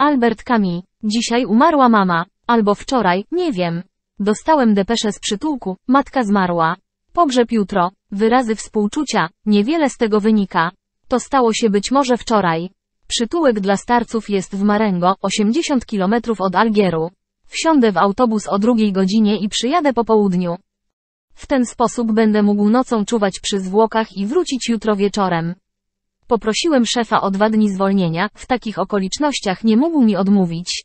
Albert Kami. Dzisiaj umarła mama. Albo wczoraj, nie wiem. Dostałem depeszę z przytułku, matka zmarła. Pogrzeb jutro. Wyrazy współczucia, niewiele z tego wynika. To stało się być może wczoraj. Przytułek dla starców jest w Marengo, 80 km od Algieru. Wsiądę w autobus o drugiej godzinie i przyjadę po południu. W ten sposób będę mógł nocą czuwać przy zwłokach i wrócić jutro wieczorem. Poprosiłem szefa o dwa dni zwolnienia, w takich okolicznościach nie mógł mi odmówić.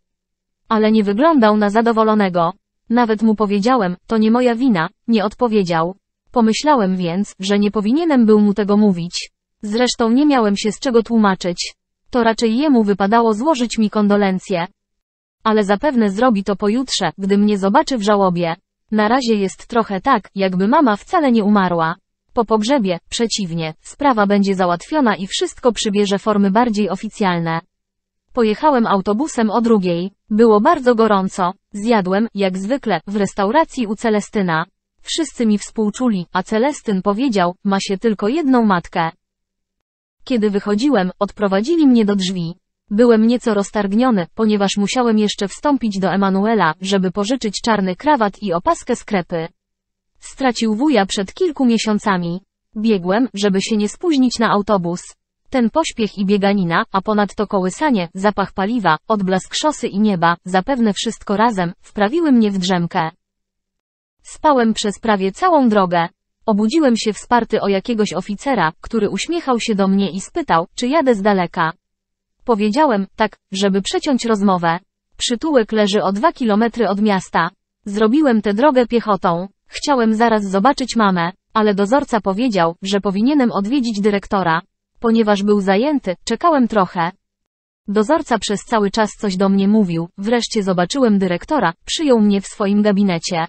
Ale nie wyglądał na zadowolonego. Nawet mu powiedziałem, to nie moja wina, nie odpowiedział. Pomyślałem więc, że nie powinienem był mu tego mówić. Zresztą nie miałem się z czego tłumaczyć. To raczej jemu wypadało złożyć mi kondolencje. Ale zapewne zrobi to pojutrze, gdy mnie zobaczy w żałobie. Na razie jest trochę tak, jakby mama wcale nie umarła. Po pogrzebie, przeciwnie, sprawa będzie załatwiona i wszystko przybierze formy bardziej oficjalne. Pojechałem autobusem o drugiej. Było bardzo gorąco. Zjadłem, jak zwykle, w restauracji u Celestyna. Wszyscy mi współczuli, a Celestyn powiedział, ma się tylko jedną matkę. Kiedy wychodziłem, odprowadzili mnie do drzwi. Byłem nieco roztargniony, ponieważ musiałem jeszcze wstąpić do Emanuela, żeby pożyczyć czarny krawat i opaskę sklepy. Stracił wuja przed kilku miesiącami. Biegłem, żeby się nie spóźnić na autobus. Ten pośpiech i bieganina, a ponadto kołysanie, zapach paliwa, odblask szosy i nieba, zapewne wszystko razem, wprawiły mnie w drzemkę. Spałem przez prawie całą drogę. Obudziłem się wsparty o jakiegoś oficera, który uśmiechał się do mnie i spytał, czy jadę z daleka. Powiedziałem, tak, żeby przeciąć rozmowę. Przytułek leży o dwa kilometry od miasta. Zrobiłem tę drogę piechotą. Chciałem zaraz zobaczyć mamę, ale dozorca powiedział, że powinienem odwiedzić dyrektora. Ponieważ był zajęty, czekałem trochę. Dozorca przez cały czas coś do mnie mówił, wreszcie zobaczyłem dyrektora, przyjął mnie w swoim gabinecie.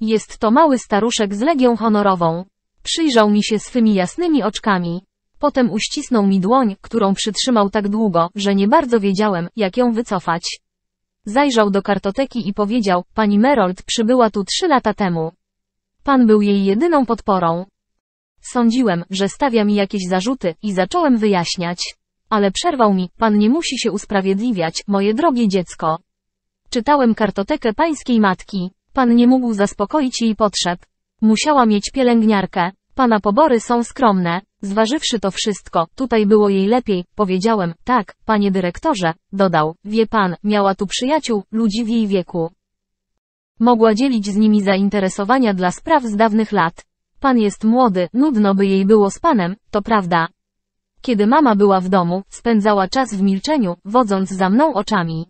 Jest to mały staruszek z legią honorową. Przyjrzał mi się swymi jasnymi oczkami. Potem uścisnął mi dłoń, którą przytrzymał tak długo, że nie bardzo wiedziałem, jak ją wycofać. Zajrzał do kartoteki i powiedział, pani Merold przybyła tu trzy lata temu. Pan był jej jedyną podporą. Sądziłem, że stawia mi jakieś zarzuty i zacząłem wyjaśniać. Ale przerwał mi, pan nie musi się usprawiedliwiać, moje drogie dziecko. Czytałem kartotekę pańskiej matki. Pan nie mógł zaspokoić jej potrzeb. Musiała mieć pielęgniarkę. Pana pobory są skromne. Zważywszy to wszystko, tutaj było jej lepiej, powiedziałem, tak, panie dyrektorze, dodał, wie pan, miała tu przyjaciół, ludzi w jej wieku. Mogła dzielić z nimi zainteresowania dla spraw z dawnych lat. Pan jest młody, nudno by jej było z panem, to prawda. Kiedy mama była w domu, spędzała czas w milczeniu, wodząc za mną oczami.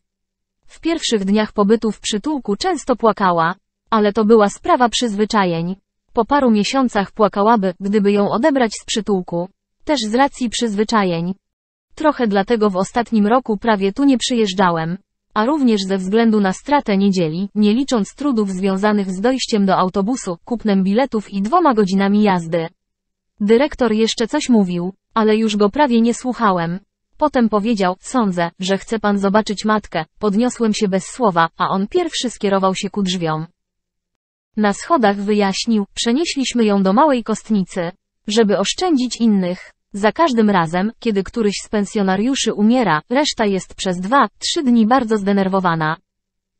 W pierwszych dniach pobytu w przytulku często płakała, ale to była sprawa przyzwyczajeń. Po paru miesiącach płakałaby, gdyby ją odebrać z przytulku. Też z racji przyzwyczajeń. Trochę dlatego w ostatnim roku prawie tu nie przyjeżdżałem a również ze względu na stratę niedzieli, nie licząc trudów związanych z dojściem do autobusu, kupnem biletów i dwoma godzinami jazdy. Dyrektor jeszcze coś mówił, ale już go prawie nie słuchałem. Potem powiedział, sądzę, że chce pan zobaczyć matkę, podniosłem się bez słowa, a on pierwszy skierował się ku drzwiom. Na schodach wyjaśnił, przenieśliśmy ją do małej kostnicy, żeby oszczędzić innych. Za każdym razem, kiedy któryś z pensjonariuszy umiera, reszta jest przez dwa, trzy dni bardzo zdenerwowana.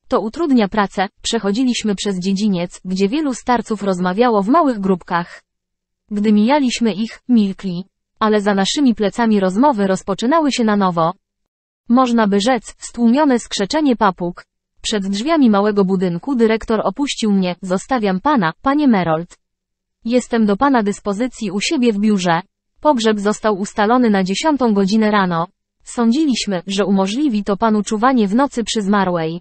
To utrudnia pracę, przechodziliśmy przez dziedziniec, gdzie wielu starców rozmawiało w małych grupkach. Gdy mijaliśmy ich, milkli. Ale za naszymi plecami rozmowy rozpoczynały się na nowo. Można by rzec, stłumione skrzeczenie papug. Przed drzwiami małego budynku dyrektor opuścił mnie, zostawiam pana, panie Merold. Jestem do pana dyspozycji u siebie w biurze. Pogrzeb został ustalony na 10 godzinę rano. Sądziliśmy, że umożliwi to panu czuwanie w nocy przy zmarłej.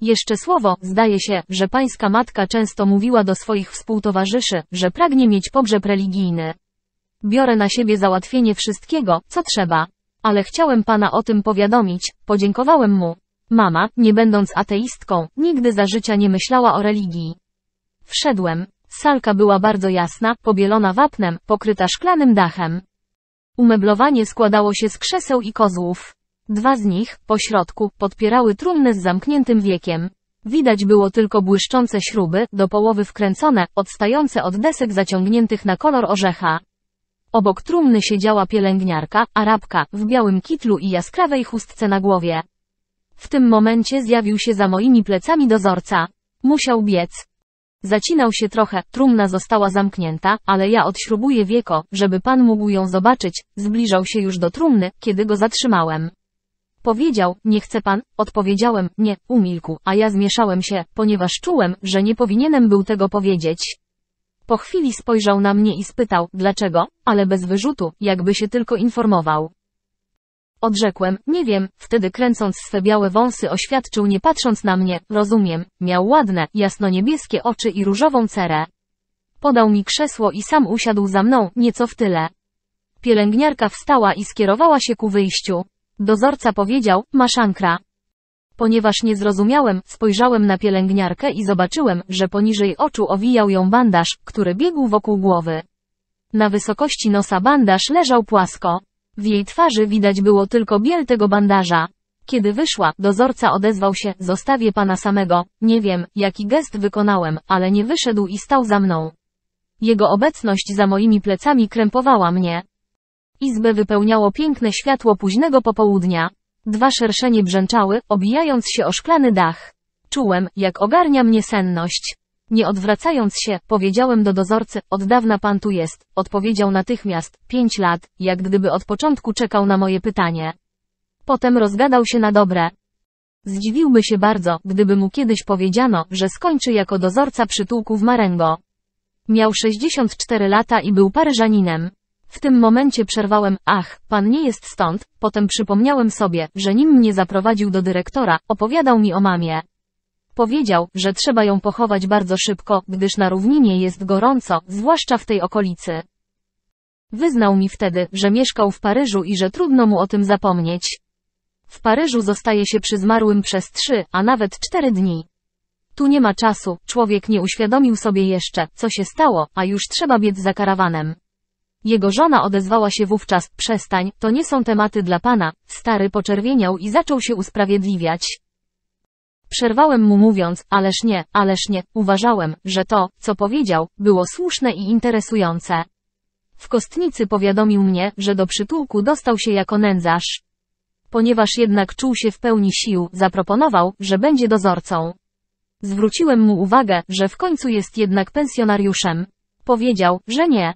Jeszcze słowo, zdaje się, że pańska matka często mówiła do swoich współtowarzyszy, że pragnie mieć pogrzeb religijny. Biorę na siebie załatwienie wszystkiego, co trzeba. Ale chciałem pana o tym powiadomić, podziękowałem mu. Mama, nie będąc ateistką, nigdy za życia nie myślała o religii. Wszedłem. Salka była bardzo jasna, pobielona wapnem, pokryta szklanym dachem. Umeblowanie składało się z krzeseł i kozłów. Dwa z nich, po środku, podpierały trumnę z zamkniętym wiekiem. Widać było tylko błyszczące śruby, do połowy wkręcone, odstające od desek zaciągniętych na kolor orzecha. Obok trumny siedziała pielęgniarka, arabka, w białym kitlu i jaskrawej chustce na głowie. W tym momencie zjawił się za moimi plecami dozorca. Musiał biec. Zacinał się trochę, trumna została zamknięta, ale ja odśrubuję wieko, żeby pan mógł ją zobaczyć, zbliżał się już do trumny, kiedy go zatrzymałem. Powiedział, nie chce pan, odpowiedziałem, nie, umilkł, a ja zmieszałem się, ponieważ czułem, że nie powinienem był tego powiedzieć. Po chwili spojrzał na mnie i spytał, dlaczego, ale bez wyrzutu, jakby się tylko informował. Odrzekłem, nie wiem, wtedy kręcąc swe białe wąsy oświadczył nie patrząc na mnie, rozumiem, miał ładne, jasno-niebieskie oczy i różową cerę. Podał mi krzesło i sam usiadł za mną, nieco w tyle. Pielęgniarka wstała i skierowała się ku wyjściu. Dozorca powiedział, masz ankra. Ponieważ nie zrozumiałem, spojrzałem na pielęgniarkę i zobaczyłem, że poniżej oczu owijał ją bandaż, który biegł wokół głowy. Na wysokości nosa bandaż leżał płasko. W jej twarzy widać było tylko biel tego bandaża. Kiedy wyszła, dozorca odezwał się, zostawię pana samego, nie wiem, jaki gest wykonałem, ale nie wyszedł i stał za mną. Jego obecność za moimi plecami krępowała mnie. Izbę wypełniało piękne światło późnego popołudnia. Dwa szerszenie brzęczały, obijając się o szklany dach. Czułem, jak ogarnia mnie senność. Nie odwracając się, powiedziałem do dozorcy, od dawna pan tu jest, odpowiedział natychmiast, pięć lat, jak gdyby od początku czekał na moje pytanie. Potem rozgadał się na dobre. Zdziwiłby się bardzo, gdyby mu kiedyś powiedziano, że skończy jako dozorca przytułku w Marengo. Miał 64 lata i był Paryżaninem. W tym momencie przerwałem, ach, pan nie jest stąd, potem przypomniałem sobie, że nim mnie zaprowadził do dyrektora, opowiadał mi o mamie. Powiedział, że trzeba ją pochować bardzo szybko, gdyż na równinie jest gorąco, zwłaszcza w tej okolicy. Wyznał mi wtedy, że mieszkał w Paryżu i że trudno mu o tym zapomnieć. W Paryżu zostaje się przy zmarłym przez trzy, a nawet cztery dni. Tu nie ma czasu, człowiek nie uświadomił sobie jeszcze, co się stało, a już trzeba biec za karawanem. Jego żona odezwała się wówczas, przestań, to nie są tematy dla pana. Stary poczerwieniał i zaczął się usprawiedliwiać. Przerwałem mu mówiąc, ależ nie, ależ nie, uważałem, że to, co powiedział, było słuszne i interesujące. W kostnicy powiadomił mnie, że do przytułku dostał się jako nędzarz. Ponieważ jednak czuł się w pełni sił, zaproponował, że będzie dozorcą. Zwróciłem mu uwagę, że w końcu jest jednak pensjonariuszem. Powiedział, że nie.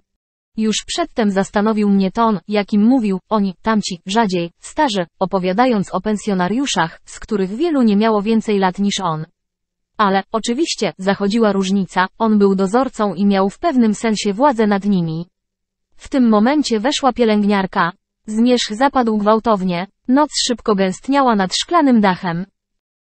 Już przedtem zastanowił mnie ton, jakim mówił, oni, tamci, rzadziej, starzy, opowiadając o pensjonariuszach, z których wielu nie miało więcej lat niż on. Ale, oczywiście, zachodziła różnica, on był dozorcą i miał w pewnym sensie władzę nad nimi. W tym momencie weszła pielęgniarka. Zmierzch zapadł gwałtownie, noc szybko gęstniała nad szklanym dachem.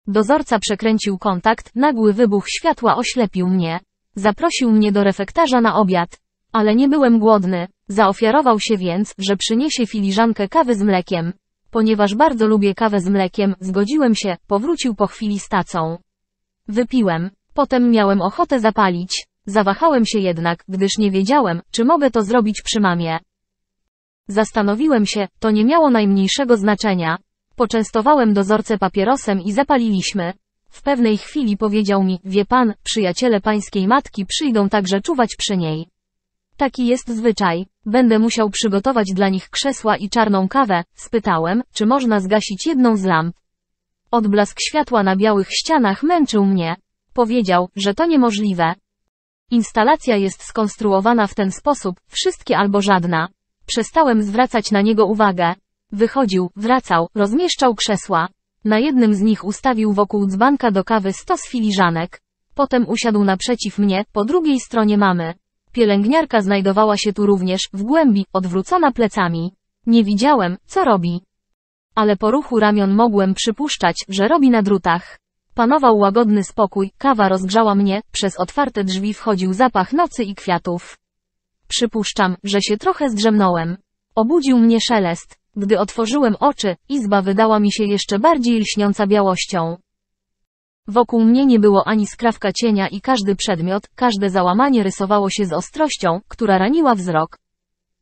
Dozorca przekręcił kontakt, nagły wybuch światła oślepił mnie. Zaprosił mnie do refektarza na obiad. Ale nie byłem głodny. Zaofiarował się więc, że przyniesie filiżankę kawy z mlekiem. Ponieważ bardzo lubię kawę z mlekiem, zgodziłem się, powrócił po chwili z tacą. Wypiłem. Potem miałem ochotę zapalić. Zawahałem się jednak, gdyż nie wiedziałem, czy mogę to zrobić przy mamie. Zastanowiłem się, to nie miało najmniejszego znaczenia. Poczęstowałem dozorcę papierosem i zapaliliśmy. W pewnej chwili powiedział mi, wie pan, przyjaciele pańskiej matki przyjdą także czuwać przy niej. Taki jest zwyczaj. Będę musiał przygotować dla nich krzesła i czarną kawę, spytałem, czy można zgasić jedną z lamp. Odblask światła na białych ścianach męczył mnie. Powiedział, że to niemożliwe. Instalacja jest skonstruowana w ten sposób, wszystkie albo żadna. Przestałem zwracać na niego uwagę. Wychodził, wracał, rozmieszczał krzesła. Na jednym z nich ustawił wokół dzbanka do kawy stos filiżanek. Potem usiadł naprzeciw mnie, po drugiej stronie mamy. Pielęgniarka znajdowała się tu również, w głębi, odwrócona plecami. Nie widziałem, co robi. Ale po ruchu ramion mogłem przypuszczać, że robi na drutach. Panował łagodny spokój, kawa rozgrzała mnie, przez otwarte drzwi wchodził zapach nocy i kwiatów. Przypuszczam, że się trochę zdrzemnąłem. Obudził mnie szelest. Gdy otworzyłem oczy, izba wydała mi się jeszcze bardziej lśniąca białością. Wokół mnie nie było ani skrawka cienia i każdy przedmiot, każde załamanie rysowało się z ostrością, która raniła wzrok.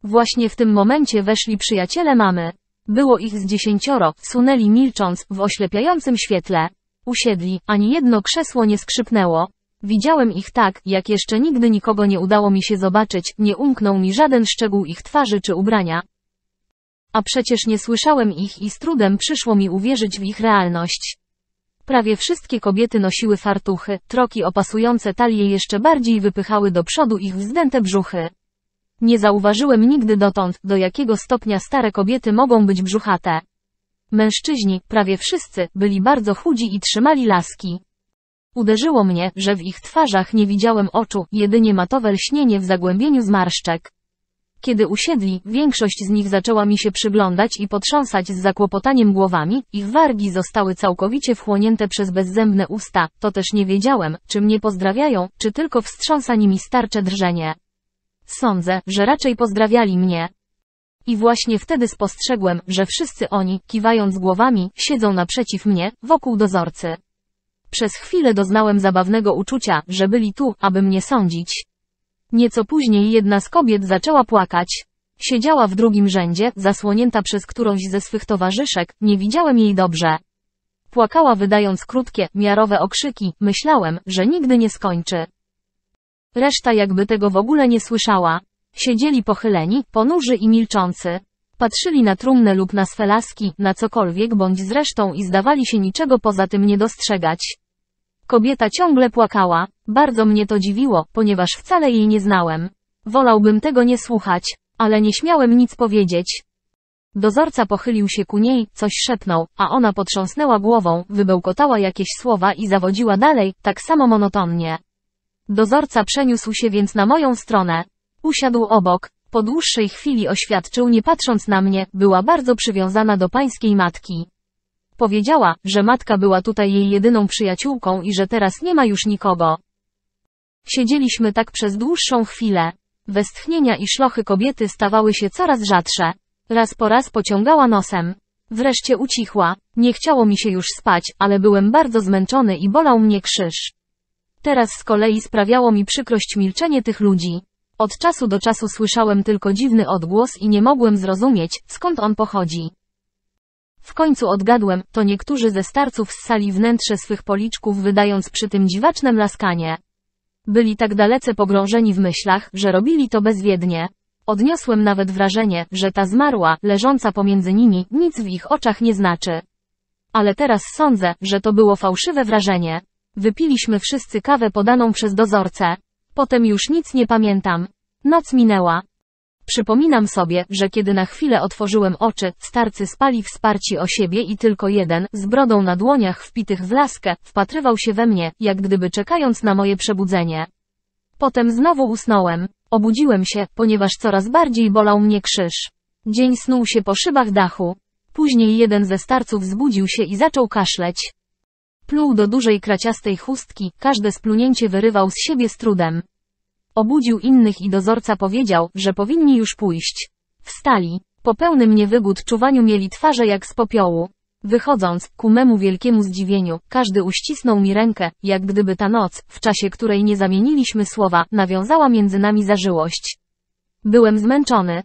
Właśnie w tym momencie weszli przyjaciele mamy. Było ich z dziesięcioro, sunęli milcząc, w oślepiającym świetle. Usiedli, ani jedno krzesło nie skrzypnęło. Widziałem ich tak, jak jeszcze nigdy nikogo nie udało mi się zobaczyć, nie umknął mi żaden szczegół ich twarzy czy ubrania. A przecież nie słyszałem ich i z trudem przyszło mi uwierzyć w ich realność. Prawie wszystkie kobiety nosiły fartuchy, troki opasujące talie jeszcze bardziej wypychały do przodu ich wzdęte brzuchy. Nie zauważyłem nigdy dotąd, do jakiego stopnia stare kobiety mogą być brzuchate. Mężczyźni, prawie wszyscy, byli bardzo chudzi i trzymali laski. Uderzyło mnie, że w ich twarzach nie widziałem oczu, jedynie matowe lśnienie w zagłębieniu zmarszczek. Kiedy usiedli, większość z nich zaczęła mi się przyglądać i potrząsać z zakłopotaniem głowami, ich wargi zostały całkowicie wchłonięte przez bezzębne usta, to też nie wiedziałem, czy mnie pozdrawiają, czy tylko wstrząsa nimi starcze drżenie. Sądzę, że raczej pozdrawiali mnie. I właśnie wtedy spostrzegłem, że wszyscy oni, kiwając głowami, siedzą naprzeciw mnie, wokół dozorcy. Przez chwilę doznałem zabawnego uczucia, że byli tu, aby mnie sądzić. Nieco później jedna z kobiet zaczęła płakać. Siedziała w drugim rzędzie, zasłonięta przez którąś ze swych towarzyszek, nie widziałem jej dobrze. Płakała wydając krótkie, miarowe okrzyki, myślałem, że nigdy nie skończy. Reszta jakby tego w ogóle nie słyszała. Siedzieli pochyleni, ponurzy i milczący. Patrzyli na trumnę lub na laski, na cokolwiek bądź zresztą i zdawali się niczego poza tym nie dostrzegać. Kobieta ciągle płakała, bardzo mnie to dziwiło, ponieważ wcale jej nie znałem. Wolałbym tego nie słuchać, ale nie śmiałem nic powiedzieć. Dozorca pochylił się ku niej, coś szepnął, a ona potrząsnęła głową, wybełkotała jakieś słowa i zawodziła dalej, tak samo monotonnie. Dozorca przeniósł się więc na moją stronę. Usiadł obok, po dłuższej chwili oświadczył nie patrząc na mnie, była bardzo przywiązana do pańskiej matki. Powiedziała, że matka była tutaj jej jedyną przyjaciółką i że teraz nie ma już nikogo. Siedzieliśmy tak przez dłuższą chwilę. Westchnienia i szlochy kobiety stawały się coraz rzadsze. Raz po raz pociągała nosem. Wreszcie ucichła. Nie chciało mi się już spać, ale byłem bardzo zmęczony i bolał mnie krzyż. Teraz z kolei sprawiało mi przykrość milczenie tych ludzi. Od czasu do czasu słyszałem tylko dziwny odgłos i nie mogłem zrozumieć, skąd on pochodzi. W końcu odgadłem, to niektórzy ze starców z sali wnętrze swych policzków wydając przy tym dziwaczne mlaskanie. Byli tak dalece pogrążeni w myślach, że robili to bezwiednie. Odniosłem nawet wrażenie, że ta zmarła, leżąca pomiędzy nimi, nic w ich oczach nie znaczy. Ale teraz sądzę, że to było fałszywe wrażenie. Wypiliśmy wszyscy kawę podaną przez dozorcę. Potem już nic nie pamiętam. Noc minęła. Przypominam sobie, że kiedy na chwilę otworzyłem oczy, starcy spali wsparci o siebie i tylko jeden, z brodą na dłoniach wpitych w laskę, wpatrywał się we mnie, jak gdyby czekając na moje przebudzenie. Potem znowu usnąłem. Obudziłem się, ponieważ coraz bardziej bolał mnie krzyż. Dzień snuł się po szybach dachu. Później jeden ze starców zbudził się i zaczął kaszleć. Pluł do dużej kraciastej chustki, każde splunięcie wyrywał z siebie z trudem. Obudził innych i dozorca powiedział, że powinni już pójść. Wstali. Po pełnym niewygód czuwaniu mieli twarze jak z popiołu. Wychodząc, ku memu wielkiemu zdziwieniu, każdy uścisnął mi rękę, jak gdyby ta noc, w czasie której nie zamieniliśmy słowa, nawiązała między nami zażyłość. Byłem zmęczony.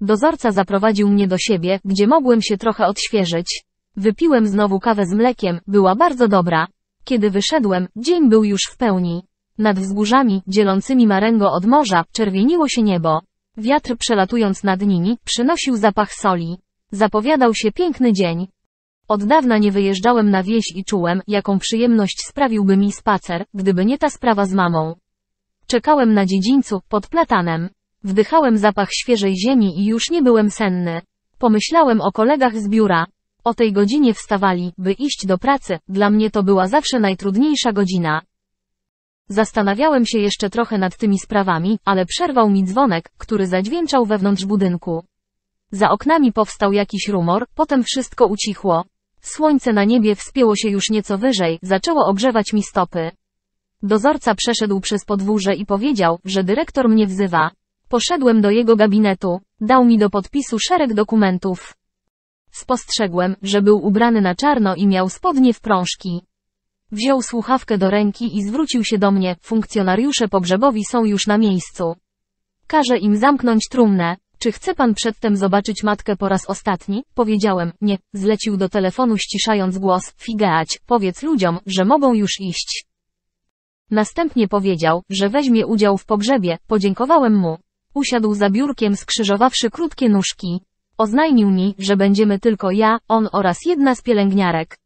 Dozorca zaprowadził mnie do siebie, gdzie mogłem się trochę odświeżyć. Wypiłem znowu kawę z mlekiem, była bardzo dobra. Kiedy wyszedłem, dzień był już w pełni. Nad wzgórzami, dzielącymi Marengo od morza, czerwieniło się niebo. Wiatr przelatując nad nimi, przynosił zapach soli. Zapowiadał się piękny dzień. Od dawna nie wyjeżdżałem na wieś i czułem, jaką przyjemność sprawiłby mi spacer, gdyby nie ta sprawa z mamą. Czekałem na dziedzińcu, pod platanem. Wdychałem zapach świeżej ziemi i już nie byłem senny. Pomyślałem o kolegach z biura. O tej godzinie wstawali, by iść do pracy, dla mnie to była zawsze najtrudniejsza godzina. Zastanawiałem się jeszcze trochę nad tymi sprawami, ale przerwał mi dzwonek, który zadźwięczał wewnątrz budynku. Za oknami powstał jakiś rumor, potem wszystko ucichło. Słońce na niebie wspięło się już nieco wyżej, zaczęło ogrzewać mi stopy. Dozorca przeszedł przez podwórze i powiedział, że dyrektor mnie wzywa. Poszedłem do jego gabinetu. Dał mi do podpisu szereg dokumentów. Spostrzegłem, że był ubrany na czarno i miał spodnie w prążki. Wziął słuchawkę do ręki i zwrócił się do mnie, funkcjonariusze pogrzebowi są już na miejscu. Każe im zamknąć trumnę. Czy chce pan przedtem zobaczyć matkę po raz ostatni? Powiedziałem, nie, zlecił do telefonu ściszając głos, figeać, powiedz ludziom, że mogą już iść. Następnie powiedział, że weźmie udział w pogrzebie, podziękowałem mu. Usiadł za biurkiem skrzyżowawszy krótkie nóżki. Oznajmił mi, że będziemy tylko ja, on oraz jedna z pielęgniarek.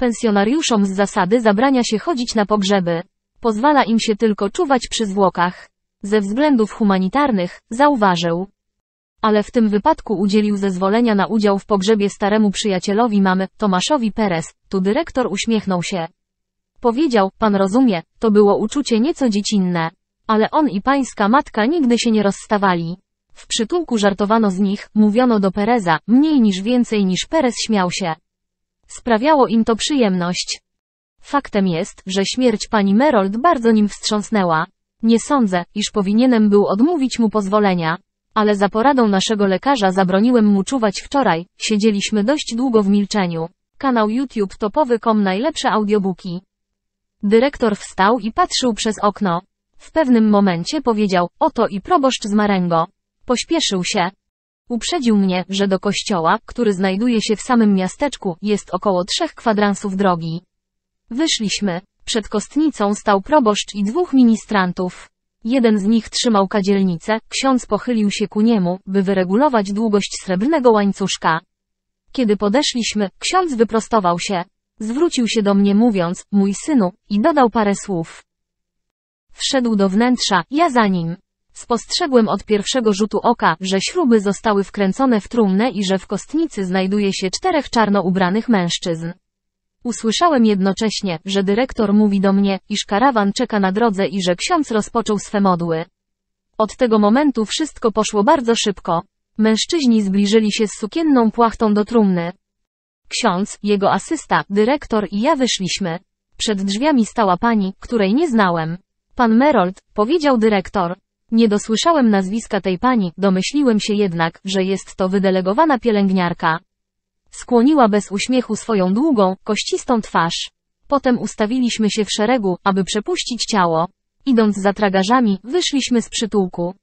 Pensjonariuszom z zasady zabrania się chodzić na pogrzeby. Pozwala im się tylko czuwać przy zwłokach. Ze względów humanitarnych, zauważył. Ale w tym wypadku udzielił zezwolenia na udział w pogrzebie staremu przyjacielowi mamy, Tomaszowi Perez, tu dyrektor uśmiechnął się. Powiedział, pan rozumie, to było uczucie nieco dziecinne. Ale on i pańska matka nigdy się nie rozstawali. W przytułku żartowano z nich, mówiono do Pereza, mniej niż więcej niż Perez śmiał się. Sprawiało im to przyjemność. Faktem jest, że śmierć pani Merold bardzo nim wstrząsnęła. Nie sądzę, iż powinienem był odmówić mu pozwolenia. Ale za poradą naszego lekarza zabroniłem mu czuwać wczoraj, siedzieliśmy dość długo w milczeniu. Kanał YouTube kom najlepsze audiobooki. Dyrektor wstał i patrzył przez okno. W pewnym momencie powiedział, oto i proboszcz z Marengo. Pośpieszył się, Uprzedził mnie, że do kościoła, który znajduje się w samym miasteczku, jest około trzech kwadransów drogi. Wyszliśmy. Przed kostnicą stał proboszcz i dwóch ministrantów. Jeden z nich trzymał kadzielnicę, ksiądz pochylił się ku niemu, by wyregulować długość srebrnego łańcuszka. Kiedy podeszliśmy, ksiądz wyprostował się. Zwrócił się do mnie mówiąc, mój synu, i dodał parę słów. Wszedł do wnętrza, ja za nim. Spostrzegłem od pierwszego rzutu oka, że śruby zostały wkręcone w trumnę i że w kostnicy znajduje się czterech czarno ubranych mężczyzn. Usłyszałem jednocześnie, że dyrektor mówi do mnie, iż karawan czeka na drodze i że ksiądz rozpoczął swe modły. Od tego momentu wszystko poszło bardzo szybko. Mężczyźni zbliżyli się z sukienną płachtą do trumny. Ksiądz, jego asysta, dyrektor i ja wyszliśmy. Przed drzwiami stała pani, której nie znałem. Pan Merold, powiedział dyrektor. Nie dosłyszałem nazwiska tej pani, domyśliłem się jednak, że jest to wydelegowana pielęgniarka. Skłoniła bez uśmiechu swoją długą, kościstą twarz. Potem ustawiliśmy się w szeregu, aby przepuścić ciało. Idąc za tragarzami, wyszliśmy z przytułku.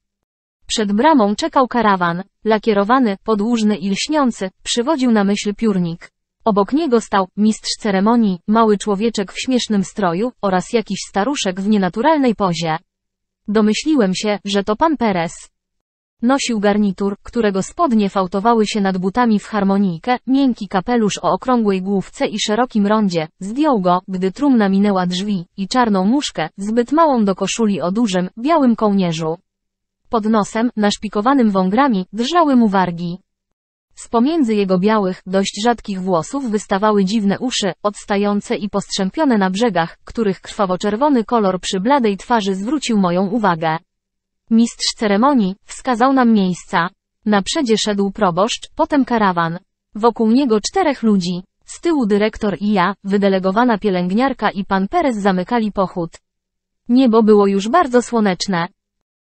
Przed bramą czekał karawan. Lakierowany, podłużny i lśniący, przywodził na myśl piórnik. Obok niego stał mistrz ceremonii, mały człowieczek w śmiesznym stroju oraz jakiś staruszek w nienaturalnej pozie. Domyśliłem się, że to pan Perez. Nosił garnitur, którego spodnie fałtowały się nad butami w harmonikę, miękki kapelusz o okrągłej główce i szerokim rondzie. Zdjął go, gdy trumna minęła drzwi, i czarną muszkę, zbyt małą do koszuli o dużym, białym kołnierzu. Pod nosem, naszpikowanym wągrami, drżały mu wargi. Z pomiędzy jego białych, dość rzadkich włosów wystawały dziwne uszy, odstające i postrzępione na brzegach, których krwawo-czerwony kolor przy bladej twarzy zwrócił moją uwagę. Mistrz ceremonii wskazał nam miejsca. Na przedzie szedł proboszcz, potem karawan. Wokół niego czterech ludzi. Z tyłu dyrektor i ja, wydelegowana pielęgniarka i pan Perez zamykali pochód. Niebo było już bardzo słoneczne.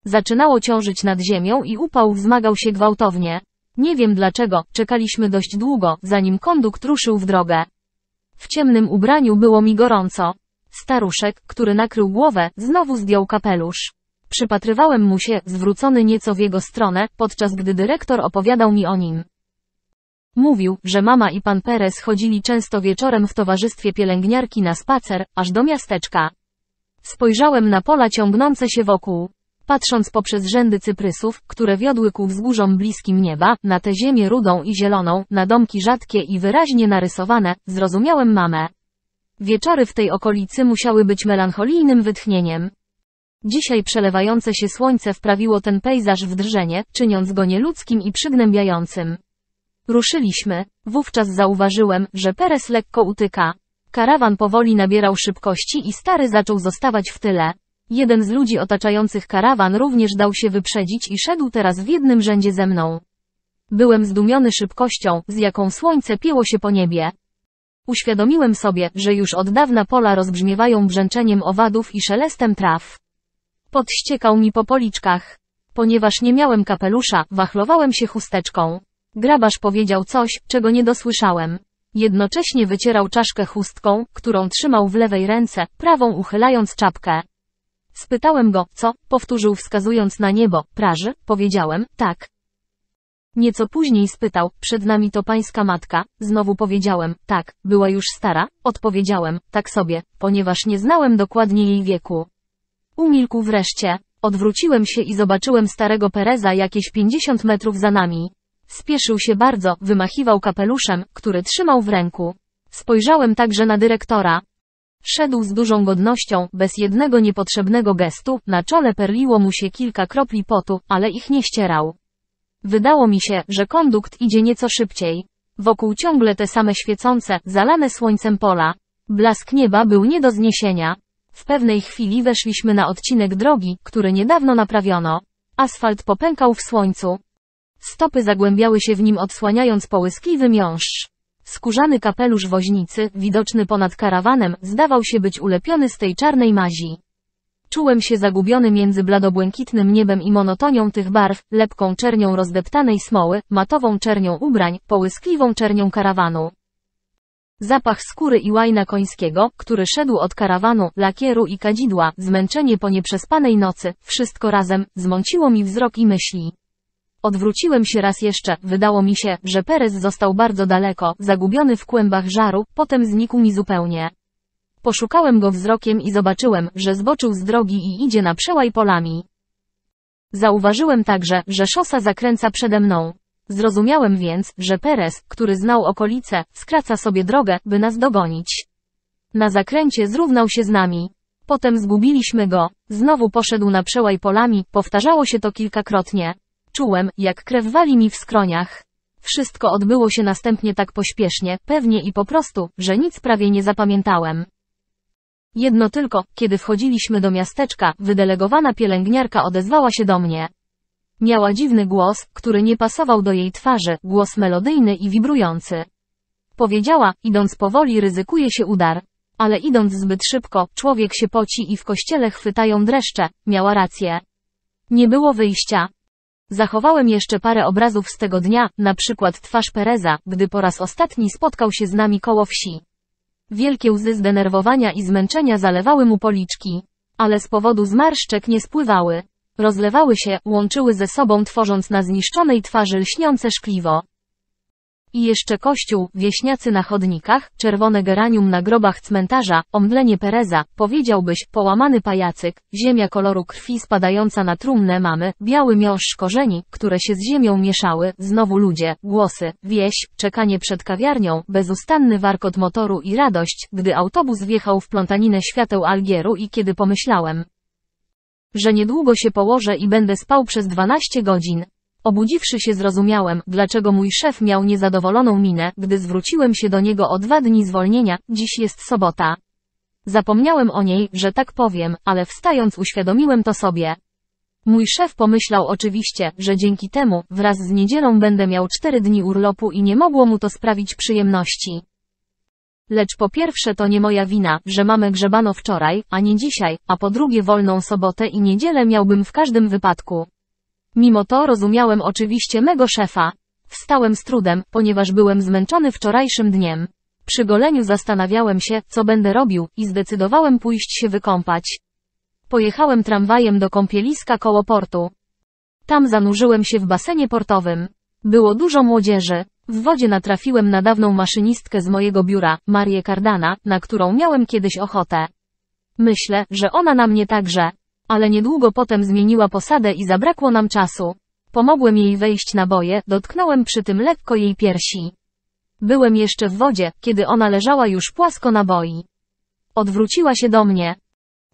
Zaczynało ciążyć nad ziemią i upał wzmagał się gwałtownie. Nie wiem dlaczego, czekaliśmy dość długo, zanim kondukt ruszył w drogę. W ciemnym ubraniu było mi gorąco. Staruszek, który nakrył głowę, znowu zdjął kapelusz. Przypatrywałem mu się, zwrócony nieco w jego stronę, podczas gdy dyrektor opowiadał mi o nim. Mówił, że mama i pan Perez chodzili często wieczorem w towarzystwie pielęgniarki na spacer, aż do miasteczka. Spojrzałem na pola ciągnące się wokół patrząc poprzez rzędy cyprysów, które wiodły ku wzgórzom bliskim nieba, na tę ziemię rudą i zieloną, na domki rzadkie i wyraźnie narysowane, zrozumiałem mamę. Wieczory w tej okolicy musiały być melancholijnym wytchnieniem. Dzisiaj przelewające się słońce wprawiło ten pejzaż w drżenie, czyniąc go nieludzkim i przygnębiającym. Ruszyliśmy. Wówczas zauważyłem, że Peres lekko utyka. Karawan powoli nabierał szybkości i stary zaczął zostawać w tyle. Jeden z ludzi otaczających karawan również dał się wyprzedzić i szedł teraz w jednym rzędzie ze mną. Byłem zdumiony szybkością, z jaką słońce pieło się po niebie. Uświadomiłem sobie, że już od dawna pola rozbrzmiewają brzęczeniem owadów i szelestem traw. Podściekał mi po policzkach. Ponieważ nie miałem kapelusza, wachlowałem się chusteczką. Grabarz powiedział coś, czego nie dosłyszałem. Jednocześnie wycierał czaszkę chustką, którą trzymał w lewej ręce, prawą uchylając czapkę. Spytałem go, co, powtórzył wskazując na niebo, praży, powiedziałem, tak. Nieco później spytał, przed nami to pańska matka, znowu powiedziałem, tak, była już stara, odpowiedziałem, tak sobie, ponieważ nie znałem dokładnie jej wieku. Umilkł wreszcie, odwróciłem się i zobaczyłem starego Pereza jakieś 50 metrów za nami. Spieszył się bardzo, wymachiwał kapeluszem, który trzymał w ręku. Spojrzałem także na dyrektora, Szedł z dużą godnością, bez jednego niepotrzebnego gestu, na czole perliło mu się kilka kropli potu, ale ich nie ścierał. Wydało mi się, że kondukt idzie nieco szybciej. Wokół ciągle te same świecące, zalane słońcem pola. Blask nieba był nie do zniesienia. W pewnej chwili weszliśmy na odcinek drogi, który niedawno naprawiono. Asfalt popękał w słońcu. Stopy zagłębiały się w nim odsłaniając połyskliwy miąższ. Skórzany kapelusz woźnicy, widoczny ponad karawanem, zdawał się być ulepiony z tej czarnej mazi. Czułem się zagubiony między bladobłękitnym niebem i monotonią tych barw, lepką czernią rozdeptanej smoły, matową czernią ubrań, połyskliwą czernią karawanu. Zapach skóry i łajna końskiego, który szedł od karawanu, lakieru i kadzidła, zmęczenie po nieprzespanej nocy, wszystko razem, zmąciło mi wzrok i myśli. Odwróciłem się raz jeszcze, wydało mi się, że Perez został bardzo daleko, zagubiony w kłębach żaru, potem znikł mi zupełnie. Poszukałem go wzrokiem i zobaczyłem, że zboczył z drogi i idzie na przełaj polami. Zauważyłem także, że szosa zakręca przede mną. Zrozumiałem więc, że Perez, który znał okolice, skraca sobie drogę, by nas dogonić. Na zakręcie zrównał się z nami. Potem zgubiliśmy go. Znowu poszedł na przełaj polami, powtarzało się to kilkakrotnie. Czułem, jak krew wali mi w skroniach. Wszystko odbyło się następnie tak pośpiesznie, pewnie i po prostu, że nic prawie nie zapamiętałem. Jedno tylko, kiedy wchodziliśmy do miasteczka, wydelegowana pielęgniarka odezwała się do mnie. Miała dziwny głos, który nie pasował do jej twarzy, głos melodyjny i wibrujący. Powiedziała, idąc powoli ryzykuje się udar. Ale idąc zbyt szybko, człowiek się poci i w kościele chwytają dreszcze, miała rację. Nie było wyjścia. Zachowałem jeszcze parę obrazów z tego dnia, na przykład twarz Pereza, gdy po raz ostatni spotkał się z nami koło wsi. Wielkie łzy zdenerwowania i zmęczenia zalewały mu policzki, ale z powodu zmarszczek nie spływały. Rozlewały się, łączyły ze sobą tworząc na zniszczonej twarzy lśniące szkliwo. I jeszcze kościół, wieśniacy na chodnikach, czerwone geranium na grobach cmentarza, omdlenie Pereza, powiedziałbyś, połamany pajacyk, ziemia koloru krwi spadająca na trumnę mamy, biały miąższ korzeni, które się z ziemią mieszały, znowu ludzie, głosy, wieś, czekanie przed kawiarnią, bezustanny warkot motoru i radość, gdy autobus wjechał w plątaninę świateł Algieru i kiedy pomyślałem, że niedługo się położę i będę spał przez 12 godzin, Obudziwszy się zrozumiałem, dlaczego mój szef miał niezadowoloną minę, gdy zwróciłem się do niego o dwa dni zwolnienia, dziś jest sobota. Zapomniałem o niej, że tak powiem, ale wstając uświadomiłem to sobie. Mój szef pomyślał oczywiście, że dzięki temu, wraz z niedzielą będę miał cztery dni urlopu i nie mogło mu to sprawić przyjemności. Lecz po pierwsze to nie moja wina, że mamy grzebano wczoraj, a nie dzisiaj, a po drugie wolną sobotę i niedzielę miałbym w każdym wypadku. Mimo to rozumiałem oczywiście mego szefa. Wstałem z trudem, ponieważ byłem zmęczony wczorajszym dniem. Przy goleniu zastanawiałem się, co będę robił, i zdecydowałem pójść się wykąpać. Pojechałem tramwajem do kąpieliska koło portu. Tam zanurzyłem się w basenie portowym. Było dużo młodzieży. W wodzie natrafiłem na dawną maszynistkę z mojego biura, Marię Cardana, na którą miałem kiedyś ochotę. Myślę, że ona na mnie także ale niedługo potem zmieniła posadę i zabrakło nam czasu. Pomogłem jej wejść na boje, dotknąłem przy tym lekko jej piersi. Byłem jeszcze w wodzie, kiedy ona leżała już płasko na boi. Odwróciła się do mnie.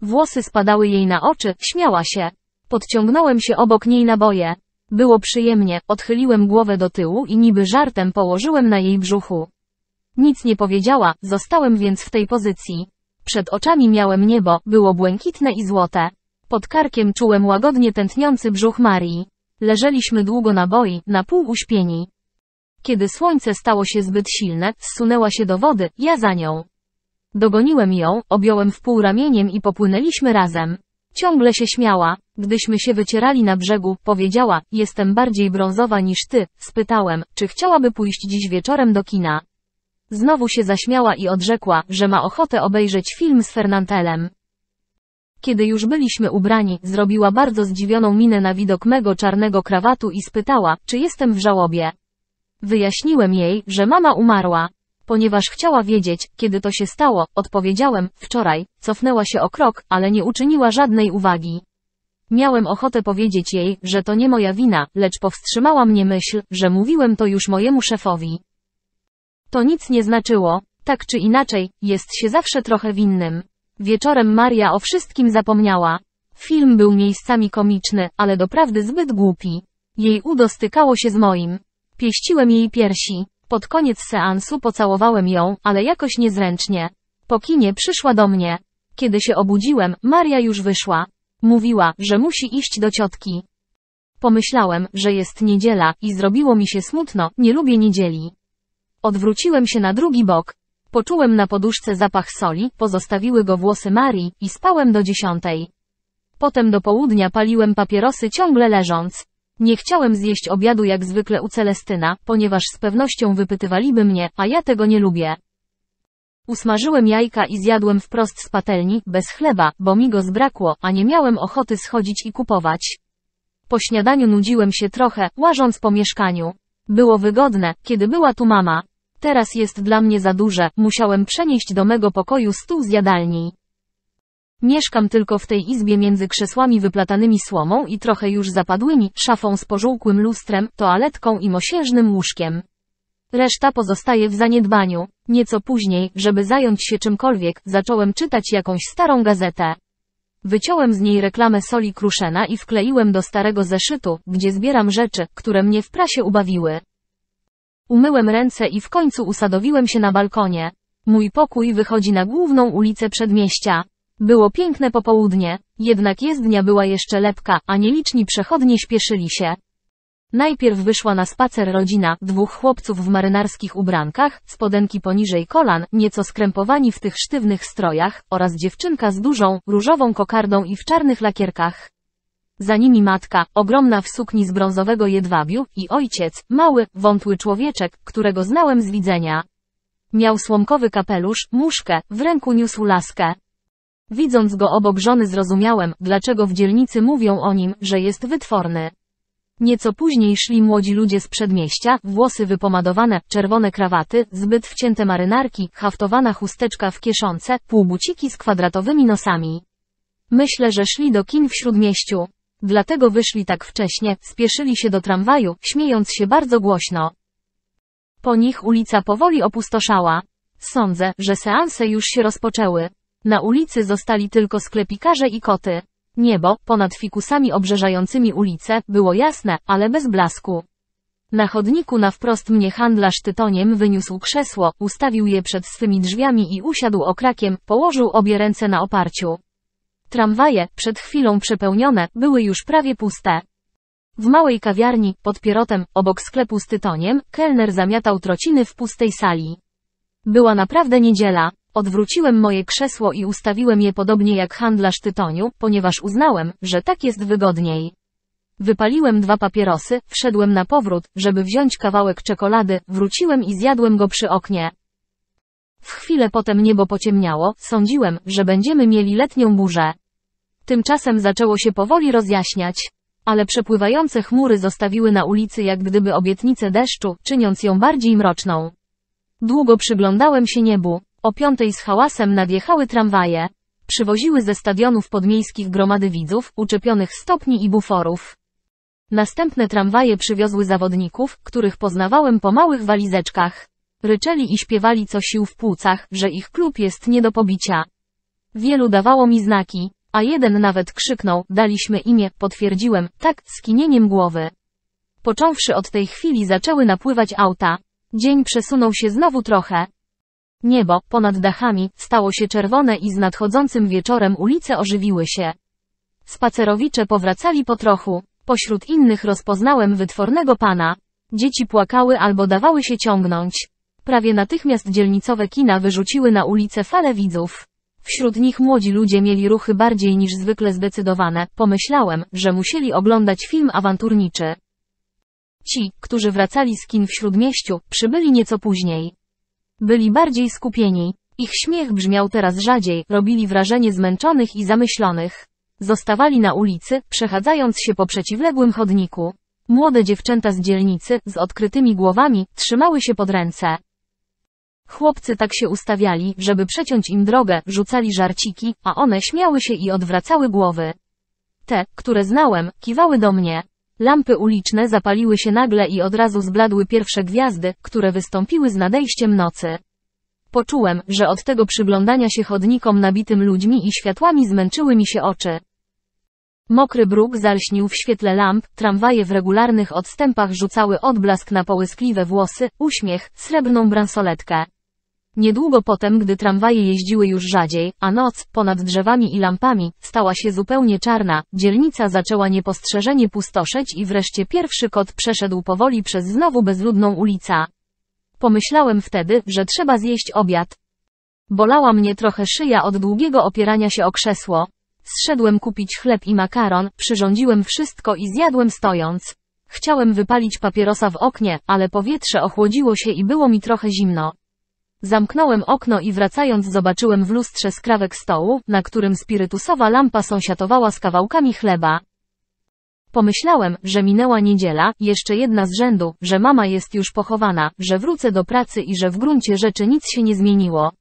Włosy spadały jej na oczy, śmiała się. Podciągnąłem się obok niej na boje. Było przyjemnie, odchyliłem głowę do tyłu i niby żartem położyłem na jej brzuchu. Nic nie powiedziała, zostałem więc w tej pozycji. Przed oczami miałem niebo, było błękitne i złote. Pod karkiem czułem łagodnie tętniący brzuch Marii. Leżeliśmy długo na boi, na pół uśpieni. Kiedy słońce stało się zbyt silne, zsunęła się do wody, ja za nią. Dogoniłem ją, objąłem w pół ramieniem i popłynęliśmy razem. Ciągle się śmiała. Gdyśmy się wycierali na brzegu, powiedziała, jestem bardziej brązowa niż ty. Spytałem, czy chciałaby pójść dziś wieczorem do kina. Znowu się zaśmiała i odrzekła, że ma ochotę obejrzeć film z Fernantelem. Kiedy już byliśmy ubrani, zrobiła bardzo zdziwioną minę na widok mego czarnego krawatu i spytała, czy jestem w żałobie. Wyjaśniłem jej, że mama umarła. Ponieważ chciała wiedzieć, kiedy to się stało, odpowiedziałem, wczoraj, cofnęła się o krok, ale nie uczyniła żadnej uwagi. Miałem ochotę powiedzieć jej, że to nie moja wina, lecz powstrzymała mnie myśl, że mówiłem to już mojemu szefowi. To nic nie znaczyło, tak czy inaczej, jest się zawsze trochę winnym. Wieczorem Maria o wszystkim zapomniała. Film był miejscami komiczny, ale doprawdy zbyt głupi. Jej udo stykało się z moim. Pieściłem jej piersi. Pod koniec seansu pocałowałem ją, ale jakoś niezręcznie. Po kinie przyszła do mnie. Kiedy się obudziłem, Maria już wyszła. Mówiła, że musi iść do ciotki. Pomyślałem, że jest niedziela i zrobiło mi się smutno, nie lubię niedzieli. Odwróciłem się na drugi bok. Poczułem na poduszce zapach soli, pozostawiły go włosy Marii i spałem do dziesiątej. Potem do południa paliłem papierosy ciągle leżąc. Nie chciałem zjeść obiadu jak zwykle u Celestyna, ponieważ z pewnością wypytywaliby mnie, a ja tego nie lubię. Usmażyłem jajka i zjadłem wprost z patelni, bez chleba, bo mi go zbrakło, a nie miałem ochoty schodzić i kupować. Po śniadaniu nudziłem się trochę, łażąc po mieszkaniu. Było wygodne, kiedy była tu mama teraz jest dla mnie za duże, musiałem przenieść do mego pokoju stół z jadalni. Mieszkam tylko w tej izbie między krzesłami wyplatanymi słomą i trochę już zapadłymi, szafą z pożółkłym lustrem, toaletką i mosiężnym łóżkiem. Reszta pozostaje w zaniedbaniu. Nieco później, żeby zająć się czymkolwiek, zacząłem czytać jakąś starą gazetę. Wyciąłem z niej reklamę soli kruszena i wkleiłem do starego zeszytu, gdzie zbieram rzeczy, które mnie w prasie ubawiły. Umyłem ręce i w końcu usadowiłem się na balkonie. Mój pokój wychodzi na główną ulicę przedmieścia. Było piękne popołudnie, jednak jezdnia była jeszcze lepka, a nieliczni przechodnie śpieszyli się. Najpierw wyszła na spacer rodzina, dwóch chłopców w marynarskich ubrankach, spodenki poniżej kolan, nieco skrępowani w tych sztywnych strojach, oraz dziewczynka z dużą, różową kokardą i w czarnych lakierkach. Za nimi matka, ogromna w sukni z brązowego jedwabiu, i ojciec, mały, wątły człowieczek, którego znałem z widzenia. Miał słomkowy kapelusz, muszkę, w ręku niósł laskę. Widząc go obok żony zrozumiałem, dlaczego w dzielnicy mówią o nim, że jest wytworny. Nieco później szli młodzi ludzie z przedmieścia, włosy wypomadowane, czerwone krawaty, zbyt wcięte marynarki, haftowana chusteczka w kieszonce, półbuciki z kwadratowymi nosami. Myślę, że szli do kin w śródmieściu. Dlatego wyszli tak wcześnie, spieszyli się do tramwaju, śmiejąc się bardzo głośno. Po nich ulica powoli opustoszała. Sądzę, że seanse już się rozpoczęły. Na ulicy zostali tylko sklepikarze i koty. Niebo, ponad fikusami obrzeżającymi ulicę, było jasne, ale bez blasku. Na chodniku na wprost mnie handlarz tytoniem wyniósł krzesło, ustawił je przed swymi drzwiami i usiadł okrakiem, położył obie ręce na oparciu. Tramwaje, przed chwilą przepełnione, były już prawie puste. W małej kawiarni, pod pierotem, obok sklepu z tytoniem, kelner zamiatał trociny w pustej sali. Była naprawdę niedziela. Odwróciłem moje krzesło i ustawiłem je podobnie jak handlarz tytoniu, ponieważ uznałem, że tak jest wygodniej. Wypaliłem dwa papierosy, wszedłem na powrót, żeby wziąć kawałek czekolady, wróciłem i zjadłem go przy oknie. W chwilę potem niebo pociemniało, sądziłem, że będziemy mieli letnią burzę. Tymczasem zaczęło się powoli rozjaśniać. Ale przepływające chmury zostawiły na ulicy jak gdyby obietnicę deszczu, czyniąc ją bardziej mroczną. Długo przyglądałem się niebu. O piątej z hałasem nadjechały tramwaje. Przywoziły ze stadionów podmiejskich gromady widzów, uczepionych stopni i buforów. Następne tramwaje przywiozły zawodników, których poznawałem po małych walizeczkach. Ryczeli i śpiewali co sił w płucach, że ich klub jest nie do pobicia. Wielu dawało mi znaki, a jeden nawet krzyknął, daliśmy imię, potwierdziłem, tak, skinieniem głowy. Począwszy od tej chwili zaczęły napływać auta. Dzień przesunął się znowu trochę. Niebo, ponad dachami, stało się czerwone i z nadchodzącym wieczorem ulice ożywiły się. Spacerowicze powracali po trochu. Pośród innych rozpoznałem wytwornego pana. Dzieci płakały albo dawały się ciągnąć. Prawie natychmiast dzielnicowe kina wyrzuciły na ulicę fale widzów. Wśród nich młodzi ludzie mieli ruchy bardziej niż zwykle zdecydowane, pomyślałem, że musieli oglądać film awanturniczy. Ci, którzy wracali z kin w śródmieściu, przybyli nieco później. Byli bardziej skupieni. Ich śmiech brzmiał teraz rzadziej, robili wrażenie zmęczonych i zamyślonych. Zostawali na ulicy, przechadzając się po przeciwległym chodniku. Młode dziewczęta z dzielnicy, z odkrytymi głowami, trzymały się pod ręce. Chłopcy tak się ustawiali, żeby przeciąć im drogę, rzucali żarciki, a one śmiały się i odwracały głowy. Te, które znałem, kiwały do mnie. Lampy uliczne zapaliły się nagle i od razu zbladły pierwsze gwiazdy, które wystąpiły z nadejściem nocy. Poczułem, że od tego przyglądania się chodnikom nabitym ludźmi i światłami zmęczyły mi się oczy. Mokry bruk zalśnił w świetle lamp, tramwaje w regularnych odstępach rzucały odblask na połyskliwe włosy, uśmiech, srebrną bransoletkę. Niedługo potem, gdy tramwaje jeździły już rzadziej, a noc, ponad drzewami i lampami, stała się zupełnie czarna, dzielnica zaczęła niepostrzeżenie pustoszeć i wreszcie pierwszy kot przeszedł powoli przez znowu bezludną ulicę. Pomyślałem wtedy, że trzeba zjeść obiad. Bolała mnie trochę szyja od długiego opierania się o krzesło. Zszedłem kupić chleb i makaron, przyrządziłem wszystko i zjadłem stojąc. Chciałem wypalić papierosa w oknie, ale powietrze ochłodziło się i było mi trochę zimno. Zamknąłem okno i wracając zobaczyłem w lustrze skrawek stołu, na którym spirytusowa lampa sąsiadowała z kawałkami chleba. Pomyślałem, że minęła niedziela, jeszcze jedna z rzędu, że mama jest już pochowana, że wrócę do pracy i że w gruncie rzeczy nic się nie zmieniło.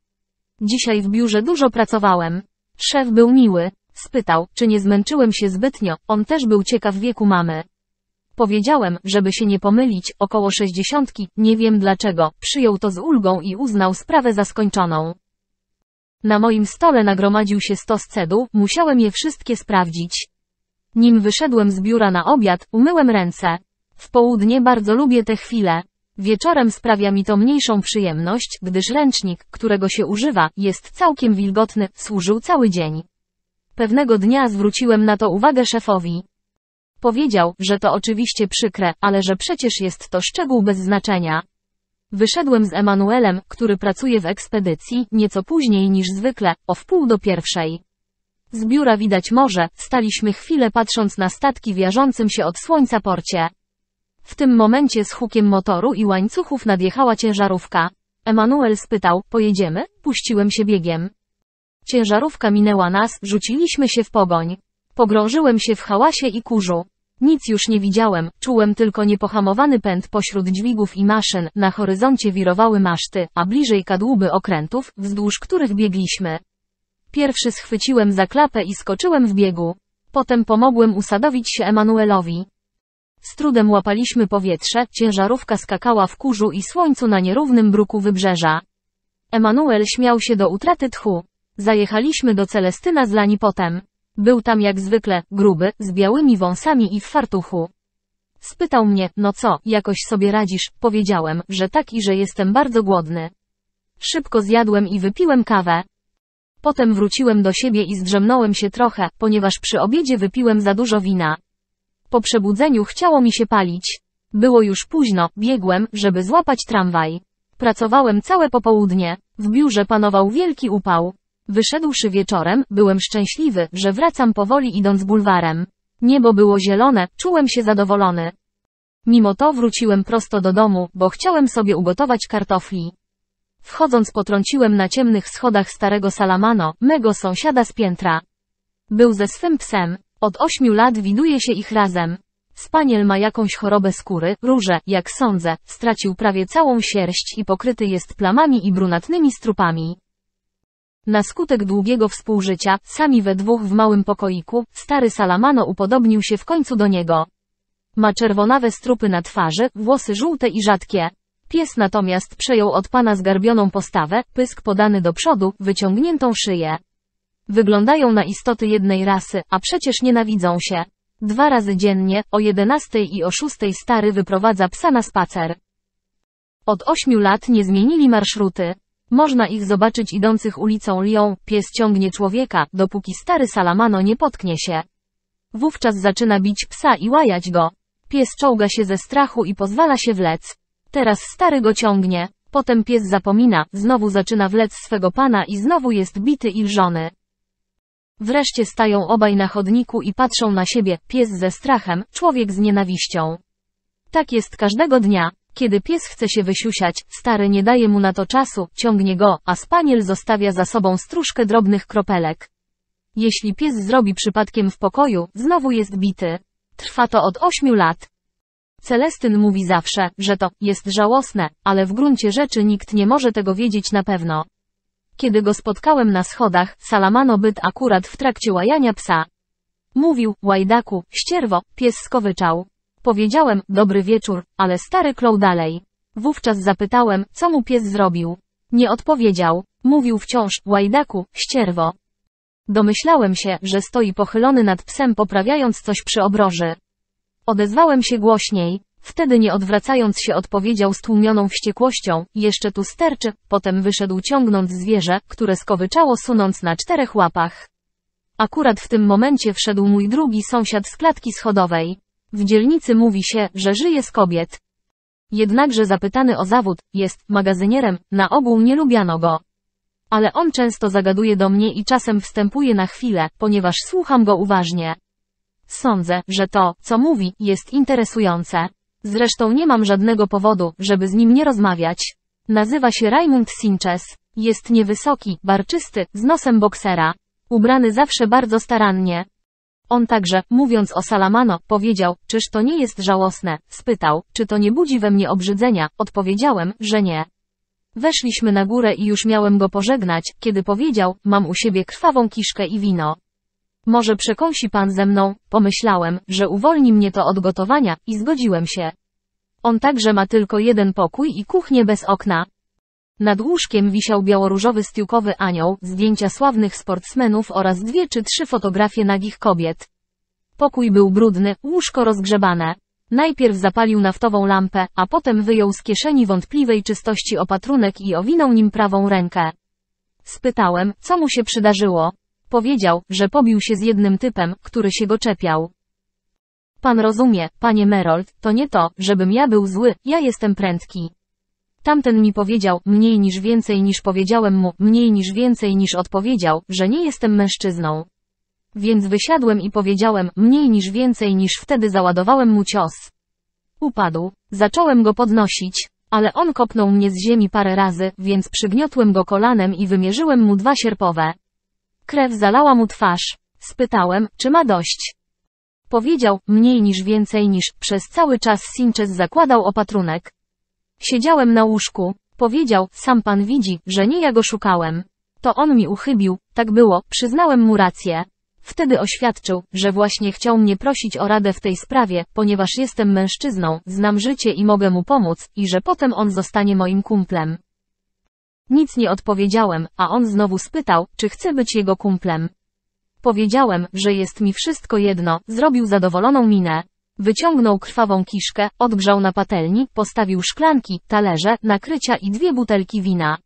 Dzisiaj w biurze dużo pracowałem. Szef był miły. Spytał, czy nie zmęczyłem się zbytnio, on też był ciekaw wieku mamy. Powiedziałem, żeby się nie pomylić, około sześćdziesiątki, nie wiem dlaczego, przyjął to z ulgą i uznał sprawę za skończoną. Na moim stole nagromadził się stos cedu, musiałem je wszystkie sprawdzić. Nim wyszedłem z biura na obiad, umyłem ręce. W południe bardzo lubię te chwile. Wieczorem sprawia mi to mniejszą przyjemność, gdyż ręcznik, którego się używa, jest całkiem wilgotny, służył cały dzień. Pewnego dnia zwróciłem na to uwagę szefowi. Powiedział, że to oczywiście przykre, ale że przecież jest to szczegół bez znaczenia. Wyszedłem z Emanuelem, który pracuje w ekspedycji, nieco później niż zwykle, o wpół do pierwszej. Z biura widać morze, staliśmy chwilę patrząc na statki w jarzącym się od słońca porcie. W tym momencie z hukiem motoru i łańcuchów nadjechała ciężarówka. Emanuel spytał, pojedziemy? Puściłem się biegiem. Ciężarówka minęła nas, rzuciliśmy się w pogoń. Pogrążyłem się w hałasie i kurzu. Nic już nie widziałem, czułem tylko niepohamowany pęd pośród dźwigów i maszyn, na horyzoncie wirowały maszty, a bliżej kadłuby okrętów, wzdłuż których biegliśmy. Pierwszy schwyciłem za klapę i skoczyłem w biegu. Potem pomogłem usadowić się Emanuelowi. Z trudem łapaliśmy powietrze, ciężarówka skakała w kurzu i słońcu na nierównym bruku wybrzeża. Emanuel śmiał się do utraty tchu. Zajechaliśmy do Celestyna z Lani potem. Był tam jak zwykle, gruby, z białymi wąsami i w fartuchu. Spytał mnie, no co, jakoś sobie radzisz, powiedziałem, że tak i że jestem bardzo głodny. Szybko zjadłem i wypiłem kawę. Potem wróciłem do siebie i zdrzemnąłem się trochę, ponieważ przy obiedzie wypiłem za dużo wina. Po przebudzeniu chciało mi się palić. Było już późno, biegłem, żeby złapać tramwaj. Pracowałem całe popołudnie. W biurze panował wielki upał. Wyszedłszy wieczorem, byłem szczęśliwy, że wracam powoli idąc bulwarem. Niebo było zielone, czułem się zadowolony. Mimo to wróciłem prosto do domu, bo chciałem sobie ugotować kartofli. Wchodząc potrąciłem na ciemnych schodach starego Salamano, mego sąsiada z piętra. Był ze swym psem. Od ośmiu lat widuje się ich razem. Spaniel ma jakąś chorobę skóry, róże, jak sądzę, stracił prawie całą sierść i pokryty jest plamami i brunatnymi strupami. Na skutek długiego współżycia, sami we dwóch w małym pokoiku, stary Salamano upodobnił się w końcu do niego. Ma czerwonawe strupy na twarzy, włosy żółte i rzadkie. Pies natomiast przejął od pana zgarbioną postawę, pysk podany do przodu, wyciągniętą szyję. Wyglądają na istoty jednej rasy, a przecież nienawidzą się. Dwa razy dziennie, o 11 i o 6 stary wyprowadza psa na spacer. Od ośmiu lat nie zmienili marszruty. Można ich zobaczyć idących ulicą Lyon, pies ciągnie człowieka, dopóki stary salamano nie potknie się. Wówczas zaczyna bić psa i łajać go. Pies czołga się ze strachu i pozwala się wlec. Teraz stary go ciągnie. Potem pies zapomina, znowu zaczyna wlec swego pana i znowu jest bity i żony. Wreszcie stają obaj na chodniku i patrzą na siebie, pies ze strachem, człowiek z nienawiścią. Tak jest każdego dnia. Kiedy pies chce się wysiusiać, stary nie daje mu na to czasu, ciągnie go, a spaniel zostawia za sobą stróżkę drobnych kropelek. Jeśli pies zrobi przypadkiem w pokoju, znowu jest bity. Trwa to od ośmiu lat. Celestyn mówi zawsze, że to jest żałosne, ale w gruncie rzeczy nikt nie może tego wiedzieć na pewno. Kiedy go spotkałem na schodach, salamano byt akurat w trakcie łajania psa. Mówił, łajdaku, ścierwo, pies skowyczał. Powiedziałem, dobry wieczór, ale stary klął dalej. Wówczas zapytałem, co mu pies zrobił. Nie odpowiedział. Mówił wciąż, łajdaku, ścierwo. Domyślałem się, że stoi pochylony nad psem poprawiając coś przy obroży. Odezwałem się głośniej. Wtedy nie odwracając się odpowiedział stłumioną wściekłością, jeszcze tu sterczy, potem wyszedł ciągnąc zwierzę, które skowyczało sunąc na czterech łapach. Akurat w tym momencie wszedł mój drugi sąsiad z klatki schodowej. W dzielnicy mówi się, że żyje z kobiet. Jednakże zapytany o zawód, jest magazynierem, na ogół nie lubiano go. Ale on często zagaduje do mnie i czasem wstępuje na chwilę, ponieważ słucham go uważnie. Sądzę, że to, co mówi, jest interesujące. Zresztą nie mam żadnego powodu, żeby z nim nie rozmawiać. Nazywa się Raymond Sinches. Jest niewysoki, barczysty, z nosem boksera. Ubrany zawsze bardzo starannie. On także, mówiąc o Salamano, powiedział, czyż to nie jest żałosne? Spytał, czy to nie budzi we mnie obrzydzenia? Odpowiedziałem, że nie. Weszliśmy na górę i już miałem go pożegnać, kiedy powiedział, mam u siebie krwawą kiszkę i wino. Może przekąsi pan ze mną, pomyślałem, że uwolni mnie to od gotowania, i zgodziłem się. On także ma tylko jeden pokój i kuchnię bez okna. Nad łóżkiem wisiał białoróżowy stiłkowy anioł, zdjęcia sławnych sportsmenów oraz dwie czy trzy fotografie nagich kobiet. Pokój był brudny, łóżko rozgrzebane. Najpierw zapalił naftową lampę, a potem wyjął z kieszeni wątpliwej czystości opatrunek i owinął nim prawą rękę. Spytałem, co mu się przydarzyło. Powiedział, że pobił się z jednym typem, który się go czepiał. Pan rozumie, panie Merold, to nie to, żebym ja był zły, ja jestem prędki. Tamten mi powiedział, mniej niż więcej niż powiedziałem mu, mniej niż więcej niż odpowiedział, że nie jestem mężczyzną. Więc wysiadłem i powiedziałem, mniej niż więcej niż wtedy załadowałem mu cios. Upadł. Zacząłem go podnosić, ale on kopnął mnie z ziemi parę razy, więc przygniotłem go kolanem i wymierzyłem mu dwa sierpowe. Krew zalała mu twarz. Spytałem, czy ma dość. Powiedział, mniej niż więcej niż, przez cały czas Sinches zakładał opatrunek. Siedziałem na łóżku. Powiedział, sam pan widzi, że nie ja go szukałem. To on mi uchybił, tak było, przyznałem mu rację. Wtedy oświadczył, że właśnie chciał mnie prosić o radę w tej sprawie, ponieważ jestem mężczyzną, znam życie i mogę mu pomóc, i że potem on zostanie moim kumplem. Nic nie odpowiedziałem, a on znowu spytał, czy chcę być jego kumplem. Powiedziałem, że jest mi wszystko jedno, zrobił zadowoloną minę. Wyciągnął krwawą kiszkę, odgrzał na patelni, postawił szklanki, talerze, nakrycia i dwie butelki wina.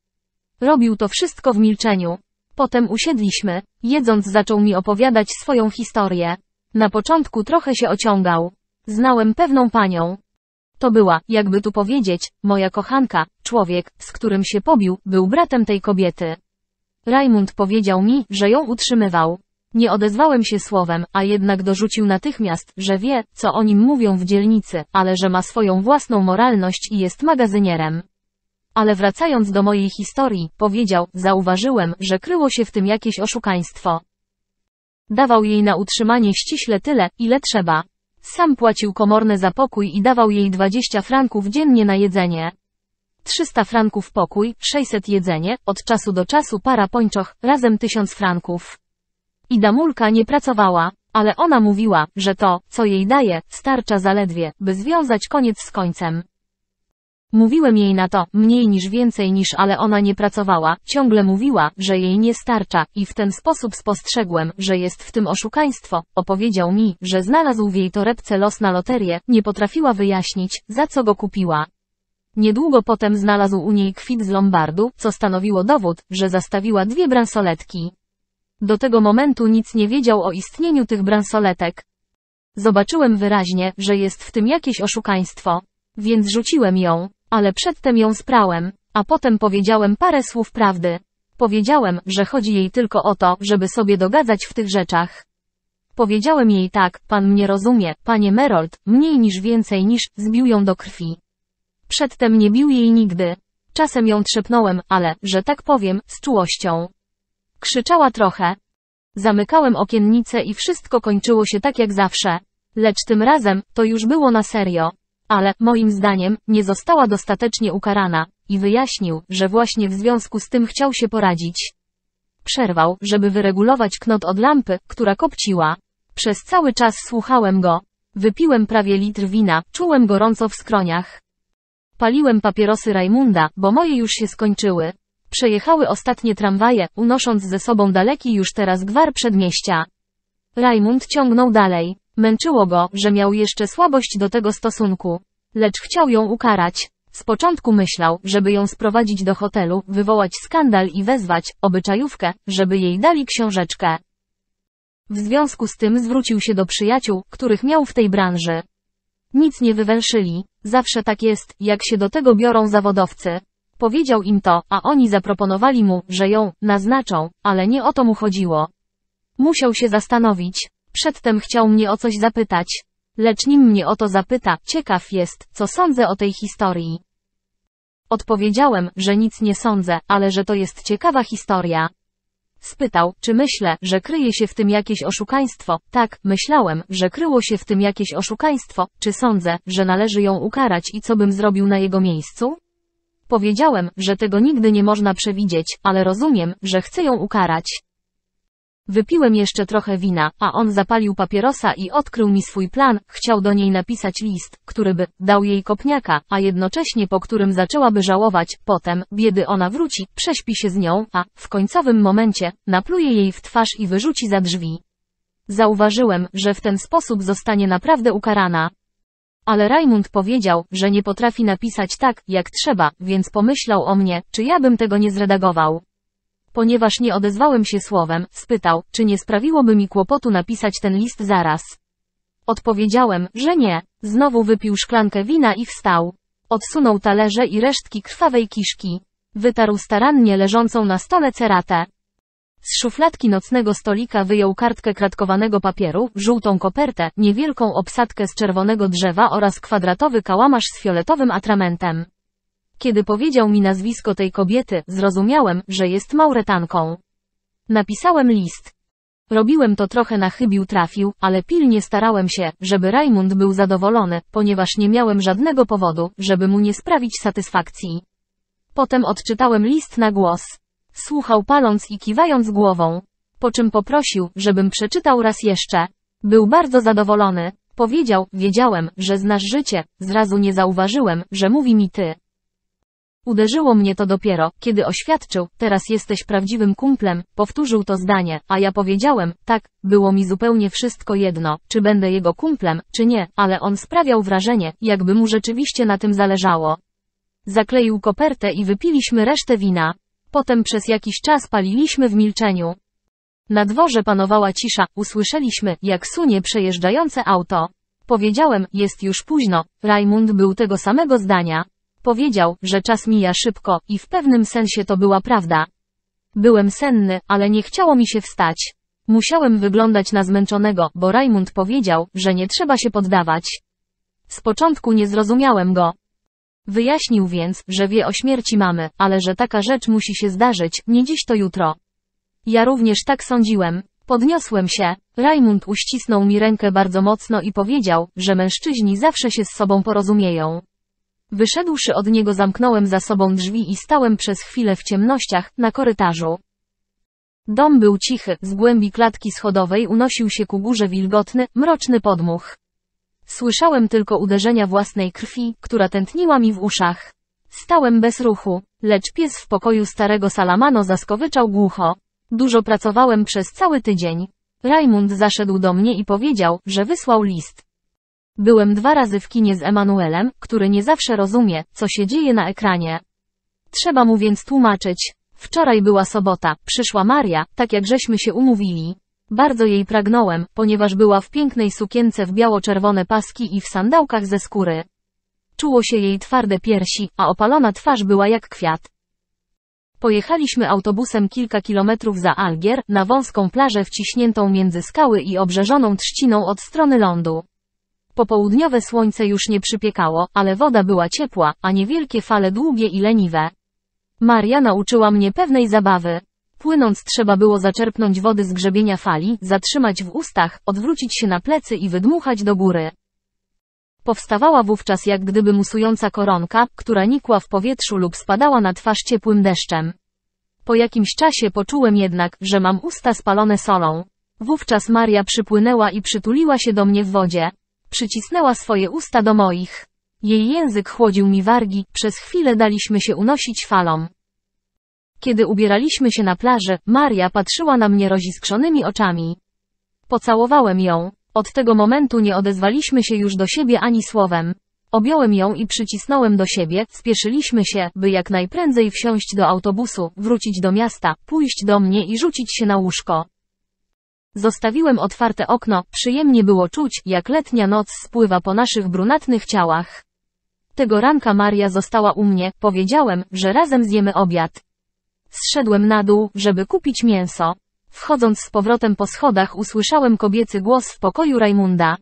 Robił to wszystko w milczeniu. Potem usiedliśmy. Jedząc zaczął mi opowiadać swoją historię. Na początku trochę się ociągał. Znałem pewną panią. To była, jakby tu powiedzieć, moja kochanka, człowiek, z którym się pobił, był bratem tej kobiety. Rajmund powiedział mi, że ją utrzymywał. Nie odezwałem się słowem, a jednak dorzucił natychmiast, że wie, co o nim mówią w dzielnicy, ale że ma swoją własną moralność i jest magazynierem. Ale wracając do mojej historii, powiedział, zauważyłem, że kryło się w tym jakieś oszukaństwo. Dawał jej na utrzymanie ściśle tyle, ile trzeba. Sam płacił komorne za pokój i dawał jej 20 franków dziennie na jedzenie. 300 franków pokój, 600 jedzenie, od czasu do czasu para pończoch, razem 1000 franków. Ida Mulka nie pracowała, ale ona mówiła, że to, co jej daje, starcza zaledwie, by związać koniec z końcem. Mówiłem jej na to, mniej niż więcej niż, ale ona nie pracowała, ciągle mówiła, że jej nie starcza, i w ten sposób spostrzegłem, że jest w tym oszukaństwo. Opowiedział mi, że znalazł w jej torebce los na loterię, nie potrafiła wyjaśnić, za co go kupiła. Niedługo potem znalazł u niej kwit z Lombardu, co stanowiło dowód, że zastawiła dwie bransoletki. Do tego momentu nic nie wiedział o istnieniu tych bransoletek. Zobaczyłem wyraźnie, że jest w tym jakieś oszukaństwo. Więc rzuciłem ją, ale przedtem ją sprałem, a potem powiedziałem parę słów prawdy. Powiedziałem, że chodzi jej tylko o to, żeby sobie dogadzać w tych rzeczach. Powiedziałem jej tak, pan mnie rozumie, panie Merold, mniej niż więcej niż, zbił ją do krwi. Przedtem nie bił jej nigdy. Czasem ją trzepnąłem, ale, że tak powiem, z czułością. Krzyczała trochę. Zamykałem okiennice i wszystko kończyło się tak jak zawsze. Lecz tym razem, to już było na serio. Ale, moim zdaniem, nie została dostatecznie ukarana. I wyjaśnił, że właśnie w związku z tym chciał się poradzić. Przerwał, żeby wyregulować knot od lampy, która kopciła. Przez cały czas słuchałem go. Wypiłem prawie litr wina, czułem gorąco w skroniach. Paliłem papierosy Rajmunda, bo moje już się skończyły. Przejechały ostatnie tramwaje, unosząc ze sobą daleki już teraz gwar przedmieścia. Rajmund ciągnął dalej. Męczyło go, że miał jeszcze słabość do tego stosunku. Lecz chciał ją ukarać. Z początku myślał, żeby ją sprowadzić do hotelu, wywołać skandal i wezwać, obyczajówkę, żeby jej dali książeczkę. W związku z tym zwrócił się do przyjaciół, których miał w tej branży. Nic nie wywęszyli. Zawsze tak jest, jak się do tego biorą zawodowcy. Powiedział im to, a oni zaproponowali mu, że ją naznaczą, ale nie o to mu chodziło. Musiał się zastanowić. Przedtem chciał mnie o coś zapytać. Lecz nim mnie o to zapyta, ciekaw jest, co sądzę o tej historii. Odpowiedziałem, że nic nie sądzę, ale że to jest ciekawa historia. Spytał, czy myślę, że kryje się w tym jakieś oszukaństwo. Tak, myślałem, że kryło się w tym jakieś oszukaństwo. Czy sądzę, że należy ją ukarać i co bym zrobił na jego miejscu? Powiedziałem, że tego nigdy nie można przewidzieć, ale rozumiem, że chcę ją ukarać. Wypiłem jeszcze trochę wina, a on zapalił papierosa i odkrył mi swój plan, chciał do niej napisać list, który by dał jej kopniaka, a jednocześnie po którym zaczęłaby żałować, potem, biedy ona wróci, prześpi się z nią, a, w końcowym momencie, napluje jej w twarz i wyrzuci za drzwi. Zauważyłem, że w ten sposób zostanie naprawdę ukarana ale Raymond powiedział, że nie potrafi napisać tak, jak trzeba, więc pomyślał o mnie, czy ja bym tego nie zredagował. Ponieważ nie odezwałem się słowem, spytał, czy nie sprawiłoby mi kłopotu napisać ten list zaraz. Odpowiedziałem, że nie. Znowu wypił szklankę wina i wstał. Odsunął talerze i resztki krwawej kiszki. Wytarł starannie leżącą na stole ceratę. Z szufladki nocnego stolika wyjął kartkę kratkowanego papieru, żółtą kopertę, niewielką obsadkę z czerwonego drzewa oraz kwadratowy kałamarz z fioletowym atramentem. Kiedy powiedział mi nazwisko tej kobiety, zrozumiałem, że jest Mauretanką. Napisałem list. Robiłem to trochę na chybił trafił, ale pilnie starałem się, żeby Raymond był zadowolony, ponieważ nie miałem żadnego powodu, żeby mu nie sprawić satysfakcji. Potem odczytałem list na głos. Słuchał paląc i kiwając głową. Po czym poprosił, żebym przeczytał raz jeszcze. Był bardzo zadowolony. Powiedział, wiedziałem, że znasz życie, zrazu nie zauważyłem, że mówi mi ty. Uderzyło mnie to dopiero, kiedy oświadczył, teraz jesteś prawdziwym kumplem, powtórzył to zdanie, a ja powiedziałem, tak, było mi zupełnie wszystko jedno, czy będę jego kumplem, czy nie, ale on sprawiał wrażenie, jakby mu rzeczywiście na tym zależało. Zakleił kopertę i wypiliśmy resztę wina. Potem przez jakiś czas paliliśmy w milczeniu. Na dworze panowała cisza, usłyszeliśmy, jak sunie przejeżdżające auto. Powiedziałem, jest już późno. Raymond był tego samego zdania. Powiedział, że czas mija szybko i w pewnym sensie to była prawda. Byłem senny, ale nie chciało mi się wstać. Musiałem wyglądać na zmęczonego, bo Raymond powiedział, że nie trzeba się poddawać. Z początku nie zrozumiałem go. Wyjaśnił więc, że wie o śmierci mamy, ale że taka rzecz musi się zdarzyć, nie dziś to jutro. Ja również tak sądziłem. Podniosłem się. Raymond uścisnął mi rękę bardzo mocno i powiedział, że mężczyźni zawsze się z sobą porozumieją. Wyszedłszy od niego zamknąłem za sobą drzwi i stałem przez chwilę w ciemnościach, na korytarzu. Dom był cichy, z głębi klatki schodowej unosił się ku górze wilgotny, mroczny podmuch. Słyszałem tylko uderzenia własnej krwi, która tętniła mi w uszach. Stałem bez ruchu, lecz pies w pokoju starego Salamano zaskowyczał głucho. Dużo pracowałem przez cały tydzień. Raymond zaszedł do mnie i powiedział, że wysłał list. Byłem dwa razy w kinie z Emanuelem, który nie zawsze rozumie, co się dzieje na ekranie. Trzeba mu więc tłumaczyć. Wczoraj była sobota, przyszła Maria, tak jak żeśmy się umówili. Bardzo jej pragnąłem, ponieważ była w pięknej sukience w biało-czerwone paski i w sandałkach ze skóry. Czuło się jej twarde piersi, a opalona twarz była jak kwiat. Pojechaliśmy autobusem kilka kilometrów za Algier, na wąską plażę wciśniętą między skały i obrzeżoną trzciną od strony lądu. Popołudniowe słońce już nie przypiekało, ale woda była ciepła, a niewielkie fale długie i leniwe. Maria nauczyła mnie pewnej zabawy. Płynąc trzeba było zaczerpnąć wody z grzebienia fali, zatrzymać w ustach, odwrócić się na plecy i wydmuchać do góry. Powstawała wówczas jak gdyby musująca koronka, która nikła w powietrzu lub spadała na twarz ciepłym deszczem. Po jakimś czasie poczułem jednak, że mam usta spalone solą. Wówczas Maria przypłynęła i przytuliła się do mnie w wodzie. Przycisnęła swoje usta do moich. Jej język chłodził mi wargi, przez chwilę daliśmy się unosić falom. Kiedy ubieraliśmy się na plaży, Maria patrzyła na mnie roziskrzonymi oczami. Pocałowałem ją. Od tego momentu nie odezwaliśmy się już do siebie ani słowem. Objąłem ją i przycisnąłem do siebie, spieszyliśmy się, by jak najprędzej wsiąść do autobusu, wrócić do miasta, pójść do mnie i rzucić się na łóżko. Zostawiłem otwarte okno, przyjemnie było czuć, jak letnia noc spływa po naszych brunatnych ciałach. Tego ranka Maria została u mnie, powiedziałem, że razem zjemy obiad. Zszedłem na dół, żeby kupić mięso. Wchodząc z powrotem po schodach usłyszałem kobiecy głos w pokoju Rajmunda.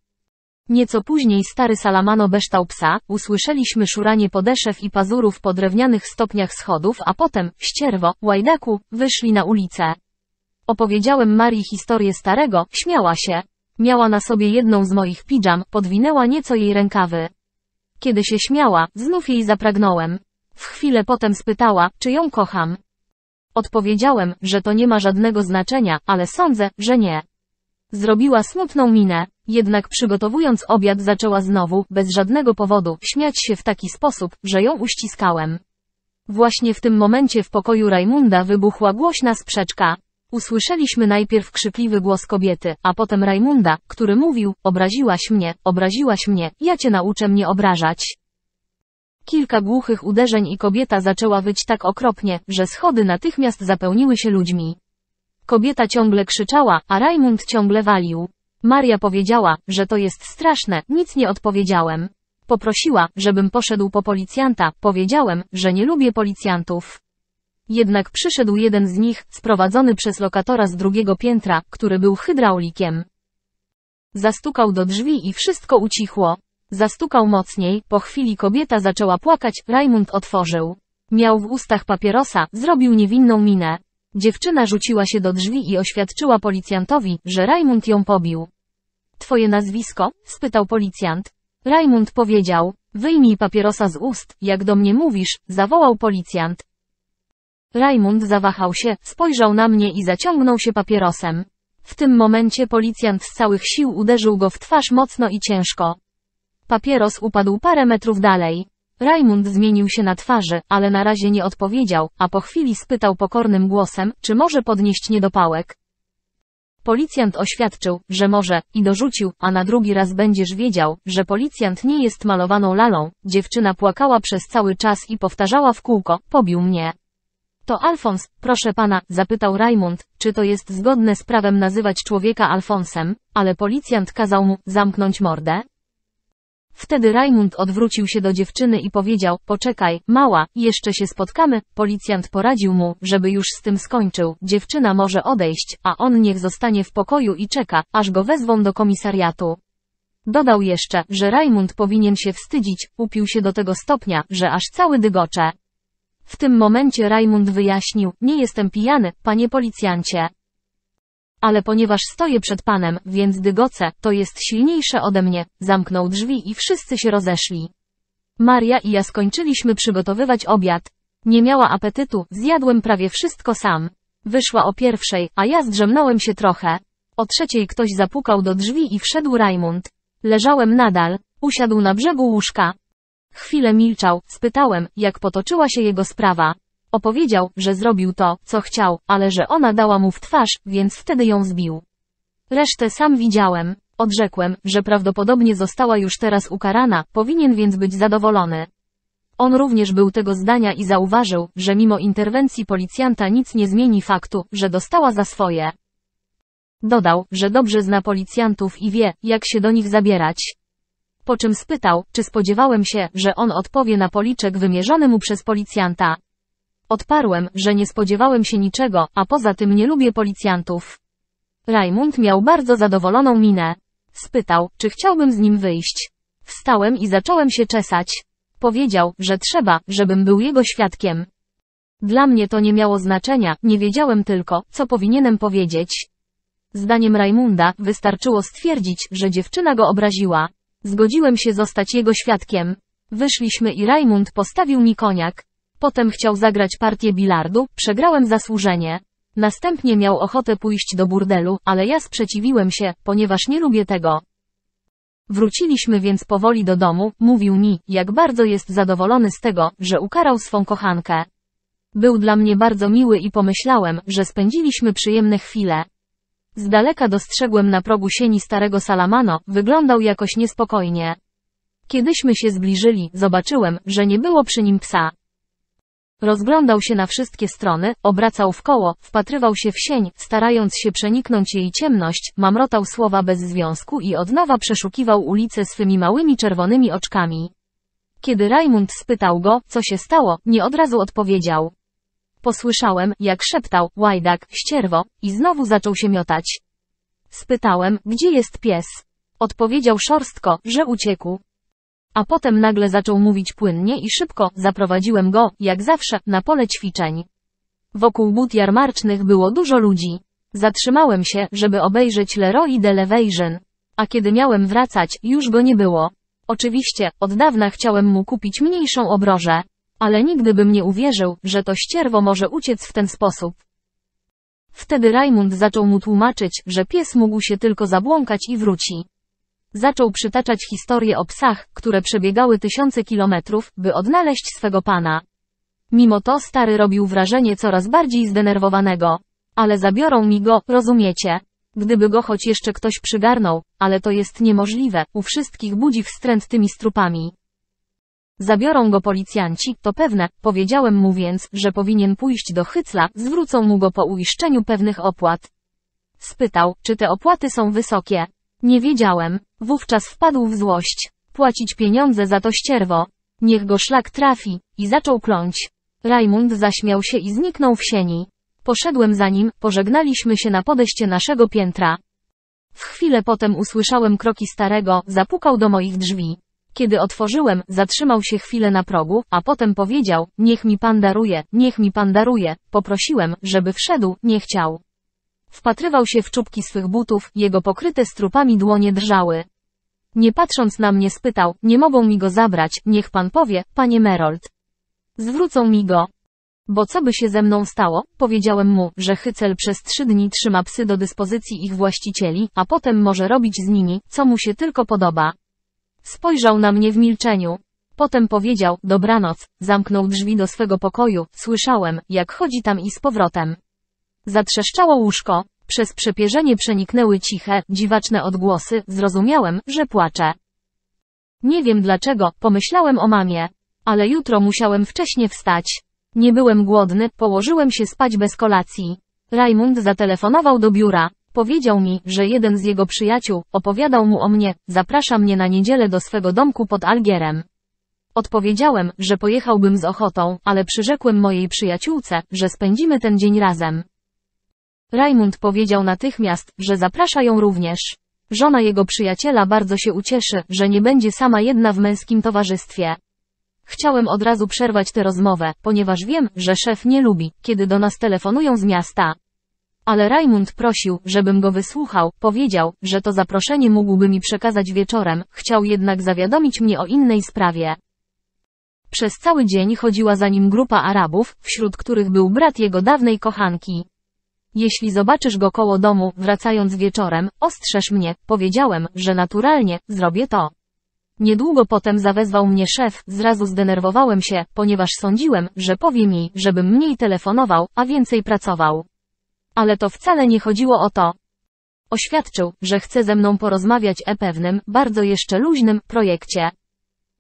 Nieco później stary salamano beształ psa, usłyszeliśmy szuranie podeszew i pazurów po drewnianych stopniach schodów, a potem, ścierwo, łajdaku, wyszli na ulicę. Opowiedziałem Marii historię starego, śmiała się. Miała na sobie jedną z moich pidżam, podwinęła nieco jej rękawy. Kiedy się śmiała, znów jej zapragnąłem. W chwilę potem spytała, czy ją kocham. Odpowiedziałem, że to nie ma żadnego znaczenia, ale sądzę, że nie. Zrobiła smutną minę, jednak przygotowując obiad zaczęła znowu, bez żadnego powodu, śmiać się w taki sposób, że ją uściskałem. Właśnie w tym momencie w pokoju Rajmunda wybuchła głośna sprzeczka. Usłyszeliśmy najpierw krzykliwy głos kobiety, a potem Rajmunda, który mówił, obraziłaś mnie, obraziłaś mnie, ja cię nauczę mnie obrażać. Kilka głuchych uderzeń i kobieta zaczęła wyć tak okropnie, że schody natychmiast zapełniły się ludźmi. Kobieta ciągle krzyczała, a Raymond ciągle walił. Maria powiedziała, że to jest straszne, nic nie odpowiedziałem. Poprosiła, żebym poszedł po policjanta, powiedziałem, że nie lubię policjantów. Jednak przyszedł jeden z nich, sprowadzony przez lokatora z drugiego piętra, który był hydraulikiem. Zastukał do drzwi i wszystko ucichło. Zastukał mocniej, po chwili kobieta zaczęła płakać, Rajmund otworzył. Miał w ustach papierosa, zrobił niewinną minę. Dziewczyna rzuciła się do drzwi i oświadczyła policjantowi, że Rajmund ją pobił. Twoje nazwisko? spytał policjant. Rajmund powiedział, wyjmij papierosa z ust, jak do mnie mówisz, zawołał policjant. Rajmund zawahał się, spojrzał na mnie i zaciągnął się papierosem. W tym momencie policjant z całych sił uderzył go w twarz mocno i ciężko. Papieros upadł parę metrów dalej. Rajmund zmienił się na twarzy, ale na razie nie odpowiedział, a po chwili spytał pokornym głosem, czy może podnieść niedopałek. Policjant oświadczył, że może, i dorzucił, a na drugi raz będziesz wiedział, że policjant nie jest malowaną lalą. Dziewczyna płakała przez cały czas i powtarzała w kółko, pobił mnie. To Alfons, proszę pana, zapytał Rajmund, czy to jest zgodne z prawem nazywać człowieka Alfonsem, ale policjant kazał mu zamknąć mordę, Wtedy Rajmund odwrócił się do dziewczyny i powiedział, poczekaj, mała, jeszcze się spotkamy. Policjant poradził mu, żeby już z tym skończył. Dziewczyna może odejść, a on niech zostanie w pokoju i czeka, aż go wezwą do komisariatu. Dodał jeszcze, że Rajmund powinien się wstydzić, upił się do tego stopnia, że aż cały dygocze. W tym momencie Rajmund wyjaśnił, nie jestem pijany, panie policjancie ale ponieważ stoję przed panem, więc dygoce. to jest silniejsze ode mnie. Zamknął drzwi i wszyscy się rozeszli. Maria i ja skończyliśmy przygotowywać obiad. Nie miała apetytu, zjadłem prawie wszystko sam. Wyszła o pierwszej, a ja zdrzemnąłem się trochę. O trzeciej ktoś zapukał do drzwi i wszedł Rajmund. Leżałem nadal, usiadł na brzegu łóżka. Chwilę milczał, spytałem, jak potoczyła się jego sprawa. Opowiedział, że zrobił to, co chciał, ale że ona dała mu w twarz, więc wtedy ją zbił. Resztę sam widziałem. Odrzekłem, że prawdopodobnie została już teraz ukarana, powinien więc być zadowolony. On również był tego zdania i zauważył, że mimo interwencji policjanta nic nie zmieni faktu, że dostała za swoje. Dodał, że dobrze zna policjantów i wie, jak się do nich zabierać. Po czym spytał, czy spodziewałem się, że on odpowie na policzek wymierzony mu przez policjanta. Odparłem, że nie spodziewałem się niczego, a poza tym nie lubię policjantów. Raymond miał bardzo zadowoloną minę. Spytał, czy chciałbym z nim wyjść. Wstałem i zacząłem się czesać. Powiedział, że trzeba, żebym był jego świadkiem. Dla mnie to nie miało znaczenia, nie wiedziałem tylko, co powinienem powiedzieć. Zdaniem Rajmunda, wystarczyło stwierdzić, że dziewczyna go obraziła. Zgodziłem się zostać jego świadkiem. Wyszliśmy i Rajmund postawił mi koniak. Potem chciał zagrać partię bilardu, przegrałem zasłużenie. Następnie miał ochotę pójść do burdelu, ale ja sprzeciwiłem się, ponieważ nie lubię tego. Wróciliśmy więc powoli do domu, mówił mi, jak bardzo jest zadowolony z tego, że ukarał swą kochankę. Był dla mnie bardzo miły i pomyślałem, że spędziliśmy przyjemne chwile. Z daleka dostrzegłem na progu sieni starego Salamano, wyglądał jakoś niespokojnie. Kiedyśmy się zbliżyli, zobaczyłem, że nie było przy nim psa. Rozglądał się na wszystkie strony, obracał w koło, wpatrywał się w sień, starając się przeniknąć jej ciemność, mamrotał słowa bez związku i od nowa przeszukiwał ulicę swymi małymi czerwonymi oczkami. Kiedy Raymond spytał go, co się stało, nie od razu odpowiedział. Posłyszałem, jak szeptał, łajdak, ścierwo, i znowu zaczął się miotać. Spytałem, gdzie jest pies. Odpowiedział szorstko, że uciekł. A potem nagle zaczął mówić płynnie i szybko, zaprowadziłem go, jak zawsze, na pole ćwiczeń. Wokół but jarmarcznych było dużo ludzi. Zatrzymałem się, żeby obejrzeć Leroy Delevation. A kiedy miałem wracać, już go nie było. Oczywiście, od dawna chciałem mu kupić mniejszą obrożę. Ale nigdy bym nie uwierzył, że to ścierwo może uciec w ten sposób. Wtedy Raymond zaczął mu tłumaczyć, że pies mógł się tylko zabłąkać i wróci zaczął przytaczać historie o psach, które przebiegały tysiące kilometrów, by odnaleźć swego pana. Mimo to stary robił wrażenie coraz bardziej zdenerwowanego. Ale zabiorą mi go, rozumiecie? Gdyby go choć jeszcze ktoś przygarnął, ale to jest niemożliwe, u wszystkich budzi wstręt tymi strupami. Zabiorą go policjanci, to pewne, powiedziałem mu więc, że powinien pójść do Hycla, zwrócą mu go po uiszczeniu pewnych opłat. Spytał, czy te opłaty są wysokie. Nie wiedziałem. Wówczas wpadł w złość. Płacić pieniądze za to ścierwo. Niech go szlak trafi. I zaczął kląć. Rajmund zaśmiał się i zniknął w sieni. Poszedłem za nim, pożegnaliśmy się na podejście naszego piętra. W chwilę potem usłyszałem kroki starego, zapukał do moich drzwi. Kiedy otworzyłem, zatrzymał się chwilę na progu, a potem powiedział, niech mi pan daruje, niech mi pan daruje, poprosiłem, żeby wszedł, nie chciał. Wpatrywał się w czubki swych butów, jego pokryte strupami dłonie drżały. Nie patrząc na mnie spytał, nie mogą mi go zabrać, niech pan powie, panie Merold. Zwrócą mi go. Bo co by się ze mną stało? Powiedziałem mu, że Hycel przez trzy dni trzyma psy do dyspozycji ich właścicieli, a potem może robić z nimi, co mu się tylko podoba. Spojrzał na mnie w milczeniu. Potem powiedział, dobranoc, zamknął drzwi do swego pokoju, słyszałem, jak chodzi tam i z powrotem. Zatrzeszczało łóżko. Przez przepierzenie przeniknęły ciche, dziwaczne odgłosy, zrozumiałem, że płacze. Nie wiem dlaczego, pomyślałem o mamie. Ale jutro musiałem wcześnie wstać. Nie byłem głodny, położyłem się spać bez kolacji. Raymond zatelefonował do biura. Powiedział mi, że jeden z jego przyjaciół opowiadał mu o mnie, zaprasza mnie na niedzielę do swego domku pod Algierem. Odpowiedziałem, że pojechałbym z ochotą, ale przyrzekłem mojej przyjaciółce, że spędzimy ten dzień razem. Raymond powiedział natychmiast, że zaprasza ją również. Żona jego przyjaciela bardzo się ucieszy, że nie będzie sama jedna w męskim towarzystwie. Chciałem od razu przerwać tę rozmowę, ponieważ wiem, że szef nie lubi, kiedy do nas telefonują z miasta. Ale Raymond prosił, żebym go wysłuchał, powiedział, że to zaproszenie mógłby mi przekazać wieczorem, chciał jednak zawiadomić mnie o innej sprawie. Przez cały dzień chodziła za nim grupa Arabów, wśród których był brat jego dawnej kochanki. Jeśli zobaczysz go koło domu, wracając wieczorem, ostrzeż mnie, powiedziałem, że naturalnie, zrobię to. Niedługo potem zawezwał mnie szef, zrazu zdenerwowałem się, ponieważ sądziłem, że powie mi, żebym mniej telefonował, a więcej pracował. Ale to wcale nie chodziło o to. Oświadczył, że chce ze mną porozmawiać o pewnym, bardzo jeszcze luźnym, projekcie.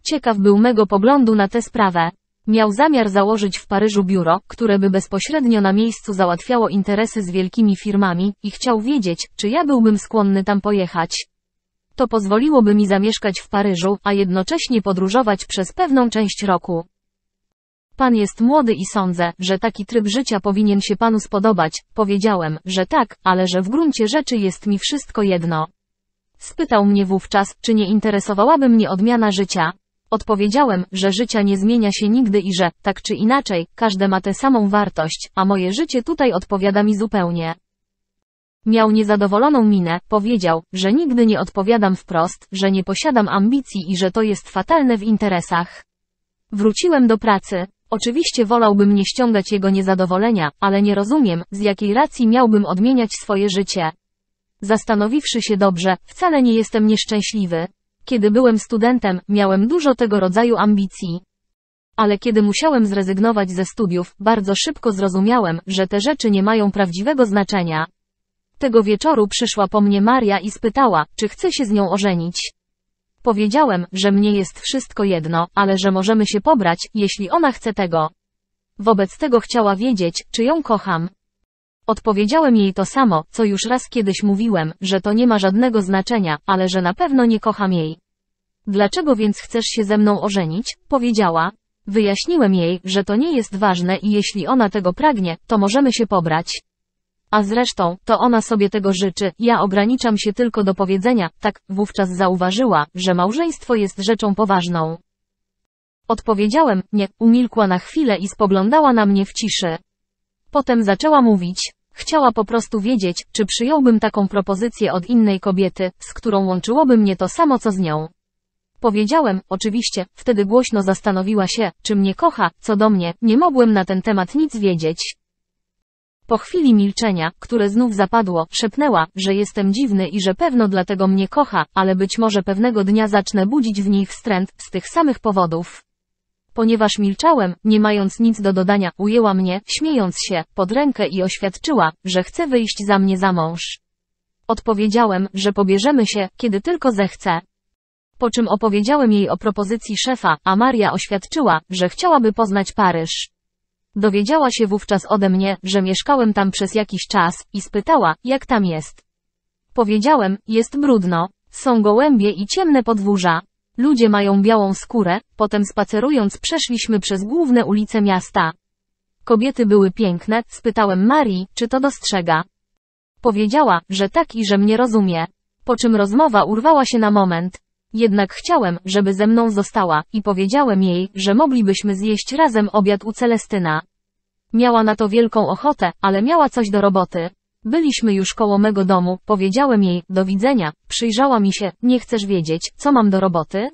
Ciekaw był mego poglądu na tę sprawę. Miał zamiar założyć w Paryżu biuro, które by bezpośrednio na miejscu załatwiało interesy z wielkimi firmami i chciał wiedzieć, czy ja byłbym skłonny tam pojechać. To pozwoliłoby mi zamieszkać w Paryżu, a jednocześnie podróżować przez pewną część roku. Pan jest młody i sądzę, że taki tryb życia powinien się panu spodobać. Powiedziałem, że tak, ale że w gruncie rzeczy jest mi wszystko jedno. Spytał mnie wówczas, czy nie interesowałaby mnie odmiana życia. Odpowiedziałem, że życia nie zmienia się nigdy i że, tak czy inaczej, każde ma tę samą wartość, a moje życie tutaj odpowiada mi zupełnie. Miał niezadowoloną minę, powiedział, że nigdy nie odpowiadam wprost, że nie posiadam ambicji i że to jest fatalne w interesach. Wróciłem do pracy. Oczywiście wolałbym nie ściągać jego niezadowolenia, ale nie rozumiem, z jakiej racji miałbym odmieniać swoje życie. Zastanowiwszy się dobrze, wcale nie jestem nieszczęśliwy. Kiedy byłem studentem, miałem dużo tego rodzaju ambicji. Ale kiedy musiałem zrezygnować ze studiów, bardzo szybko zrozumiałem, że te rzeczy nie mają prawdziwego znaczenia. Tego wieczoru przyszła po mnie Maria i spytała, czy chcę się z nią ożenić. Powiedziałem, że mnie jest wszystko jedno, ale że możemy się pobrać, jeśli ona chce tego. Wobec tego chciała wiedzieć, czy ją kocham. Odpowiedziałem jej to samo, co już raz kiedyś mówiłem, że to nie ma żadnego znaczenia, ale że na pewno nie kocham jej. Dlaczego więc chcesz się ze mną ożenić? Powiedziała. Wyjaśniłem jej, że to nie jest ważne i jeśli ona tego pragnie, to możemy się pobrać. A zresztą, to ona sobie tego życzy, ja ograniczam się tylko do powiedzenia, tak, wówczas zauważyła, że małżeństwo jest rzeczą poważną. Odpowiedziałem, nie, umilkła na chwilę i spoglądała na mnie w ciszy. Potem zaczęła mówić. Chciała po prostu wiedzieć, czy przyjąłbym taką propozycję od innej kobiety, z którą łączyłoby mnie to samo co z nią. Powiedziałem, oczywiście, wtedy głośno zastanowiła się, czy mnie kocha, co do mnie, nie mogłem na ten temat nic wiedzieć. Po chwili milczenia, które znów zapadło, szepnęła, że jestem dziwny i że pewno dlatego mnie kocha, ale być może pewnego dnia zacznę budzić w niej wstręt, z tych samych powodów. Ponieważ milczałem, nie mając nic do dodania, ujęła mnie, śmiejąc się, pod rękę i oświadczyła, że chce wyjść za mnie za mąż. Odpowiedziałem, że pobierzemy się, kiedy tylko zechce. Po czym opowiedziałem jej o propozycji szefa, a Maria oświadczyła, że chciałaby poznać Paryż. Dowiedziała się wówczas ode mnie, że mieszkałem tam przez jakiś czas i spytała, jak tam jest. Powiedziałem, jest brudno, są gołębie i ciemne podwórza. Ludzie mają białą skórę, potem spacerując przeszliśmy przez główne ulice miasta. Kobiety były piękne, spytałem Marii, czy to dostrzega. Powiedziała, że tak i że mnie rozumie. Po czym rozmowa urwała się na moment. Jednak chciałem, żeby ze mną została, i powiedziałem jej, że moglibyśmy zjeść razem obiad u Celestyna. Miała na to wielką ochotę, ale miała coś do roboty. Byliśmy już koło mego domu, powiedziałem jej, do widzenia, przyjrzała mi się, nie chcesz wiedzieć, co mam do roboty?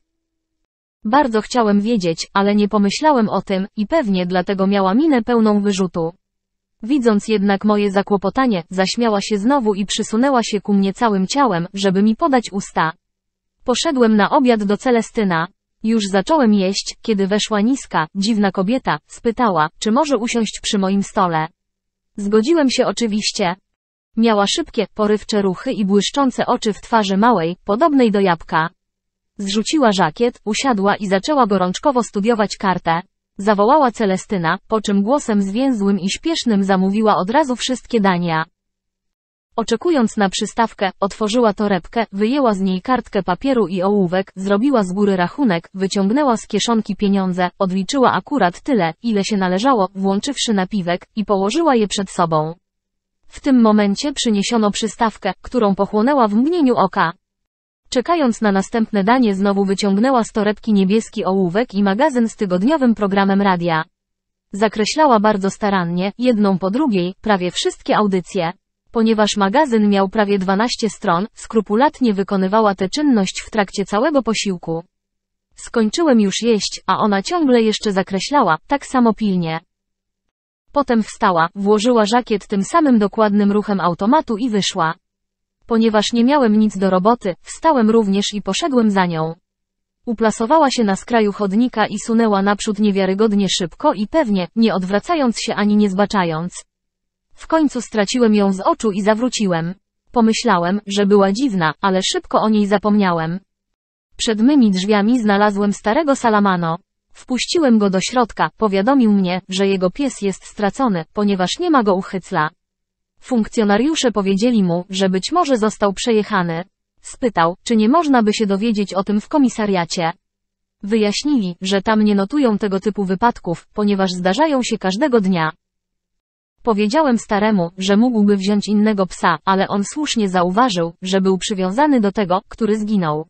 Bardzo chciałem wiedzieć, ale nie pomyślałem o tym, i pewnie dlatego miała minę pełną wyrzutu. Widząc jednak moje zakłopotanie, zaśmiała się znowu i przysunęła się ku mnie całym ciałem, żeby mi podać usta. Poszedłem na obiad do Celestyna. Już zacząłem jeść, kiedy weszła niska, dziwna kobieta, spytała, czy może usiąść przy moim stole. Zgodziłem się oczywiście. Miała szybkie, porywcze ruchy i błyszczące oczy w twarzy małej, podobnej do jabłka. Zrzuciła żakiet, usiadła i zaczęła gorączkowo studiować kartę. Zawołała Celestyna, po czym głosem zwięzłym i śpiesznym zamówiła od razu wszystkie dania. Oczekując na przystawkę, otworzyła torebkę, wyjęła z niej kartkę papieru i ołówek, zrobiła z góry rachunek, wyciągnęła z kieszonki pieniądze, odliczyła akurat tyle, ile się należało, włączywszy napiwek, i położyła je przed sobą. W tym momencie przyniesiono przystawkę, którą pochłonęła w mgnieniu oka. Czekając na następne danie znowu wyciągnęła z torebki niebieski ołówek i magazyn z tygodniowym programem radia. Zakreślała bardzo starannie, jedną po drugiej, prawie wszystkie audycje. Ponieważ magazyn miał prawie 12 stron, skrupulatnie wykonywała tę czynność w trakcie całego posiłku. Skończyłem już jeść, a ona ciągle jeszcze zakreślała, tak samo pilnie. Potem wstała, włożyła żakiet tym samym dokładnym ruchem automatu i wyszła. Ponieważ nie miałem nic do roboty, wstałem również i poszedłem za nią. Uplasowała się na skraju chodnika i sunęła naprzód niewiarygodnie szybko i pewnie, nie odwracając się ani nie zbaczając. W końcu straciłem ją z oczu i zawróciłem. Pomyślałem, że była dziwna, ale szybko o niej zapomniałem. Przed mymi drzwiami znalazłem starego salamano. Wpuściłem go do środka, powiadomił mnie, że jego pies jest stracony, ponieważ nie ma go u Hycla. Funkcjonariusze powiedzieli mu, że być może został przejechany. Spytał, czy nie można by się dowiedzieć o tym w komisariacie. Wyjaśnili, że tam nie notują tego typu wypadków, ponieważ zdarzają się każdego dnia. Powiedziałem staremu, że mógłby wziąć innego psa, ale on słusznie zauważył, że był przywiązany do tego, który zginął.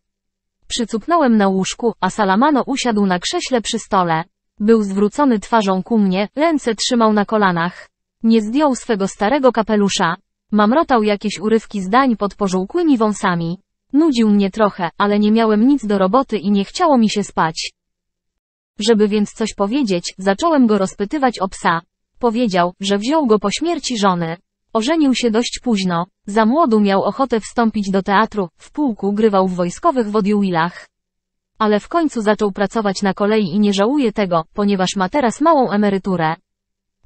Przycupnąłem na łóżku, a Salamano usiadł na krześle przy stole. Był zwrócony twarzą ku mnie, ręce trzymał na kolanach. Nie zdjął swego starego kapelusza. Mamrotał jakieś urywki zdań pod pożółkłymi wąsami. Nudził mnie trochę, ale nie miałem nic do roboty i nie chciało mi się spać. Żeby więc coś powiedzieć, zacząłem go rozpytywać o psa. Powiedział, że wziął go po śmierci żony. Ożenił się dość późno. Za młodu miał ochotę wstąpić do teatru, w pułku grywał w wojskowych wodiuilach. Ale w końcu zaczął pracować na kolei i nie żałuje tego, ponieważ ma teraz małą emeryturę.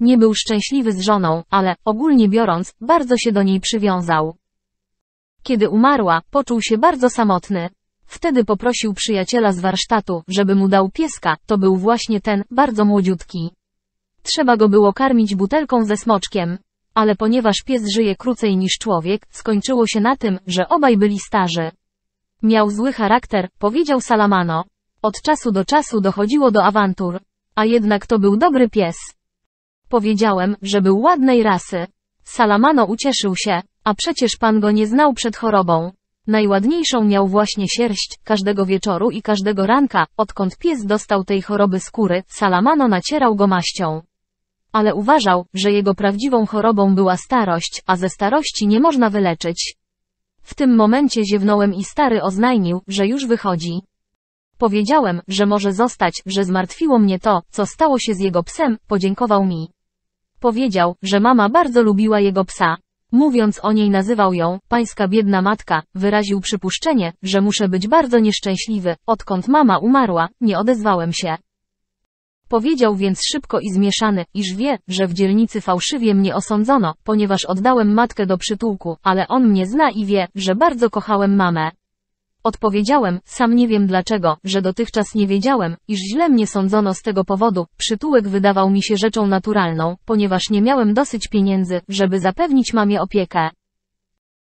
Nie był szczęśliwy z żoną, ale, ogólnie biorąc, bardzo się do niej przywiązał. Kiedy umarła, poczuł się bardzo samotny. Wtedy poprosił przyjaciela z warsztatu, żeby mu dał pieska, to był właśnie ten, bardzo młodziutki. Trzeba go było karmić butelką ze smoczkiem ale ponieważ pies żyje krócej niż człowiek, skończyło się na tym, że obaj byli starzy. Miał zły charakter, powiedział Salamano. Od czasu do czasu dochodziło do awantur. A jednak to był dobry pies. Powiedziałem, że był ładnej rasy. Salamano ucieszył się, a przecież pan go nie znał przed chorobą. Najładniejszą miał właśnie sierść, każdego wieczoru i każdego ranka, odkąd pies dostał tej choroby skóry, Salamano nacierał go maścią ale uważał, że jego prawdziwą chorobą była starość, a ze starości nie można wyleczyć. W tym momencie ziewnąłem i stary oznajmił, że już wychodzi. Powiedziałem, że może zostać, że zmartwiło mnie to, co stało się z jego psem, podziękował mi. Powiedział, że mama bardzo lubiła jego psa. Mówiąc o niej nazywał ją, pańska biedna matka, wyraził przypuszczenie, że muszę być bardzo nieszczęśliwy, odkąd mama umarła, nie odezwałem się. Powiedział więc szybko i zmieszany, iż wie, że w dzielnicy fałszywie mnie osądzono, ponieważ oddałem matkę do przytułku, ale on mnie zna i wie, że bardzo kochałem mamę. Odpowiedziałem, sam nie wiem dlaczego, że dotychczas nie wiedziałem, iż źle mnie sądzono z tego powodu, przytułek wydawał mi się rzeczą naturalną, ponieważ nie miałem dosyć pieniędzy, żeby zapewnić mamie opiekę.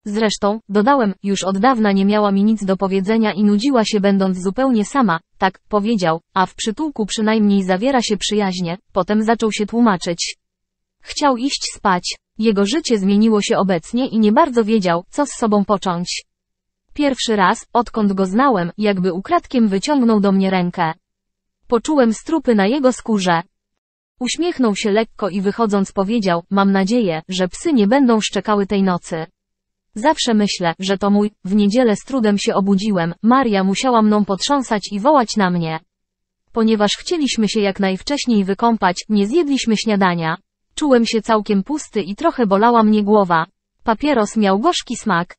Zresztą, dodałem, już od dawna nie miała mi nic do powiedzenia i nudziła się będąc zupełnie sama, tak, powiedział, a w przytułku przynajmniej zawiera się przyjaźnie, potem zaczął się tłumaczyć. Chciał iść spać. Jego życie zmieniło się obecnie i nie bardzo wiedział, co z sobą począć. Pierwszy raz, odkąd go znałem, jakby ukradkiem wyciągnął do mnie rękę. Poczułem strupy na jego skórze. Uśmiechnął się lekko i wychodząc powiedział, mam nadzieję, że psy nie będą szczekały tej nocy. Zawsze myślę, że to mój, w niedzielę z trudem się obudziłem, Maria musiała mną potrząsać i wołać na mnie. Ponieważ chcieliśmy się jak najwcześniej wykąpać, nie zjedliśmy śniadania. Czułem się całkiem pusty i trochę bolała mnie głowa. Papieros miał gorzki smak.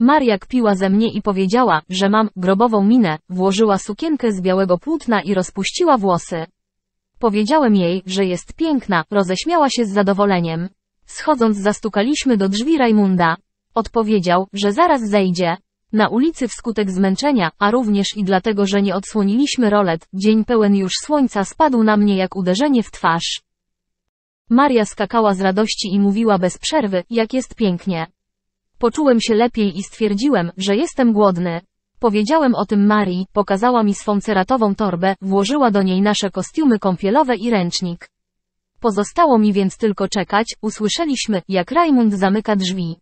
Maria kpiła ze mnie i powiedziała, że mam grobową minę, włożyła sukienkę z białego płótna i rozpuściła włosy. Powiedziałem jej, że jest piękna, roześmiała się z zadowoleniem. Schodząc zastukaliśmy do drzwi Rajmunda. Odpowiedział, że zaraz zejdzie. Na ulicy wskutek zmęczenia, a również i dlatego, że nie odsłoniliśmy rolet, dzień pełen już słońca spadł na mnie jak uderzenie w twarz. Maria skakała z radości i mówiła bez przerwy, jak jest pięknie. Poczułem się lepiej i stwierdziłem, że jestem głodny. Powiedziałem o tym Marii, pokazała mi swą ceratową torbę, włożyła do niej nasze kostiumy kąpielowe i ręcznik. Pozostało mi więc tylko czekać, usłyszeliśmy, jak Raymond zamyka drzwi.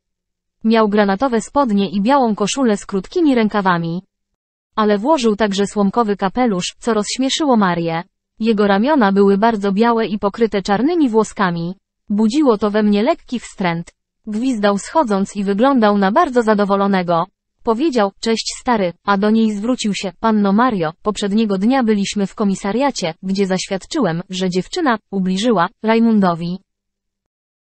Miał granatowe spodnie i białą koszulę z krótkimi rękawami. Ale włożył także słomkowy kapelusz, co rozśmieszyło Marię. Jego ramiona były bardzo białe i pokryte czarnymi włoskami. Budziło to we mnie lekki wstręt. Gwizdał schodząc i wyglądał na bardzo zadowolonego. Powiedział, cześć stary, a do niej zwrócił się, panno Mario, poprzedniego dnia byliśmy w komisariacie, gdzie zaświadczyłem, że dziewczyna ubliżyła Rajmundowi.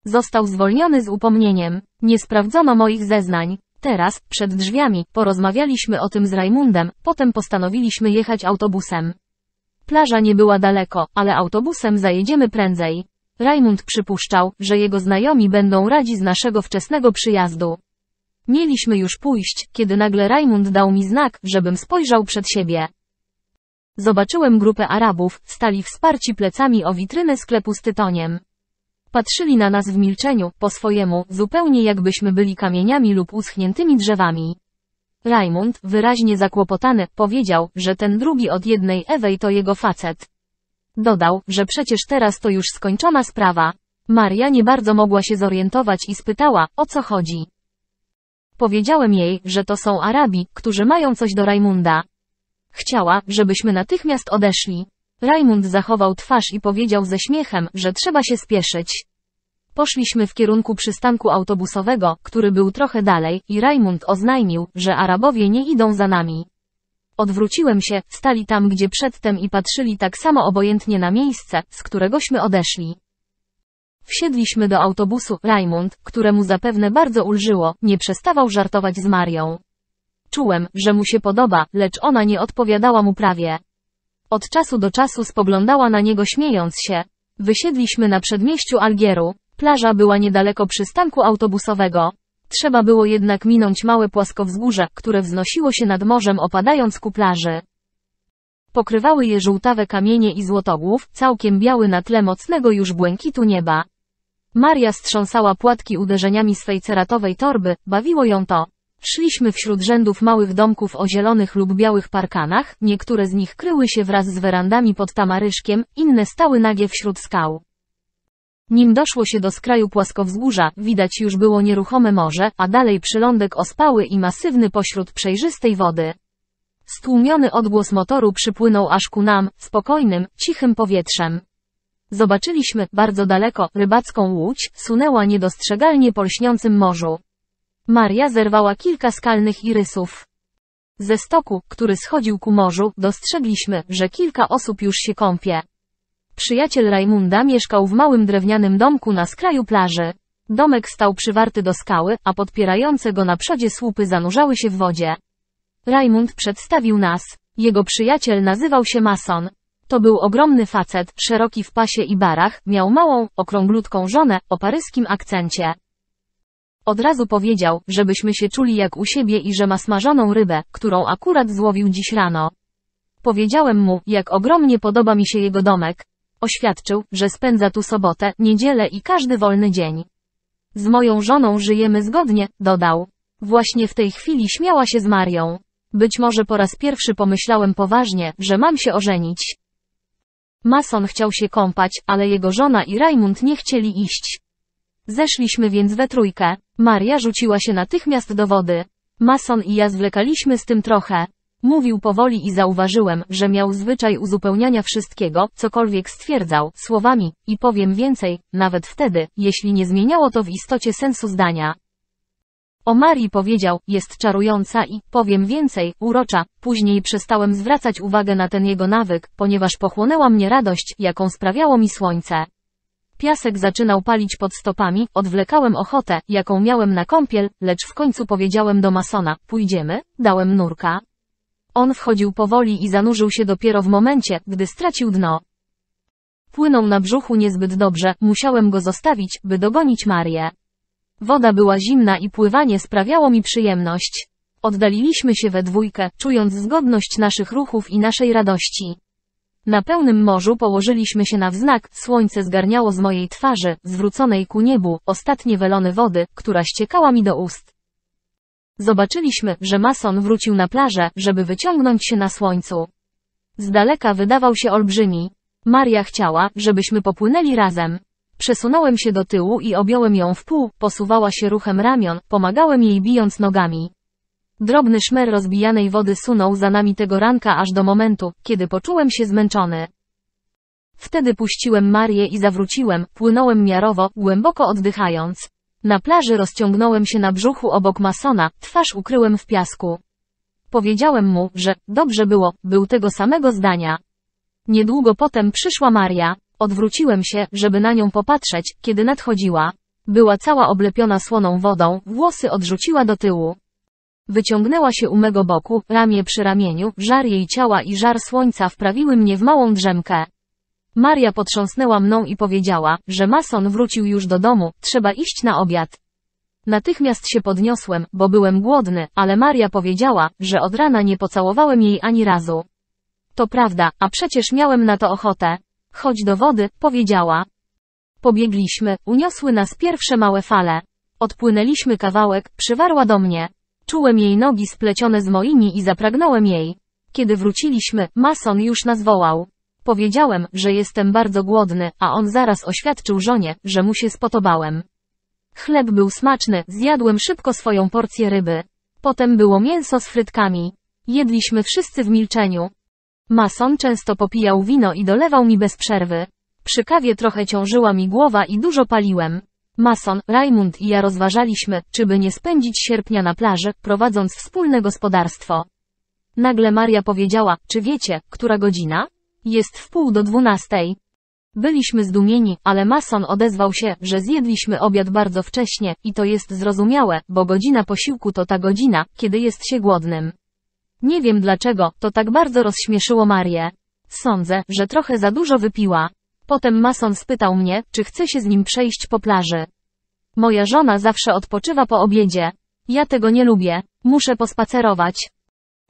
Został zwolniony z upomnieniem. Nie sprawdzono moich zeznań. Teraz, przed drzwiami, porozmawialiśmy o tym z Rajmundem, potem postanowiliśmy jechać autobusem. Plaża nie była daleko, ale autobusem zajedziemy prędzej. Rajmund przypuszczał, że jego znajomi będą radzi z naszego wczesnego przyjazdu. Mieliśmy już pójść, kiedy nagle Rajmund dał mi znak, żebym spojrzał przed siebie. Zobaczyłem grupę Arabów, stali wsparci plecami o witrynę sklepu z tytoniem. Patrzyli na nas w milczeniu, po swojemu, zupełnie jakbyśmy byli kamieniami lub uschniętymi drzewami. Raymond, wyraźnie zakłopotany, powiedział, że ten drugi od jednej Ewej to jego facet. Dodał, że przecież teraz to już skończona sprawa. Maria nie bardzo mogła się zorientować i spytała, o co chodzi. Powiedziałem jej, że to są Arabi, którzy mają coś do Raimunda. Chciała, żebyśmy natychmiast odeszli. Raymond zachował twarz i powiedział ze śmiechem, że trzeba się spieszyć. Poszliśmy w kierunku przystanku autobusowego, który był trochę dalej, i Raymond oznajmił, że Arabowie nie idą za nami. Odwróciłem się, stali tam gdzie przedtem i patrzyli tak samo obojętnie na miejsce, z któregośmy odeszli. Wsiedliśmy do autobusu, Raymond, któremu zapewne bardzo ulżyło, nie przestawał żartować z Marią. Czułem, że mu się podoba, lecz ona nie odpowiadała mu prawie. Od czasu do czasu spoglądała na niego śmiejąc się. Wysiedliśmy na przedmieściu Algieru. Plaża była niedaleko przystanku autobusowego. Trzeba było jednak minąć małe płaskowzgórze, które wznosiło się nad morzem opadając ku plaży. Pokrywały je żółtawe kamienie i złotogłów, całkiem biały na tle mocnego już błękitu nieba. Maria strząsała płatki uderzeniami swej ceratowej torby, bawiło ją to. Szliśmy wśród rzędów małych domków o zielonych lub białych parkanach, niektóre z nich kryły się wraz z werandami pod tamaryszkiem, inne stały nagie wśród skał. Nim doszło się do skraju płaskowzgórza, widać już było nieruchome morze, a dalej przylądek ospały i masywny pośród przejrzystej wody. Stłumiony odgłos motoru przypłynął aż ku nam, spokojnym, cichym powietrzem. Zobaczyliśmy, bardzo daleko, rybacką łódź, sunęła niedostrzegalnie po lśniącym morzu. Maria zerwała kilka skalnych irysów. Ze stoku, który schodził ku morzu, dostrzegliśmy, że kilka osób już się kąpie. Przyjaciel Rajmunda mieszkał w małym drewnianym domku na skraju plaży. Domek stał przywarty do skały, a podpierające go na przodzie słupy zanurzały się w wodzie. Rajmund przedstawił nas. Jego przyjaciel nazywał się Mason. To był ogromny facet, szeroki w pasie i barach, miał małą, okrąglutką żonę, o paryskim akcencie. Od razu powiedział, żebyśmy się czuli jak u siebie i że ma smażoną rybę, którą akurat złowił dziś rano. Powiedziałem mu, jak ogromnie podoba mi się jego domek. Oświadczył, że spędza tu sobotę, niedzielę i każdy wolny dzień. Z moją żoną żyjemy zgodnie, dodał. Właśnie w tej chwili śmiała się z Marią. Być może po raz pierwszy pomyślałem poważnie, że mam się ożenić. Mason chciał się kąpać, ale jego żona i Raymond nie chcieli iść. Zeszliśmy więc we trójkę. Maria rzuciła się natychmiast do wody. Mason i ja zwlekaliśmy z tym trochę. Mówił powoli i zauważyłem, że miał zwyczaj uzupełniania wszystkiego, cokolwiek stwierdzał, słowami, i powiem więcej, nawet wtedy, jeśli nie zmieniało to w istocie sensu zdania. O Marii powiedział, jest czarująca i, powiem więcej, urocza, później przestałem zwracać uwagę na ten jego nawyk, ponieważ pochłonęła mnie radość, jaką sprawiało mi słońce. Piasek zaczynał palić pod stopami, odwlekałem ochotę, jaką miałem na kąpiel, lecz w końcu powiedziałem do masona, pójdziemy, dałem nurka. On wchodził powoli i zanurzył się dopiero w momencie, gdy stracił dno. Płynął na brzuchu niezbyt dobrze, musiałem go zostawić, by dogonić Marię. Woda była zimna i pływanie sprawiało mi przyjemność. Oddaliliśmy się we dwójkę, czując zgodność naszych ruchów i naszej radości. Na pełnym morzu położyliśmy się na wznak, słońce zgarniało z mojej twarzy, zwróconej ku niebu, ostatnie welony wody, która ściekała mi do ust. Zobaczyliśmy, że Mason wrócił na plażę, żeby wyciągnąć się na słońcu. Z daleka wydawał się olbrzymi. Maria chciała, żebyśmy popłynęli razem. Przesunąłem się do tyłu i objąłem ją w pół, posuwała się ruchem ramion, pomagałem jej bijąc nogami. Drobny szmer rozbijanej wody sunął za nami tego ranka aż do momentu, kiedy poczułem się zmęczony. Wtedy puściłem Marię i zawróciłem, płynąłem miarowo, głęboko oddychając. Na plaży rozciągnąłem się na brzuchu obok Masona, twarz ukryłem w piasku. Powiedziałem mu, że dobrze było, był tego samego zdania. Niedługo potem przyszła Maria. Odwróciłem się, żeby na nią popatrzeć, kiedy nadchodziła. Była cała oblepiona słoną wodą, włosy odrzuciła do tyłu. Wyciągnęła się u mego boku, ramię przy ramieniu, żar jej ciała i żar słońca wprawiły mnie w małą drzemkę. Maria potrząsnęła mną i powiedziała, że Mason wrócił już do domu, trzeba iść na obiad. Natychmiast się podniosłem, bo byłem głodny, ale Maria powiedziała, że od rana nie pocałowałem jej ani razu. To prawda, a przecież miałem na to ochotę. Chodź do wody, powiedziała. Pobiegliśmy, uniosły nas pierwsze małe fale. Odpłynęliśmy kawałek, przywarła do mnie. Czułem jej nogi splecione z moimi i zapragnąłem jej. Kiedy wróciliśmy, Mason już nas wołał. Powiedziałem, że jestem bardzo głodny, a on zaraz oświadczył żonie, że mu się spodobałem. Chleb był smaczny, zjadłem szybko swoją porcję ryby. Potem było mięso z frytkami. Jedliśmy wszyscy w milczeniu. Mason często popijał wino i dolewał mi bez przerwy. Przy kawie trochę ciążyła mi głowa i dużo paliłem. Mason, Raymond i ja rozważaliśmy, czy by nie spędzić sierpnia na plaży, prowadząc wspólne gospodarstwo. Nagle Maria powiedziała, czy wiecie, która godzina? Jest w pół do dwunastej. Byliśmy zdumieni, ale Mason odezwał się, że zjedliśmy obiad bardzo wcześnie, i to jest zrozumiałe, bo godzina posiłku to ta godzina, kiedy jest się głodnym. Nie wiem dlaczego, to tak bardzo rozśmieszyło Marię. Sądzę, że trochę za dużo wypiła. Potem Mason spytał mnie, czy chcę się z nim przejść po plaży. Moja żona zawsze odpoczywa po obiedzie. Ja tego nie lubię. Muszę pospacerować.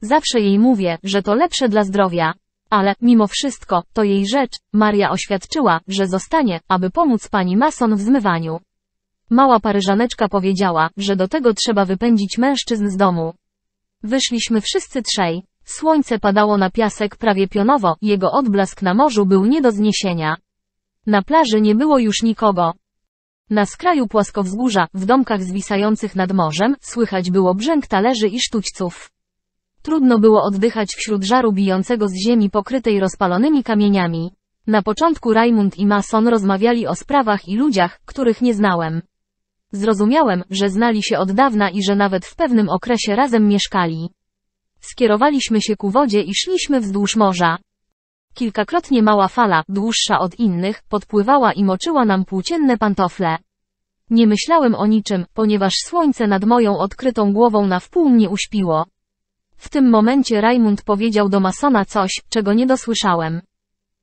Zawsze jej mówię, że to lepsze dla zdrowia. Ale, mimo wszystko, to jej rzecz, Maria oświadczyła, że zostanie, aby pomóc pani Mason w zmywaniu. Mała paryżaneczka powiedziała, że do tego trzeba wypędzić mężczyzn z domu. Wyszliśmy wszyscy trzej. Słońce padało na piasek prawie pionowo, jego odblask na morzu był nie do zniesienia. Na plaży nie było już nikogo. Na skraju płaskowzgórza, w domkach zwisających nad morzem, słychać było brzęk talerzy i sztućców. Trudno było oddychać wśród żaru bijącego z ziemi pokrytej rozpalonymi kamieniami. Na początku Raymond i Mason rozmawiali o sprawach i ludziach, których nie znałem. Zrozumiałem, że znali się od dawna i że nawet w pewnym okresie razem mieszkali. Skierowaliśmy się ku wodzie i szliśmy wzdłuż morza. Kilkakrotnie mała fala, dłuższa od innych, podpływała i moczyła nam płócienne pantofle. Nie myślałem o niczym, ponieważ słońce nad moją odkrytą głową na wpół mnie uśpiło. W tym momencie Raymond powiedział do Masona coś, czego nie dosłyszałem.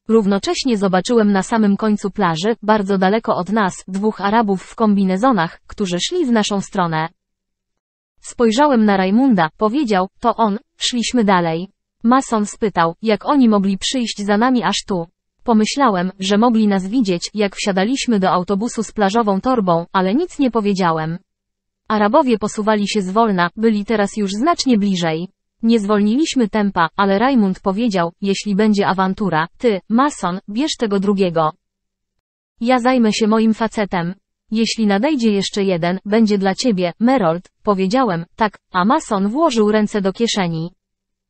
Równocześnie zobaczyłem na samym końcu plaży, bardzo daleko od nas, dwóch Arabów w kombinezonach, którzy szli w naszą stronę. Spojrzałem na Raimunda, powiedział, to on, szliśmy dalej. Mason spytał, jak oni mogli przyjść za nami aż tu. Pomyślałem, że mogli nas widzieć, jak wsiadaliśmy do autobusu z plażową torbą, ale nic nie powiedziałem. Arabowie posuwali się zwolna, byli teraz już znacznie bliżej. Nie zwolniliśmy tempa, ale Raymond powiedział, jeśli będzie awantura, ty, Mason, bierz tego drugiego. Ja zajmę się moim facetem. Jeśli nadejdzie jeszcze jeden, będzie dla ciebie, Merold, powiedziałem, tak, a Mason włożył ręce do kieszeni.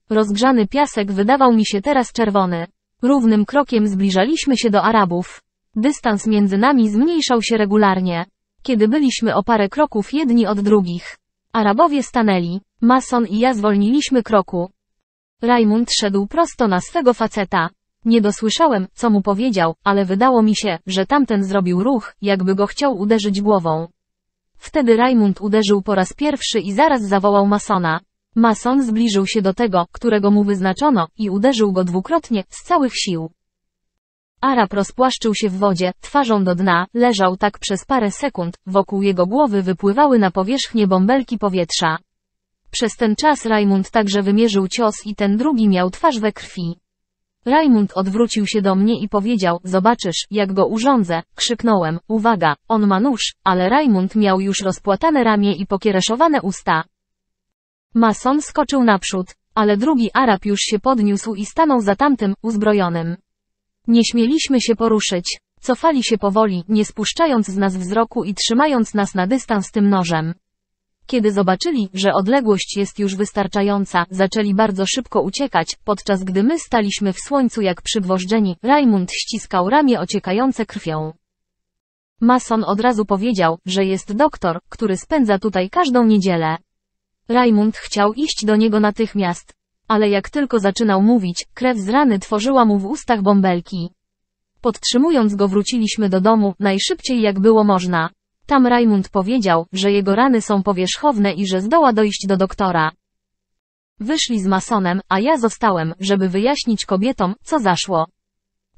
Rozgrzany piasek wydawał mi się teraz czerwony. Równym krokiem zbliżaliśmy się do Arabów. Dystans między nami zmniejszał się regularnie. Kiedy byliśmy o parę kroków jedni od drugich. Arabowie stanęli. Mason i ja zwolniliśmy kroku. Raymond szedł prosto na swego faceta. Nie dosłyszałem, co mu powiedział, ale wydało mi się, że tamten zrobił ruch, jakby go chciał uderzyć głową. Wtedy Raymond uderzył po raz pierwszy i zaraz zawołał Masona. Mason zbliżył się do tego, którego mu wyznaczono, i uderzył go dwukrotnie, z całych sił. Arab rozpłaszczył się w wodzie, twarzą do dna, leżał tak przez parę sekund, wokół jego głowy wypływały na powierzchnię bąbelki powietrza. Przez ten czas Raymond także wymierzył cios i ten drugi miał twarz we krwi. Raymond odwrócił się do mnie i powiedział, zobaczysz, jak go urządzę, krzyknąłem, uwaga, on ma nóż, ale Raymond miał już rozpłatane ramię i pokiereszowane usta. Mason skoczył naprzód, ale drugi Arab już się podniósł i stanął za tamtym, uzbrojonym. Nie śmieliśmy się poruszyć. Cofali się powoli, nie spuszczając z nas wzroku i trzymając nas na dystans tym nożem. Kiedy zobaczyli, że odległość jest już wystarczająca, zaczęli bardzo szybko uciekać, podczas gdy my staliśmy w słońcu jak przygwożdżeni, Raymond ściskał ramię ociekające krwią. Mason od razu powiedział, że jest doktor, który spędza tutaj każdą niedzielę. Raymond chciał iść do niego natychmiast. Ale jak tylko zaczynał mówić, krew z rany tworzyła mu w ustach bąbelki. Podtrzymując go wróciliśmy do domu, najszybciej jak było można. Tam Raymond powiedział, że jego rany są powierzchowne i że zdoła dojść do doktora. Wyszli z Masonem, a ja zostałem, żeby wyjaśnić kobietom, co zaszło.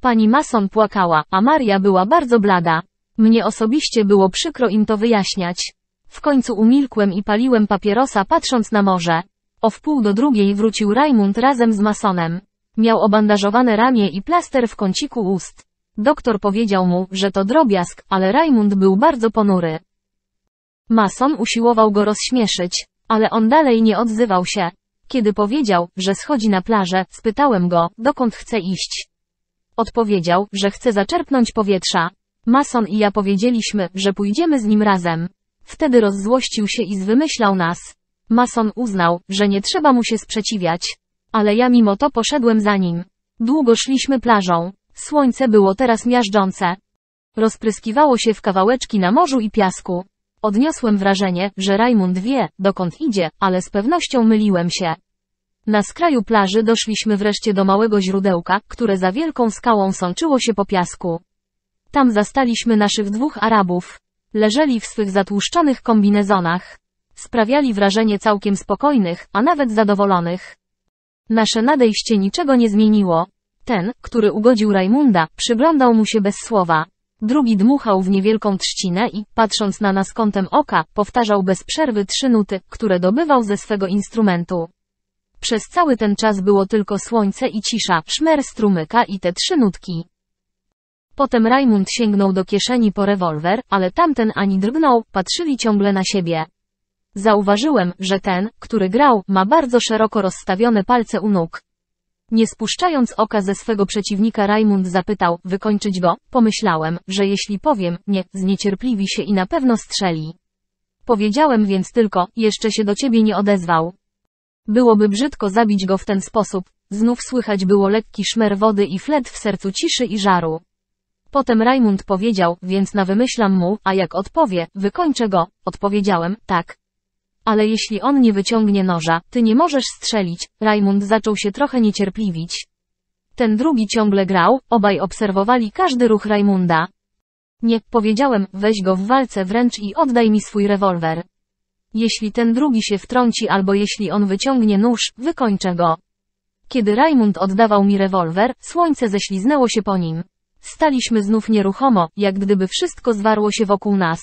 Pani Mason płakała, a Maria była bardzo blada. Mnie osobiście było przykro im to wyjaśniać. W końcu umilkłem i paliłem papierosa patrząc na morze. O wpół do drugiej wrócił Raymond razem z masonem. Miał obandażowane ramię i plaster w kąciku ust. Doktor powiedział mu, że to drobiazg, ale Raymond był bardzo ponury. Mason usiłował go rozśmieszyć, ale on dalej nie odzywał się. Kiedy powiedział, że schodzi na plażę, spytałem go, dokąd chce iść. Odpowiedział, że chce zaczerpnąć powietrza. Mason i ja powiedzieliśmy, że pójdziemy z nim razem. Wtedy rozzłościł się i zwymyślał nas. Mason uznał, że nie trzeba mu się sprzeciwiać. Ale ja mimo to poszedłem za nim. Długo szliśmy plażą. Słońce było teraz miażdżące. Rozpryskiwało się w kawałeczki na morzu i piasku. Odniosłem wrażenie, że Raymond wie, dokąd idzie, ale z pewnością myliłem się. Na skraju plaży doszliśmy wreszcie do małego źródełka, które za wielką skałą sączyło się po piasku. Tam zastaliśmy naszych dwóch Arabów leżeli w swych zatłuszczonych kombinezonach. Sprawiali wrażenie całkiem spokojnych, a nawet zadowolonych. Nasze nadejście niczego nie zmieniło. Ten, który ugodził Rajmunda, przyglądał mu się bez słowa. Drugi dmuchał w niewielką trzcinę i, patrząc na nas kątem oka, powtarzał bez przerwy trzy nuty, które dobywał ze swego instrumentu. Przez cały ten czas było tylko słońce i cisza, szmer strumyka i te trzy nutki. Potem Raymond sięgnął do kieszeni po rewolwer, ale tamten ani drgnął, patrzyli ciągle na siebie. Zauważyłem, że ten, który grał, ma bardzo szeroko rozstawione palce u nóg. Nie spuszczając oka ze swego przeciwnika Raymond zapytał, wykończyć go, pomyślałem, że jeśli powiem, nie, zniecierpliwi się i na pewno strzeli. Powiedziałem więc tylko, jeszcze się do ciebie nie odezwał. Byłoby brzydko zabić go w ten sposób, znów słychać było lekki szmer wody i flet w sercu ciszy i żaru. Potem Raymond powiedział, więc nawymyślam mu, a jak odpowie, wykończę go. Odpowiedziałem, tak. Ale jeśli on nie wyciągnie noża, ty nie możesz strzelić. Raymond zaczął się trochę niecierpliwić. Ten drugi ciągle grał, obaj obserwowali każdy ruch Rajmunda. Nie, powiedziałem, weź go w walce wręcz i oddaj mi swój rewolwer. Jeśli ten drugi się wtrąci albo jeśli on wyciągnie nóż, wykończę go. Kiedy Raymond oddawał mi rewolwer, słońce ześliznęło się po nim. Staliśmy znów nieruchomo, jak gdyby wszystko zwarło się wokół nas.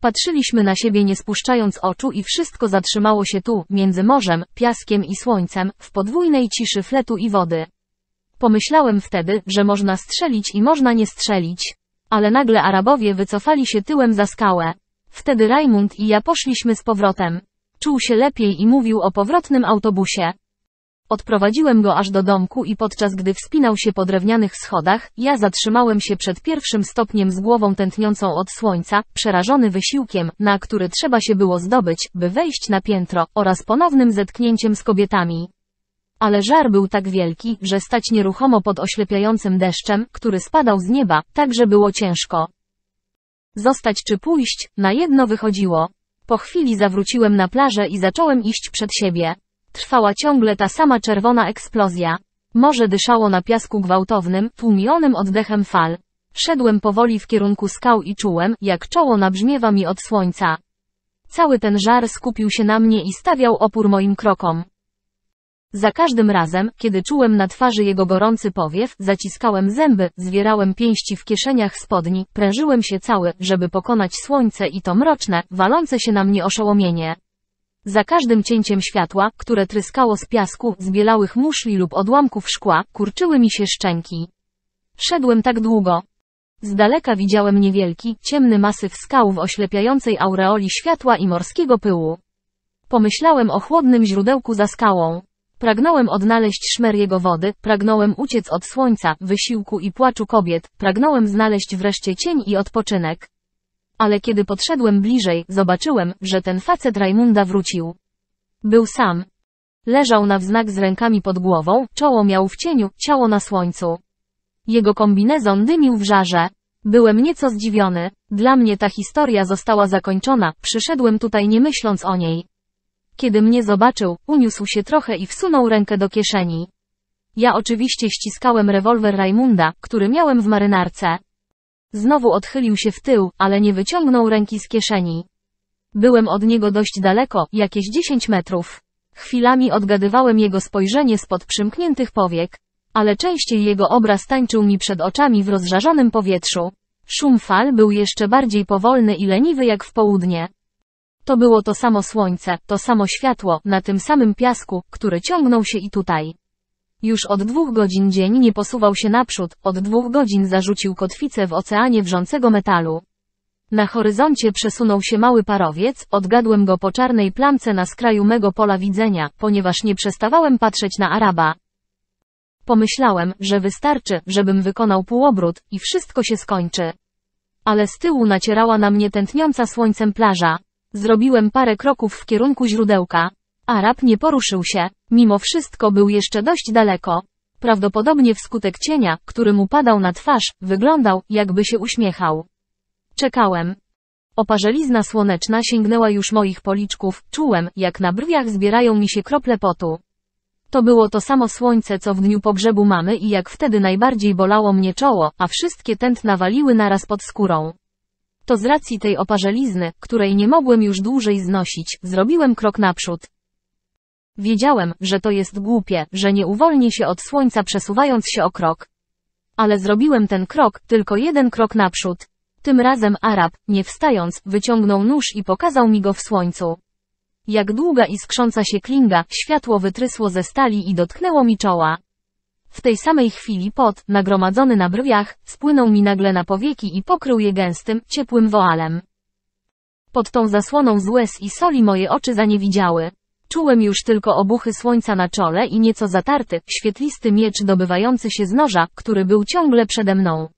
Patrzyliśmy na siebie nie spuszczając oczu i wszystko zatrzymało się tu, między morzem, piaskiem i słońcem, w podwójnej ciszy fletu i wody. Pomyślałem wtedy, że można strzelić i można nie strzelić. Ale nagle Arabowie wycofali się tyłem za skałę. Wtedy Raymond i ja poszliśmy z powrotem. Czuł się lepiej i mówił o powrotnym autobusie. Odprowadziłem go aż do domku i podczas gdy wspinał się po drewnianych schodach, ja zatrzymałem się przed pierwszym stopniem z głową tętniącą od słońca, przerażony wysiłkiem, na który trzeba się było zdobyć, by wejść na piętro, oraz ponownym zetknięciem z kobietami. Ale żar był tak wielki, że stać nieruchomo pod oślepiającym deszczem, który spadał z nieba, także było ciężko. Zostać czy pójść, na jedno wychodziło. Po chwili zawróciłem na plażę i zacząłem iść przed siebie. Trwała ciągle ta sama czerwona eksplozja. Morze dyszało na piasku gwałtownym, tłumionym oddechem fal. Szedłem powoli w kierunku skał i czułem, jak czoło nabrzmiewa mi od słońca. Cały ten żar skupił się na mnie i stawiał opór moim krokom. Za każdym razem, kiedy czułem na twarzy jego gorący powiew, zaciskałem zęby, zwierałem pięści w kieszeniach spodni, prężyłem się cały, żeby pokonać słońce i to mroczne, walące się na mnie oszołomienie. Za każdym cięciem światła, które tryskało z piasku, z bielałych muszli lub odłamków szkła, kurczyły mi się szczęki. Szedłem tak długo. Z daleka widziałem niewielki, ciemny masyw skał w oślepiającej aureoli światła i morskiego pyłu. Pomyślałem o chłodnym źródełku za skałą. Pragnąłem odnaleźć szmer jego wody, pragnąłem uciec od słońca, wysiłku i płaczu kobiet, pragnąłem znaleźć wreszcie cień i odpoczynek. Ale kiedy podszedłem bliżej, zobaczyłem, że ten facet Rajmunda wrócił. Był sam. Leżał na wznak z rękami pod głową, czoło miał w cieniu, ciało na słońcu. Jego kombinezon dymił w żarze. Byłem nieco zdziwiony. Dla mnie ta historia została zakończona, przyszedłem tutaj nie myśląc o niej. Kiedy mnie zobaczył, uniósł się trochę i wsunął rękę do kieszeni. Ja oczywiście ściskałem rewolwer Rajmunda, który miałem w marynarce. Znowu odchylił się w tył, ale nie wyciągnął ręki z kieszeni. Byłem od niego dość daleko, jakieś dziesięć metrów. Chwilami odgadywałem jego spojrzenie spod przymkniętych powiek, ale częściej jego obraz tańczył mi przed oczami w rozżarzonym powietrzu. Szum fal był jeszcze bardziej powolny i leniwy jak w południe. To było to samo słońce, to samo światło, na tym samym piasku, który ciągnął się i tutaj. Już od dwóch godzin dzień nie posuwał się naprzód, od dwóch godzin zarzucił kotwicę w oceanie wrzącego metalu. Na horyzoncie przesunął się mały parowiec, odgadłem go po czarnej plamce na skraju mego pola widzenia, ponieważ nie przestawałem patrzeć na Araba. Pomyślałem, że wystarczy, żebym wykonał półobrót i wszystko się skończy. Ale z tyłu nacierała na mnie tętniąca słońcem plaża. Zrobiłem parę kroków w kierunku źródełka. Arab nie poruszył się, mimo wszystko był jeszcze dość daleko. Prawdopodobnie wskutek cienia, który mu padał na twarz, wyglądał, jakby się uśmiechał. Czekałem. Oparzelizna słoneczna sięgnęła już moich policzków, czułem, jak na brwiach zbierają mi się krople potu. To było to samo słońce, co w dniu pogrzebu mamy i jak wtedy najbardziej bolało mnie czoło, a wszystkie tętna waliły naraz pod skórą. To z racji tej oparzelizny, której nie mogłem już dłużej znosić, zrobiłem krok naprzód. Wiedziałem, że to jest głupie, że nie uwolni się od słońca przesuwając się o krok. Ale zrobiłem ten krok, tylko jeden krok naprzód. Tym razem Arab, nie wstając, wyciągnął nóż i pokazał mi go w słońcu. Jak długa i skrząca się klinga, światło wytrysło ze stali i dotknęło mi czoła. W tej samej chwili pot, nagromadzony na brwiach, spłynął mi nagle na powieki i pokrył je gęstym, ciepłym woalem. Pod tą zasłoną z łez i soli moje oczy zaniewidziały. Czułem już tylko obuchy słońca na czole i nieco zatarty, świetlisty miecz dobywający się z noża, który był ciągle przede mną.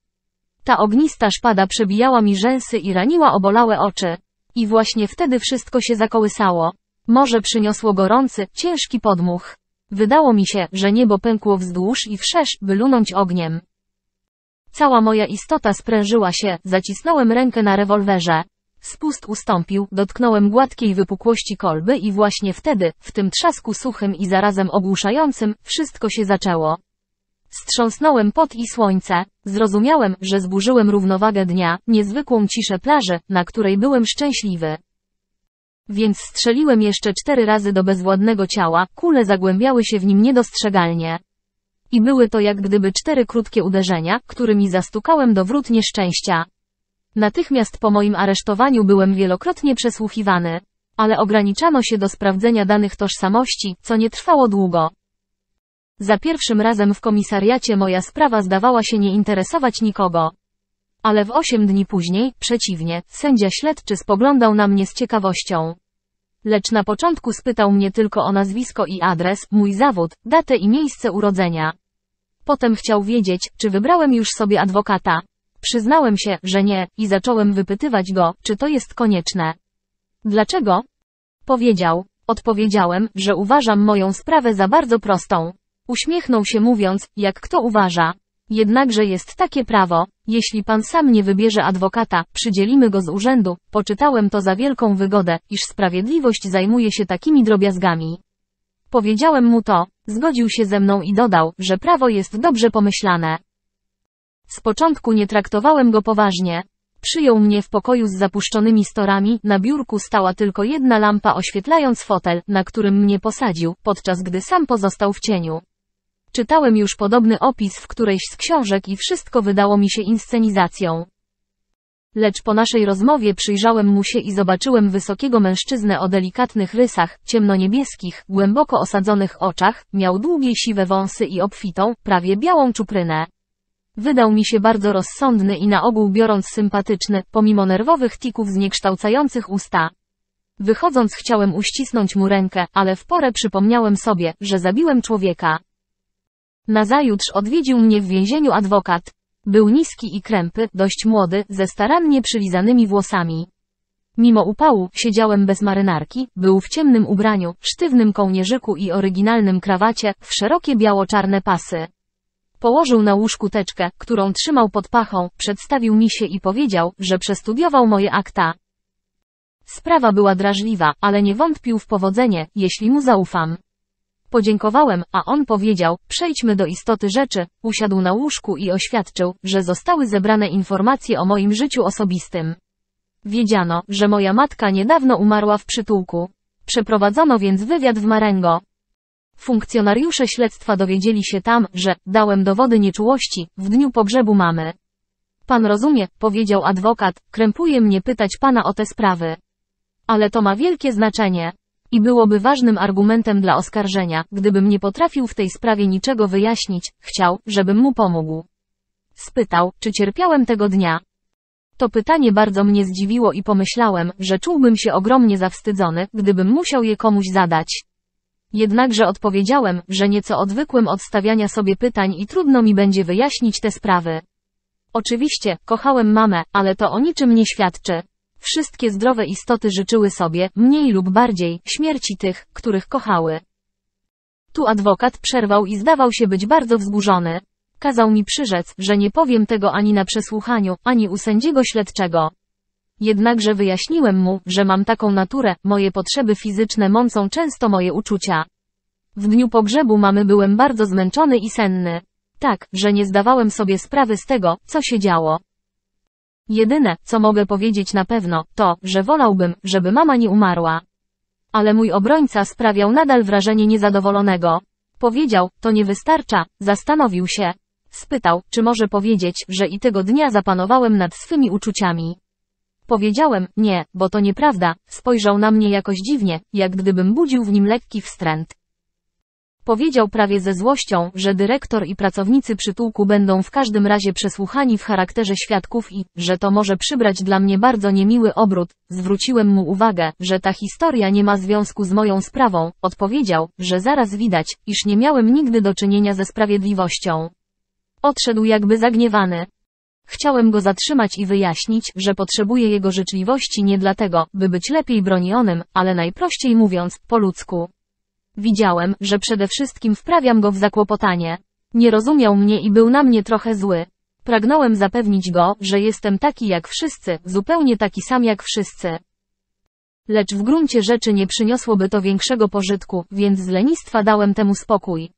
Ta ognista szpada przebijała mi rzęsy i raniła obolałe oczy. I właśnie wtedy wszystko się zakołysało. Może przyniosło gorący, ciężki podmuch. Wydało mi się, że niebo pękło wzdłuż i wszerz, by lunąć ogniem. Cała moja istota sprężyła się, zacisnąłem rękę na rewolwerze. Spust ustąpił, dotknąłem gładkiej wypukłości kolby i właśnie wtedy, w tym trzasku suchym i zarazem ogłuszającym, wszystko się zaczęło. Strząsnąłem pot i słońce. Zrozumiałem, że zburzyłem równowagę dnia, niezwykłą ciszę plaży, na której byłem szczęśliwy. Więc strzeliłem jeszcze cztery razy do bezwładnego ciała, kule zagłębiały się w nim niedostrzegalnie. I były to jak gdyby cztery krótkie uderzenia, którymi zastukałem do wrót nieszczęścia. Natychmiast po moim aresztowaniu byłem wielokrotnie przesłuchiwany, ale ograniczano się do sprawdzenia danych tożsamości, co nie trwało długo. Za pierwszym razem w komisariacie moja sprawa zdawała się nie interesować nikogo. Ale w osiem dni później, przeciwnie, sędzia śledczy spoglądał na mnie z ciekawością. Lecz na początku spytał mnie tylko o nazwisko i adres, mój zawód, datę i miejsce urodzenia. Potem chciał wiedzieć, czy wybrałem już sobie adwokata. Przyznałem się, że nie, i zacząłem wypytywać go, czy to jest konieczne. Dlaczego? Powiedział. Odpowiedziałem, że uważam moją sprawę za bardzo prostą. Uśmiechnął się mówiąc, jak kto uważa. Jednakże jest takie prawo, jeśli pan sam nie wybierze adwokata, przydzielimy go z urzędu, poczytałem to za wielką wygodę, iż sprawiedliwość zajmuje się takimi drobiazgami. Powiedziałem mu to, zgodził się ze mną i dodał, że prawo jest dobrze pomyślane. Z początku nie traktowałem go poważnie. Przyjął mnie w pokoju z zapuszczonymi storami, na biurku stała tylko jedna lampa oświetlając fotel, na którym mnie posadził, podczas gdy sam pozostał w cieniu. Czytałem już podobny opis w którejś z książek i wszystko wydało mi się inscenizacją. Lecz po naszej rozmowie przyjrzałem mu się i zobaczyłem wysokiego mężczyznę o delikatnych rysach, ciemnoniebieskich, głęboko osadzonych oczach, miał długie siwe wąsy i obfitą, prawie białą czuprynę. Wydał mi się bardzo rozsądny i na ogół biorąc sympatyczny, pomimo nerwowych tików zniekształcających usta. Wychodząc chciałem uścisnąć mu rękę, ale w porę przypomniałem sobie, że zabiłem człowieka. Nazajutrz odwiedził mnie w więzieniu adwokat. Był niski i krępy, dość młody, ze starannie przylizanymi włosami. Mimo upału, siedziałem bez marynarki, był w ciemnym ubraniu, sztywnym kołnierzyku i oryginalnym krawacie, w szerokie biało-czarne pasy. Położył na łóżku teczkę, którą trzymał pod pachą, przedstawił mi się i powiedział, że przestudiował moje akta. Sprawa była drażliwa, ale nie wątpił w powodzenie, jeśli mu zaufam. Podziękowałem, a on powiedział, przejdźmy do istoty rzeczy, usiadł na łóżku i oświadczył, że zostały zebrane informacje o moim życiu osobistym. Wiedziano, że moja matka niedawno umarła w przytułku. Przeprowadzono więc wywiad w Marengo. Funkcjonariusze śledztwa dowiedzieli się tam, że dałem dowody nieczułości w dniu pogrzebu mamy. Pan rozumie, powiedział adwokat, krępuje mnie pytać pana o te sprawy. Ale to ma wielkie znaczenie. I byłoby ważnym argumentem dla oskarżenia, gdybym nie potrafił w tej sprawie niczego wyjaśnić, chciał, żebym mu pomógł. Spytał, czy cierpiałem tego dnia. To pytanie bardzo mnie zdziwiło i pomyślałem, że czułbym się ogromnie zawstydzony, gdybym musiał je komuś zadać. Jednakże odpowiedziałem, że nieco odwykłem od stawiania sobie pytań i trudno mi będzie wyjaśnić te sprawy. Oczywiście, kochałem mamę, ale to o niczym nie świadczy. Wszystkie zdrowe istoty życzyły sobie, mniej lub bardziej, śmierci tych, których kochały. Tu adwokat przerwał i zdawał się być bardzo wzburzony. Kazał mi przyrzec, że nie powiem tego ani na przesłuchaniu, ani u sędziego śledczego. Jednakże wyjaśniłem mu, że mam taką naturę, moje potrzeby fizyczne mącą często moje uczucia. W dniu pogrzebu mamy byłem bardzo zmęczony i senny. Tak, że nie zdawałem sobie sprawy z tego, co się działo. Jedyne, co mogę powiedzieć na pewno, to, że wolałbym, żeby mama nie umarła. Ale mój obrońca sprawiał nadal wrażenie niezadowolonego. Powiedział, to nie wystarcza, zastanowił się. Spytał, czy może powiedzieć, że i tego dnia zapanowałem nad swymi uczuciami. Powiedziałem, nie, bo to nieprawda, spojrzał na mnie jakoś dziwnie, jak gdybym budził w nim lekki wstręt. Powiedział prawie ze złością, że dyrektor i pracownicy przytułku będą w każdym razie przesłuchani w charakterze świadków i że to może przybrać dla mnie bardzo niemiły obrót. Zwróciłem mu uwagę, że ta historia nie ma związku z moją sprawą. Odpowiedział, że zaraz widać, iż nie miałem nigdy do czynienia ze sprawiedliwością. Odszedł jakby zagniewany. Chciałem go zatrzymać i wyjaśnić, że potrzebuję jego życzliwości nie dlatego, by być lepiej bronionym, ale najprościej mówiąc, po ludzku. Widziałem, że przede wszystkim wprawiam go w zakłopotanie. Nie rozumiał mnie i był na mnie trochę zły. Pragnąłem zapewnić go, że jestem taki jak wszyscy, zupełnie taki sam jak wszyscy. Lecz w gruncie rzeczy nie przyniosłoby to większego pożytku, więc z lenistwa dałem temu spokój.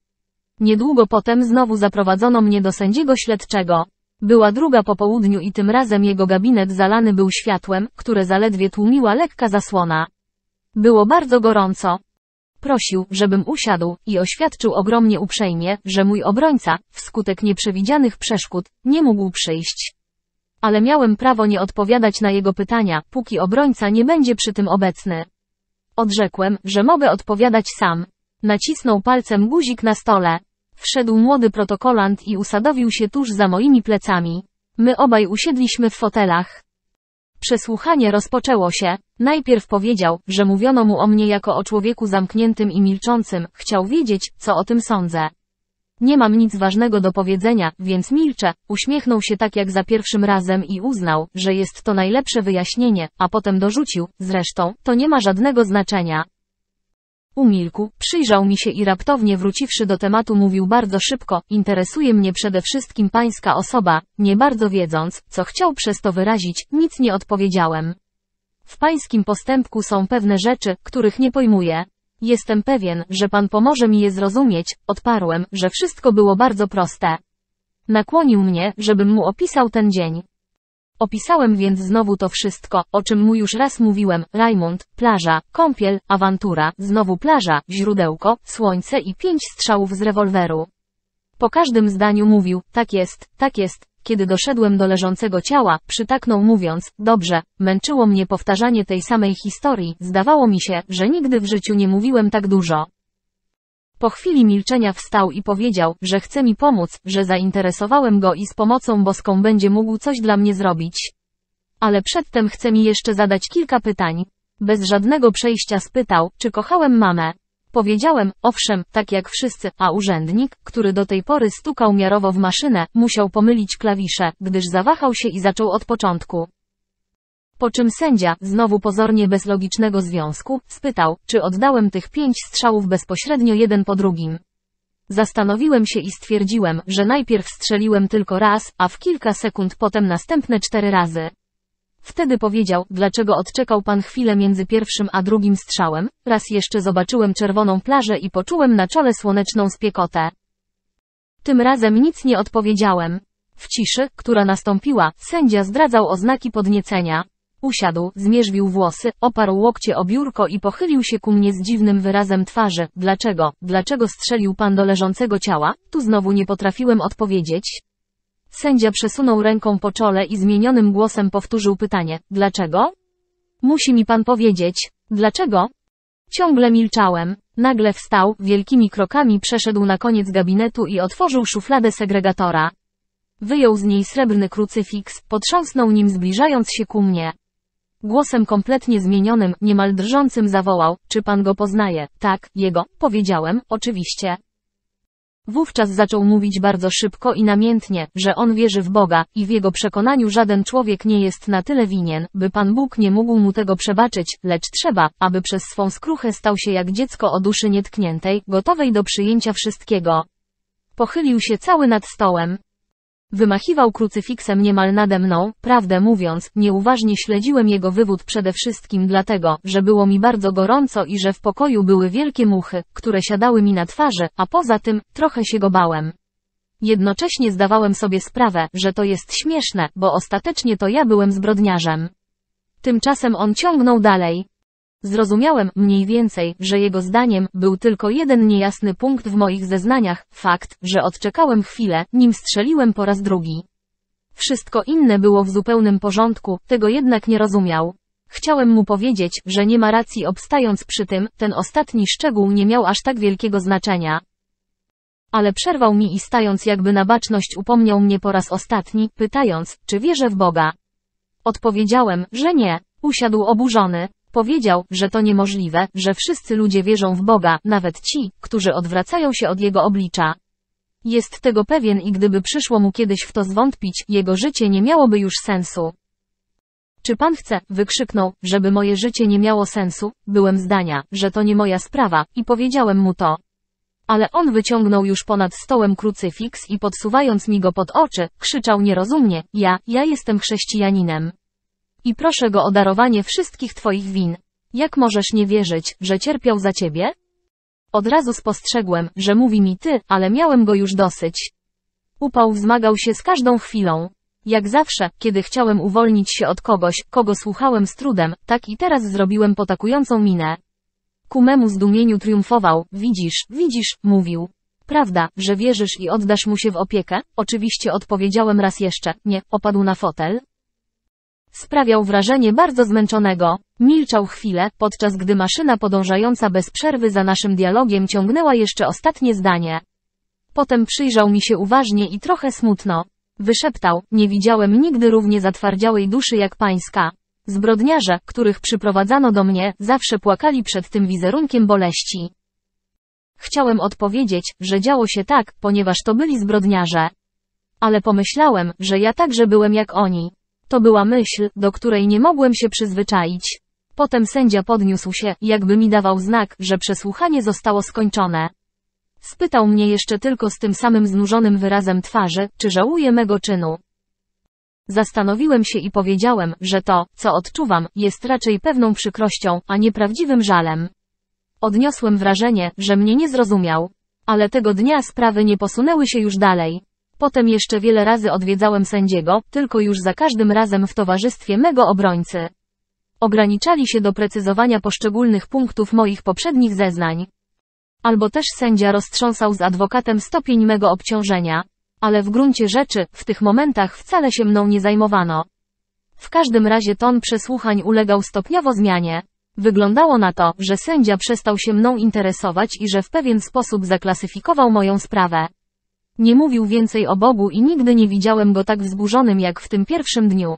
Niedługo potem znowu zaprowadzono mnie do sędziego śledczego. Była druga po południu i tym razem jego gabinet zalany był światłem, które zaledwie tłumiła lekka zasłona. Było bardzo gorąco. Prosił, żebym usiadł i oświadczył ogromnie uprzejmie, że mój obrońca, wskutek nieprzewidzianych przeszkód, nie mógł przyjść. Ale miałem prawo nie odpowiadać na jego pytania, póki obrońca nie będzie przy tym obecny. Odrzekłem, że mogę odpowiadać sam. Nacisnął palcem guzik na stole. Wszedł młody protokolant i usadowił się tuż za moimi plecami. My obaj usiedliśmy w fotelach. Przesłuchanie rozpoczęło się. Najpierw powiedział, że mówiono mu o mnie jako o człowieku zamkniętym i milczącym, chciał wiedzieć, co o tym sądzę. Nie mam nic ważnego do powiedzenia, więc milczę, uśmiechnął się tak jak za pierwszym razem i uznał, że jest to najlepsze wyjaśnienie, a potem dorzucił, zresztą, to nie ma żadnego znaczenia. Umilkł, przyjrzał mi się i raptownie wróciwszy do tematu mówił bardzo szybko, interesuje mnie przede wszystkim pańska osoba, nie bardzo wiedząc, co chciał przez to wyrazić, nic nie odpowiedziałem. W pańskim postępku są pewne rzeczy, których nie pojmuję. Jestem pewien, że pan pomoże mi je zrozumieć, odparłem, że wszystko było bardzo proste. Nakłonił mnie, żebym mu opisał ten dzień. Opisałem więc znowu to wszystko, o czym mu już raz mówiłem, Raymond, plaża, kąpiel, awantura, znowu plaża, źródełko, słońce i pięć strzałów z rewolweru. Po każdym zdaniu mówił, tak jest, tak jest, kiedy doszedłem do leżącego ciała, przytaknął mówiąc, dobrze, męczyło mnie powtarzanie tej samej historii, zdawało mi się, że nigdy w życiu nie mówiłem tak dużo. Po chwili milczenia wstał i powiedział, że chce mi pomóc, że zainteresowałem go i z pomocą boską będzie mógł coś dla mnie zrobić. Ale przedtem chce mi jeszcze zadać kilka pytań. Bez żadnego przejścia spytał, czy kochałem mamę. Powiedziałem, owszem, tak jak wszyscy, a urzędnik, który do tej pory stukał miarowo w maszynę, musiał pomylić klawisze, gdyż zawahał się i zaczął od początku. Po czym sędzia, znowu pozornie bez logicznego związku, spytał, czy oddałem tych pięć strzałów bezpośrednio jeden po drugim. Zastanowiłem się i stwierdziłem, że najpierw strzeliłem tylko raz, a w kilka sekund potem następne cztery razy. Wtedy powiedział, dlaczego odczekał pan chwilę między pierwszym a drugim strzałem, raz jeszcze zobaczyłem czerwoną plażę i poczułem na czole słoneczną spiekotę. Tym razem nic nie odpowiedziałem. W ciszy, która nastąpiła, sędzia zdradzał oznaki podniecenia. Usiadł, zmierzwił włosy, oparł łokcie o biurko i pochylił się ku mnie z dziwnym wyrazem twarzy. Dlaczego? Dlaczego strzelił pan do leżącego ciała? Tu znowu nie potrafiłem odpowiedzieć. Sędzia przesunął ręką po czole i zmienionym głosem powtórzył pytanie. Dlaczego? Musi mi pan powiedzieć. Dlaczego? Ciągle milczałem. Nagle wstał, wielkimi krokami przeszedł na koniec gabinetu i otworzył szufladę segregatora. Wyjął z niej srebrny krucyfiks, potrząsnął nim zbliżając się ku mnie. Głosem kompletnie zmienionym, niemal drżącym zawołał, czy pan go poznaje? Tak, jego, powiedziałem, oczywiście. Wówczas zaczął mówić bardzo szybko i namiętnie, że on wierzy w Boga i w jego przekonaniu żaden człowiek nie jest na tyle winien, by Pan Bóg nie mógł mu tego przebaczyć, lecz trzeba, aby przez swą skruchę stał się jak dziecko o duszy nietkniętej, gotowej do przyjęcia wszystkiego. Pochylił się cały nad stołem. Wymachiwał krucyfiksem niemal nade mną, prawdę mówiąc, nieuważnie śledziłem jego wywód przede wszystkim dlatego, że było mi bardzo gorąco i że w pokoju były wielkie muchy, które siadały mi na twarzy, a poza tym, trochę się go bałem. Jednocześnie zdawałem sobie sprawę, że to jest śmieszne, bo ostatecznie to ja byłem zbrodniarzem. Tymczasem on ciągnął dalej. Zrozumiałem, mniej więcej, że jego zdaniem, był tylko jeden niejasny punkt w moich zeznaniach, fakt, że odczekałem chwilę, nim strzeliłem po raz drugi. Wszystko inne było w zupełnym porządku, tego jednak nie rozumiał. Chciałem mu powiedzieć, że nie ma racji obstając przy tym, ten ostatni szczegół nie miał aż tak wielkiego znaczenia. Ale przerwał mi i stając jakby na baczność upomniał mnie po raz ostatni, pytając, czy wierzę w Boga. Odpowiedziałem, że nie. Usiadł oburzony. Powiedział, że to niemożliwe, że wszyscy ludzie wierzą w Boga, nawet ci, którzy odwracają się od Jego oblicza. Jest tego pewien i gdyby przyszło mu kiedyś w to zwątpić, jego życie nie miałoby już sensu. Czy pan chce, wykrzyknął, żeby moje życie nie miało sensu? Byłem zdania, że to nie moja sprawa, i powiedziałem mu to. Ale on wyciągnął już ponad stołem krucyfiks i podsuwając mi go pod oczy, krzyczał nierozumnie, ja, ja jestem chrześcijaninem. I proszę go o darowanie wszystkich twoich win. Jak możesz nie wierzyć, że cierpiał za ciebie? Od razu spostrzegłem, że mówi mi ty, ale miałem go już dosyć. Upał wzmagał się z każdą chwilą. Jak zawsze, kiedy chciałem uwolnić się od kogoś, kogo słuchałem z trudem, tak i teraz zrobiłem potakującą minę. Ku memu zdumieniu triumfował, widzisz, widzisz, mówił. Prawda, że wierzysz i oddasz mu się w opiekę? Oczywiście odpowiedziałem raz jeszcze, nie, opadł na fotel. Sprawiał wrażenie bardzo zmęczonego. Milczał chwilę, podczas gdy maszyna podążająca bez przerwy za naszym dialogiem ciągnęła jeszcze ostatnie zdanie. Potem przyjrzał mi się uważnie i trochę smutno. Wyszeptał, nie widziałem nigdy równie zatwardziałej duszy jak pańska. Zbrodniarze, których przyprowadzano do mnie, zawsze płakali przed tym wizerunkiem boleści. Chciałem odpowiedzieć, że działo się tak, ponieważ to byli zbrodniarze. Ale pomyślałem, że ja także byłem jak oni. To była myśl, do której nie mogłem się przyzwyczaić. Potem sędzia podniósł się, jakby mi dawał znak, że przesłuchanie zostało skończone. Spytał mnie jeszcze tylko z tym samym znużonym wyrazem twarzy, czy żałuję mego czynu. Zastanowiłem się i powiedziałem, że to, co odczuwam, jest raczej pewną przykrością, a nie prawdziwym żalem. Odniosłem wrażenie, że mnie nie zrozumiał. Ale tego dnia sprawy nie posunęły się już dalej. Potem jeszcze wiele razy odwiedzałem sędziego, tylko już za każdym razem w towarzystwie mego obrońcy. Ograniczali się do precyzowania poszczególnych punktów moich poprzednich zeznań. Albo też sędzia roztrząsał z adwokatem stopień mego obciążenia. Ale w gruncie rzeczy, w tych momentach wcale się mną nie zajmowano. W każdym razie ton przesłuchań ulegał stopniowo zmianie. Wyglądało na to, że sędzia przestał się mną interesować i że w pewien sposób zaklasyfikował moją sprawę. Nie mówił więcej o Bogu i nigdy nie widziałem go tak wzburzonym jak w tym pierwszym dniu.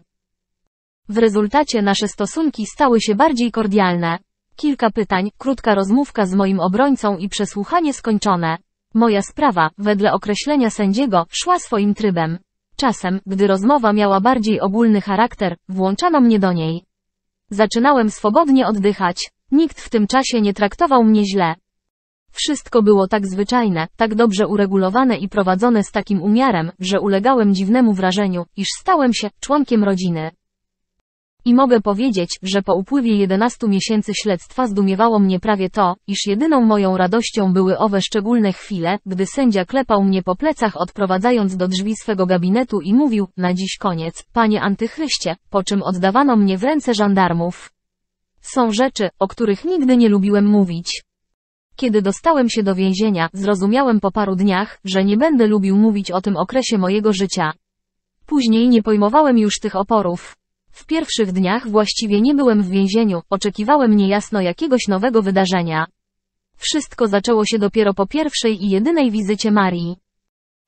W rezultacie nasze stosunki stały się bardziej kordialne. Kilka pytań, krótka rozmówka z moim obrońcą i przesłuchanie skończone. Moja sprawa, wedle określenia sędziego, szła swoim trybem. Czasem, gdy rozmowa miała bardziej ogólny charakter, włączano mnie do niej. Zaczynałem swobodnie oddychać. Nikt w tym czasie nie traktował mnie źle. Wszystko było tak zwyczajne, tak dobrze uregulowane i prowadzone z takim umiarem, że ulegałem dziwnemu wrażeniu, iż stałem się członkiem rodziny. I mogę powiedzieć, że po upływie 11 miesięcy śledztwa zdumiewało mnie prawie to, iż jedyną moją radością były owe szczególne chwile, gdy sędzia klepał mnie po plecach odprowadzając do drzwi swego gabinetu i mówił, na dziś koniec, panie antychryście, po czym oddawano mnie w ręce żandarmów. Są rzeczy, o których nigdy nie lubiłem mówić. Kiedy dostałem się do więzienia, zrozumiałem po paru dniach, że nie będę lubił mówić o tym okresie mojego życia. Później nie pojmowałem już tych oporów. W pierwszych dniach właściwie nie byłem w więzieniu, oczekiwałem niejasno jakiegoś nowego wydarzenia. Wszystko zaczęło się dopiero po pierwszej i jedynej wizycie Marii.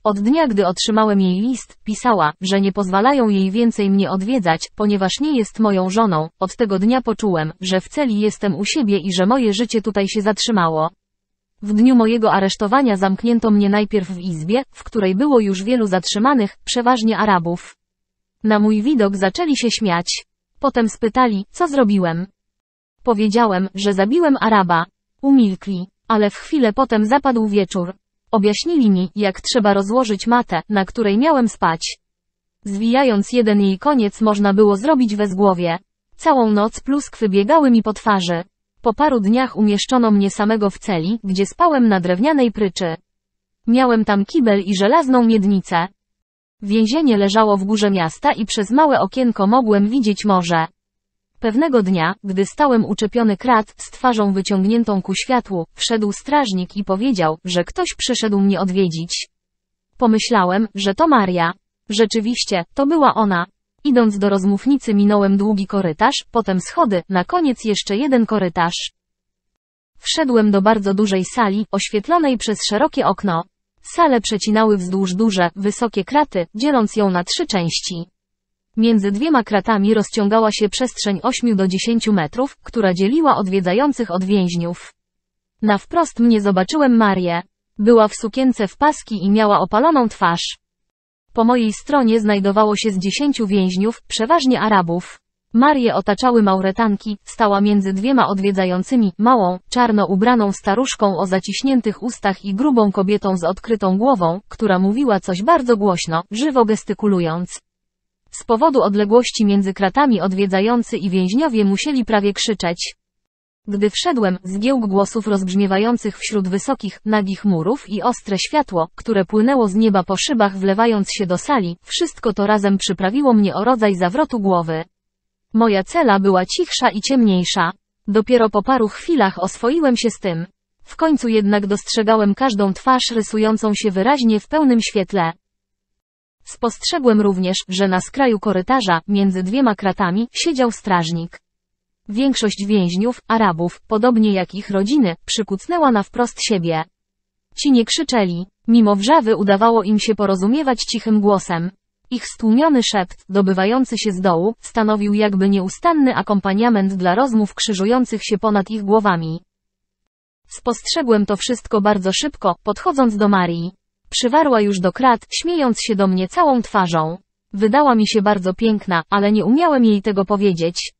Od dnia, gdy otrzymałem jej list, pisała, że nie pozwalają jej więcej mnie odwiedzać, ponieważ nie jest moją żoną. Od tego dnia poczułem, że w celi jestem u siebie i że moje życie tutaj się zatrzymało. W dniu mojego aresztowania zamknięto mnie najpierw w izbie, w której było już wielu zatrzymanych, przeważnie Arabów. Na mój widok zaczęli się śmiać. Potem spytali, co zrobiłem. Powiedziałem, że zabiłem Araba. Umilkli, ale w chwilę potem zapadł wieczór. Objaśnili mi, jak trzeba rozłożyć matę, na której miałem spać. Zwijając jeden jej koniec można było zrobić we zgłowie. Całą noc pluskwy biegały mi po twarzy. Po paru dniach umieszczono mnie samego w celi, gdzie spałem na drewnianej pryczy. Miałem tam kibel i żelazną miednicę. Więzienie leżało w górze miasta i przez małe okienko mogłem widzieć morze. Pewnego dnia, gdy stałem uczepiony krat, z twarzą wyciągniętą ku światłu, wszedł strażnik i powiedział, że ktoś przyszedł mnie odwiedzić. Pomyślałem, że to Maria. Rzeczywiście, to była ona. Idąc do rozmównicy minąłem długi korytarz, potem schody, na koniec jeszcze jeden korytarz. Wszedłem do bardzo dużej sali, oświetlonej przez szerokie okno. Sale przecinały wzdłuż duże, wysokie kraty, dzieląc ją na trzy części. Między dwiema kratami rozciągała się przestrzeń 8 do 10 metrów, która dzieliła odwiedzających od więźniów. Na wprost mnie zobaczyłem Marię. Była w sukience w paski i miała opaloną twarz. Po mojej stronie znajdowało się z dziesięciu więźniów, przeważnie Arabów. Marię otaczały mauretanki, stała między dwiema odwiedzającymi, małą, czarno ubraną staruszką o zaciśniętych ustach i grubą kobietą z odkrytą głową, która mówiła coś bardzo głośno, żywo gestykulując. Z powodu odległości między kratami odwiedzający i więźniowie musieli prawie krzyczeć. Gdy wszedłem, zgiełk głosów rozbrzmiewających wśród wysokich, nagich murów i ostre światło, które płynęło z nieba po szybach wlewając się do sali, wszystko to razem przyprawiło mnie o rodzaj zawrotu głowy. Moja cela była cichsza i ciemniejsza. Dopiero po paru chwilach oswoiłem się z tym. W końcu jednak dostrzegałem każdą twarz rysującą się wyraźnie w pełnym świetle. Spostrzegłem również, że na skraju korytarza, między dwiema kratami, siedział strażnik. Większość więźniów, Arabów, podobnie jak ich rodziny, przykucnęła na wprost siebie. Ci nie krzyczeli. Mimo wrzawy udawało im się porozumiewać cichym głosem. Ich stłumiony szept, dobywający się z dołu, stanowił jakby nieustanny akompaniament dla rozmów krzyżujących się ponad ich głowami. Spostrzegłem to wszystko bardzo szybko, podchodząc do Marii. Przywarła już do krat, śmiejąc się do mnie całą twarzą. Wydała mi się bardzo piękna, ale nie umiałem jej tego powiedzieć.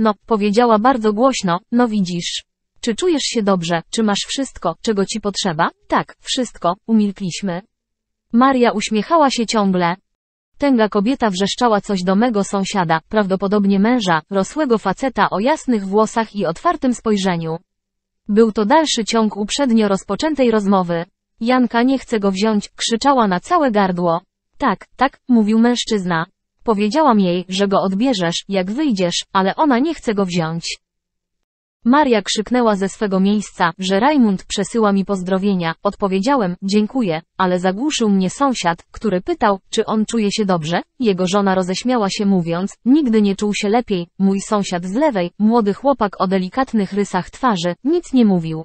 No, powiedziała bardzo głośno, no widzisz. Czy czujesz się dobrze, czy masz wszystko, czego ci potrzeba? Tak, wszystko, umilkliśmy. Maria uśmiechała się ciągle. Tęga kobieta wrzeszczała coś do mego sąsiada, prawdopodobnie męża, rosłego faceta o jasnych włosach i otwartym spojrzeniu. Był to dalszy ciąg uprzednio rozpoczętej rozmowy. Janka nie chce go wziąć, krzyczała na całe gardło. Tak, tak, mówił mężczyzna. Powiedziałam jej, że go odbierzesz, jak wyjdziesz, ale ona nie chce go wziąć. Maria krzyknęła ze swego miejsca, że Rajmund przesyła mi pozdrowienia. Odpowiedziałem, dziękuję, ale zagłuszył mnie sąsiad, który pytał, czy on czuje się dobrze. Jego żona roześmiała się mówiąc, nigdy nie czuł się lepiej. Mój sąsiad z lewej, młody chłopak o delikatnych rysach twarzy, nic nie mówił.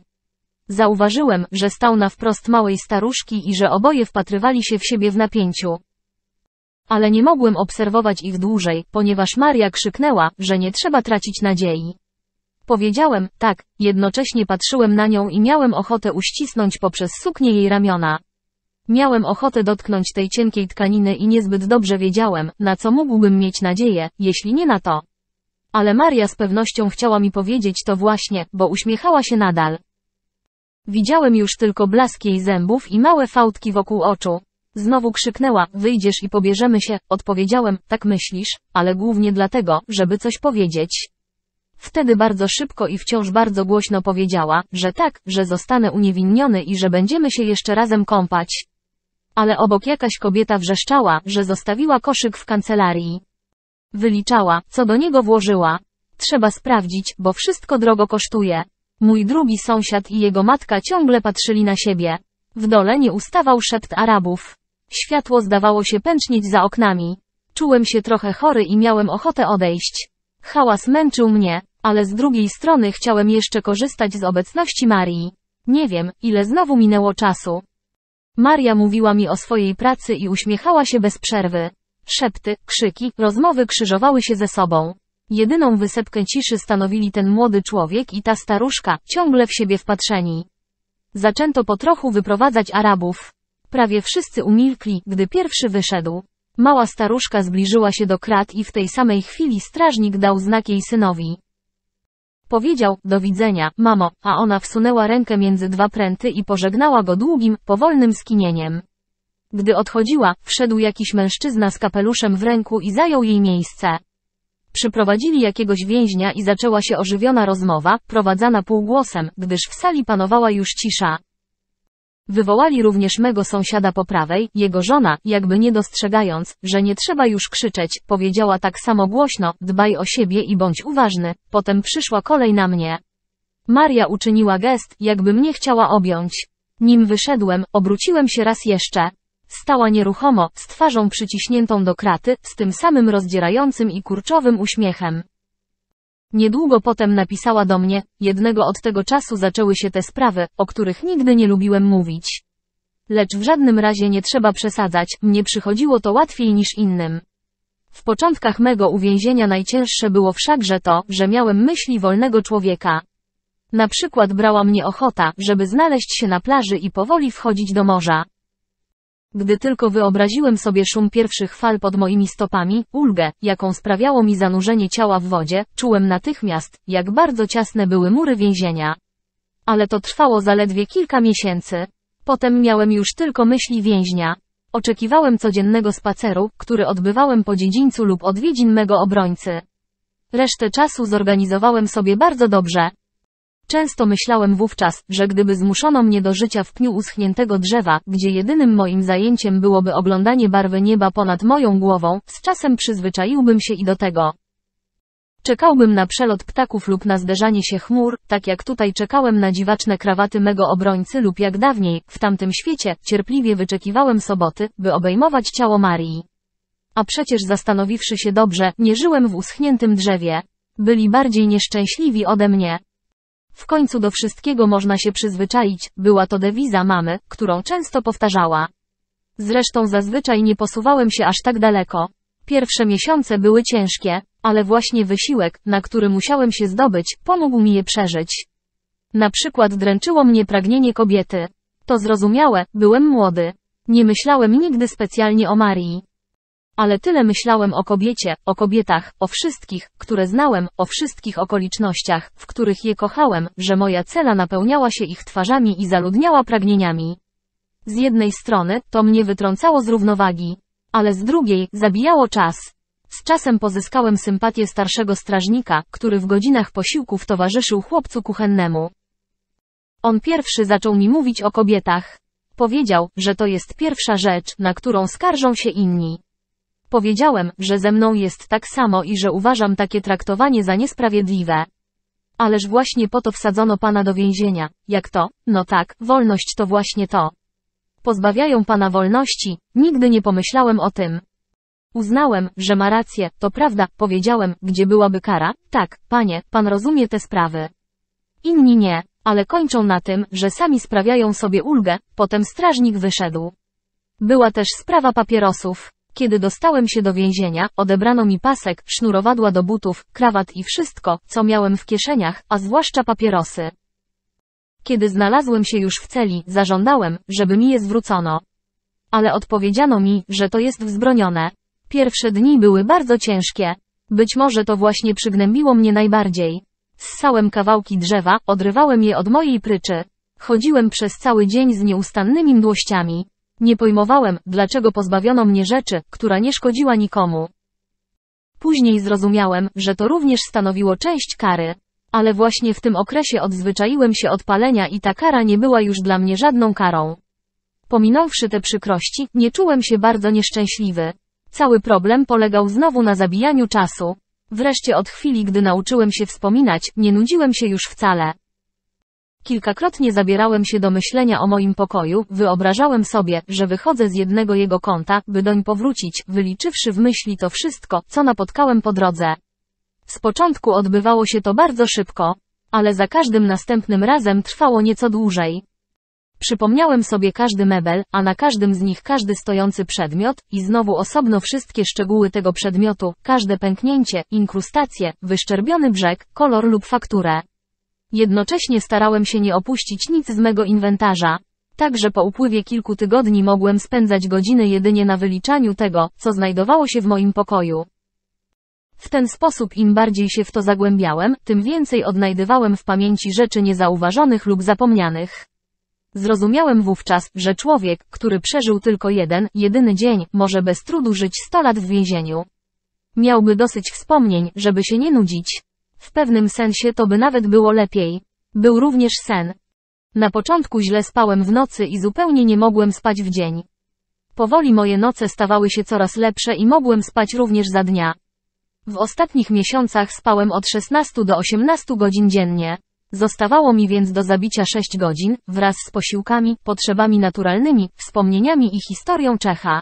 Zauważyłem, że stał na wprost małej staruszki i że oboje wpatrywali się w siebie w napięciu. Ale nie mogłem obserwować ich dłużej, ponieważ Maria krzyknęła, że nie trzeba tracić nadziei. Powiedziałem, tak, jednocześnie patrzyłem na nią i miałem ochotę uścisnąć poprzez suknię jej ramiona. Miałem ochotę dotknąć tej cienkiej tkaniny i niezbyt dobrze wiedziałem, na co mógłbym mieć nadzieję, jeśli nie na to. Ale Maria z pewnością chciała mi powiedzieć to właśnie, bo uśmiechała się nadal. Widziałem już tylko blask jej zębów i małe fałdki wokół oczu. Znowu krzyknęła, wyjdziesz i pobierzemy się, odpowiedziałem, tak myślisz, ale głównie dlatego, żeby coś powiedzieć. Wtedy bardzo szybko i wciąż bardzo głośno powiedziała, że tak, że zostanę uniewinniony i że będziemy się jeszcze razem kąpać. Ale obok jakaś kobieta wrzeszczała, że zostawiła koszyk w kancelarii. Wyliczała, co do niego włożyła. Trzeba sprawdzić, bo wszystko drogo kosztuje. Mój drugi sąsiad i jego matka ciągle patrzyli na siebie. W dole nie ustawał szept Arabów. Światło zdawało się pęcznieć za oknami. Czułem się trochę chory i miałem ochotę odejść. Hałas męczył mnie, ale z drugiej strony chciałem jeszcze korzystać z obecności Marii. Nie wiem, ile znowu minęło czasu. Maria mówiła mi o swojej pracy i uśmiechała się bez przerwy. Szepty, krzyki, rozmowy krzyżowały się ze sobą. Jedyną wysepkę ciszy stanowili ten młody człowiek i ta staruszka, ciągle w siebie wpatrzeni. Zaczęto po trochu wyprowadzać Arabów. Prawie wszyscy umilkli, gdy pierwszy wyszedł. Mała staruszka zbliżyła się do krat i w tej samej chwili strażnik dał znak jej synowi. Powiedział, do widzenia, mamo, a ona wsunęła rękę między dwa pręty i pożegnała go długim, powolnym skinieniem. Gdy odchodziła, wszedł jakiś mężczyzna z kapeluszem w ręku i zajął jej miejsce. Przyprowadzili jakiegoś więźnia i zaczęła się ożywiona rozmowa, prowadzana półgłosem, gdyż w sali panowała już cisza. Wywołali również mego sąsiada po prawej, jego żona, jakby nie dostrzegając, że nie trzeba już krzyczeć, powiedziała tak samo głośno, dbaj o siebie i bądź uważny, potem przyszła kolej na mnie. Maria uczyniła gest, jakby mnie chciała objąć. Nim wyszedłem, obróciłem się raz jeszcze. Stała nieruchomo, z twarzą przyciśniętą do kraty, z tym samym rozdzierającym i kurczowym uśmiechem. Niedługo potem napisała do mnie, jednego od tego czasu zaczęły się te sprawy, o których nigdy nie lubiłem mówić. Lecz w żadnym razie nie trzeba przesadzać, mnie przychodziło to łatwiej niż innym. W początkach mego uwięzienia najcięższe było wszakże to, że miałem myśli wolnego człowieka. Na przykład brała mnie ochota, żeby znaleźć się na plaży i powoli wchodzić do morza. Gdy tylko wyobraziłem sobie szum pierwszych fal pod moimi stopami, ulgę, jaką sprawiało mi zanurzenie ciała w wodzie, czułem natychmiast, jak bardzo ciasne były mury więzienia. Ale to trwało zaledwie kilka miesięcy. Potem miałem już tylko myśli więźnia. Oczekiwałem codziennego spaceru, który odbywałem po dziedzińcu lub odwiedzin mego obrońcy. Resztę czasu zorganizowałem sobie bardzo dobrze. Często myślałem wówczas, że gdyby zmuszono mnie do życia w pniu uschniętego drzewa, gdzie jedynym moim zajęciem byłoby oglądanie barwy nieba ponad moją głową, z czasem przyzwyczaiłbym się i do tego. Czekałbym na przelot ptaków lub na zderzanie się chmur, tak jak tutaj czekałem na dziwaczne krawaty mego obrońcy lub jak dawniej, w tamtym świecie, cierpliwie wyczekiwałem soboty, by obejmować ciało Marii. A przecież zastanowiwszy się dobrze, nie żyłem w uschniętym drzewie. Byli bardziej nieszczęśliwi ode mnie. W końcu do wszystkiego można się przyzwyczaić, była to dewiza mamy, którą często powtarzała. Zresztą zazwyczaj nie posuwałem się aż tak daleko. Pierwsze miesiące były ciężkie, ale właśnie wysiłek, na który musiałem się zdobyć, pomógł mi je przeżyć. Na przykład dręczyło mnie pragnienie kobiety. To zrozumiałe, byłem młody. Nie myślałem nigdy specjalnie o Marii. Ale tyle myślałem o kobiecie, o kobietach, o wszystkich, które znałem, o wszystkich okolicznościach, w których je kochałem, że moja cela napełniała się ich twarzami i zaludniała pragnieniami. Z jednej strony, to mnie wytrącało z równowagi, ale z drugiej, zabijało czas. Z czasem pozyskałem sympatię starszego strażnika, który w godzinach posiłków towarzyszył chłopcu kuchennemu. On pierwszy zaczął mi mówić o kobietach. Powiedział, że to jest pierwsza rzecz, na którą skarżą się inni. Powiedziałem, że ze mną jest tak samo i że uważam takie traktowanie za niesprawiedliwe. Ależ właśnie po to wsadzono pana do więzienia. Jak to? No tak, wolność to właśnie to. Pozbawiają pana wolności, nigdy nie pomyślałem o tym. Uznałem, że ma rację, to prawda, powiedziałem, gdzie byłaby kara? Tak, panie, pan rozumie te sprawy. Inni nie, ale kończą na tym, że sami sprawiają sobie ulgę, potem strażnik wyszedł. Była też sprawa papierosów. Kiedy dostałem się do więzienia, odebrano mi pasek, sznurowadła do butów, krawat i wszystko, co miałem w kieszeniach, a zwłaszcza papierosy. Kiedy znalazłem się już w celi, zażądałem, żeby mi je zwrócono. Ale odpowiedziano mi, że to jest wzbronione. Pierwsze dni były bardzo ciężkie. Być może to właśnie przygnębiło mnie najbardziej. Ssałem kawałki drzewa, odrywałem je od mojej pryczy. Chodziłem przez cały dzień z nieustannymi mdłościami. Nie pojmowałem, dlaczego pozbawiono mnie rzeczy, która nie szkodziła nikomu. Później zrozumiałem, że to również stanowiło część kary. Ale właśnie w tym okresie odzwyczaiłem się od palenia i ta kara nie była już dla mnie żadną karą. Pominąwszy te przykrości, nie czułem się bardzo nieszczęśliwy. Cały problem polegał znowu na zabijaniu czasu. Wreszcie od chwili, gdy nauczyłem się wspominać, nie nudziłem się już wcale. Kilkakrotnie zabierałem się do myślenia o moim pokoju, wyobrażałem sobie, że wychodzę z jednego jego kąta, by doń powrócić, wyliczywszy w myśli to wszystko, co napotkałem po drodze. Z początku odbywało się to bardzo szybko, ale za każdym następnym razem trwało nieco dłużej. Przypomniałem sobie każdy mebel, a na każdym z nich każdy stojący przedmiot, i znowu osobno wszystkie szczegóły tego przedmiotu, każde pęknięcie, inkrustacje, wyszczerbiony brzeg, kolor lub fakturę. Jednocześnie starałem się nie opuścić nic z mego inwentarza. Także po upływie kilku tygodni mogłem spędzać godziny jedynie na wyliczaniu tego, co znajdowało się w moim pokoju. W ten sposób im bardziej się w to zagłębiałem, tym więcej odnajdywałem w pamięci rzeczy niezauważonych lub zapomnianych. Zrozumiałem wówczas, że człowiek, który przeżył tylko jeden, jedyny dzień, może bez trudu żyć 100 lat w więzieniu. Miałby dosyć wspomnień, żeby się nie nudzić. W pewnym sensie to by nawet było lepiej. Był również sen. Na początku źle spałem w nocy i zupełnie nie mogłem spać w dzień. Powoli moje noce stawały się coraz lepsze i mogłem spać również za dnia. W ostatnich miesiącach spałem od 16 do 18 godzin dziennie. Zostawało mi więc do zabicia 6 godzin, wraz z posiłkami, potrzebami naturalnymi, wspomnieniami i historią Czecha.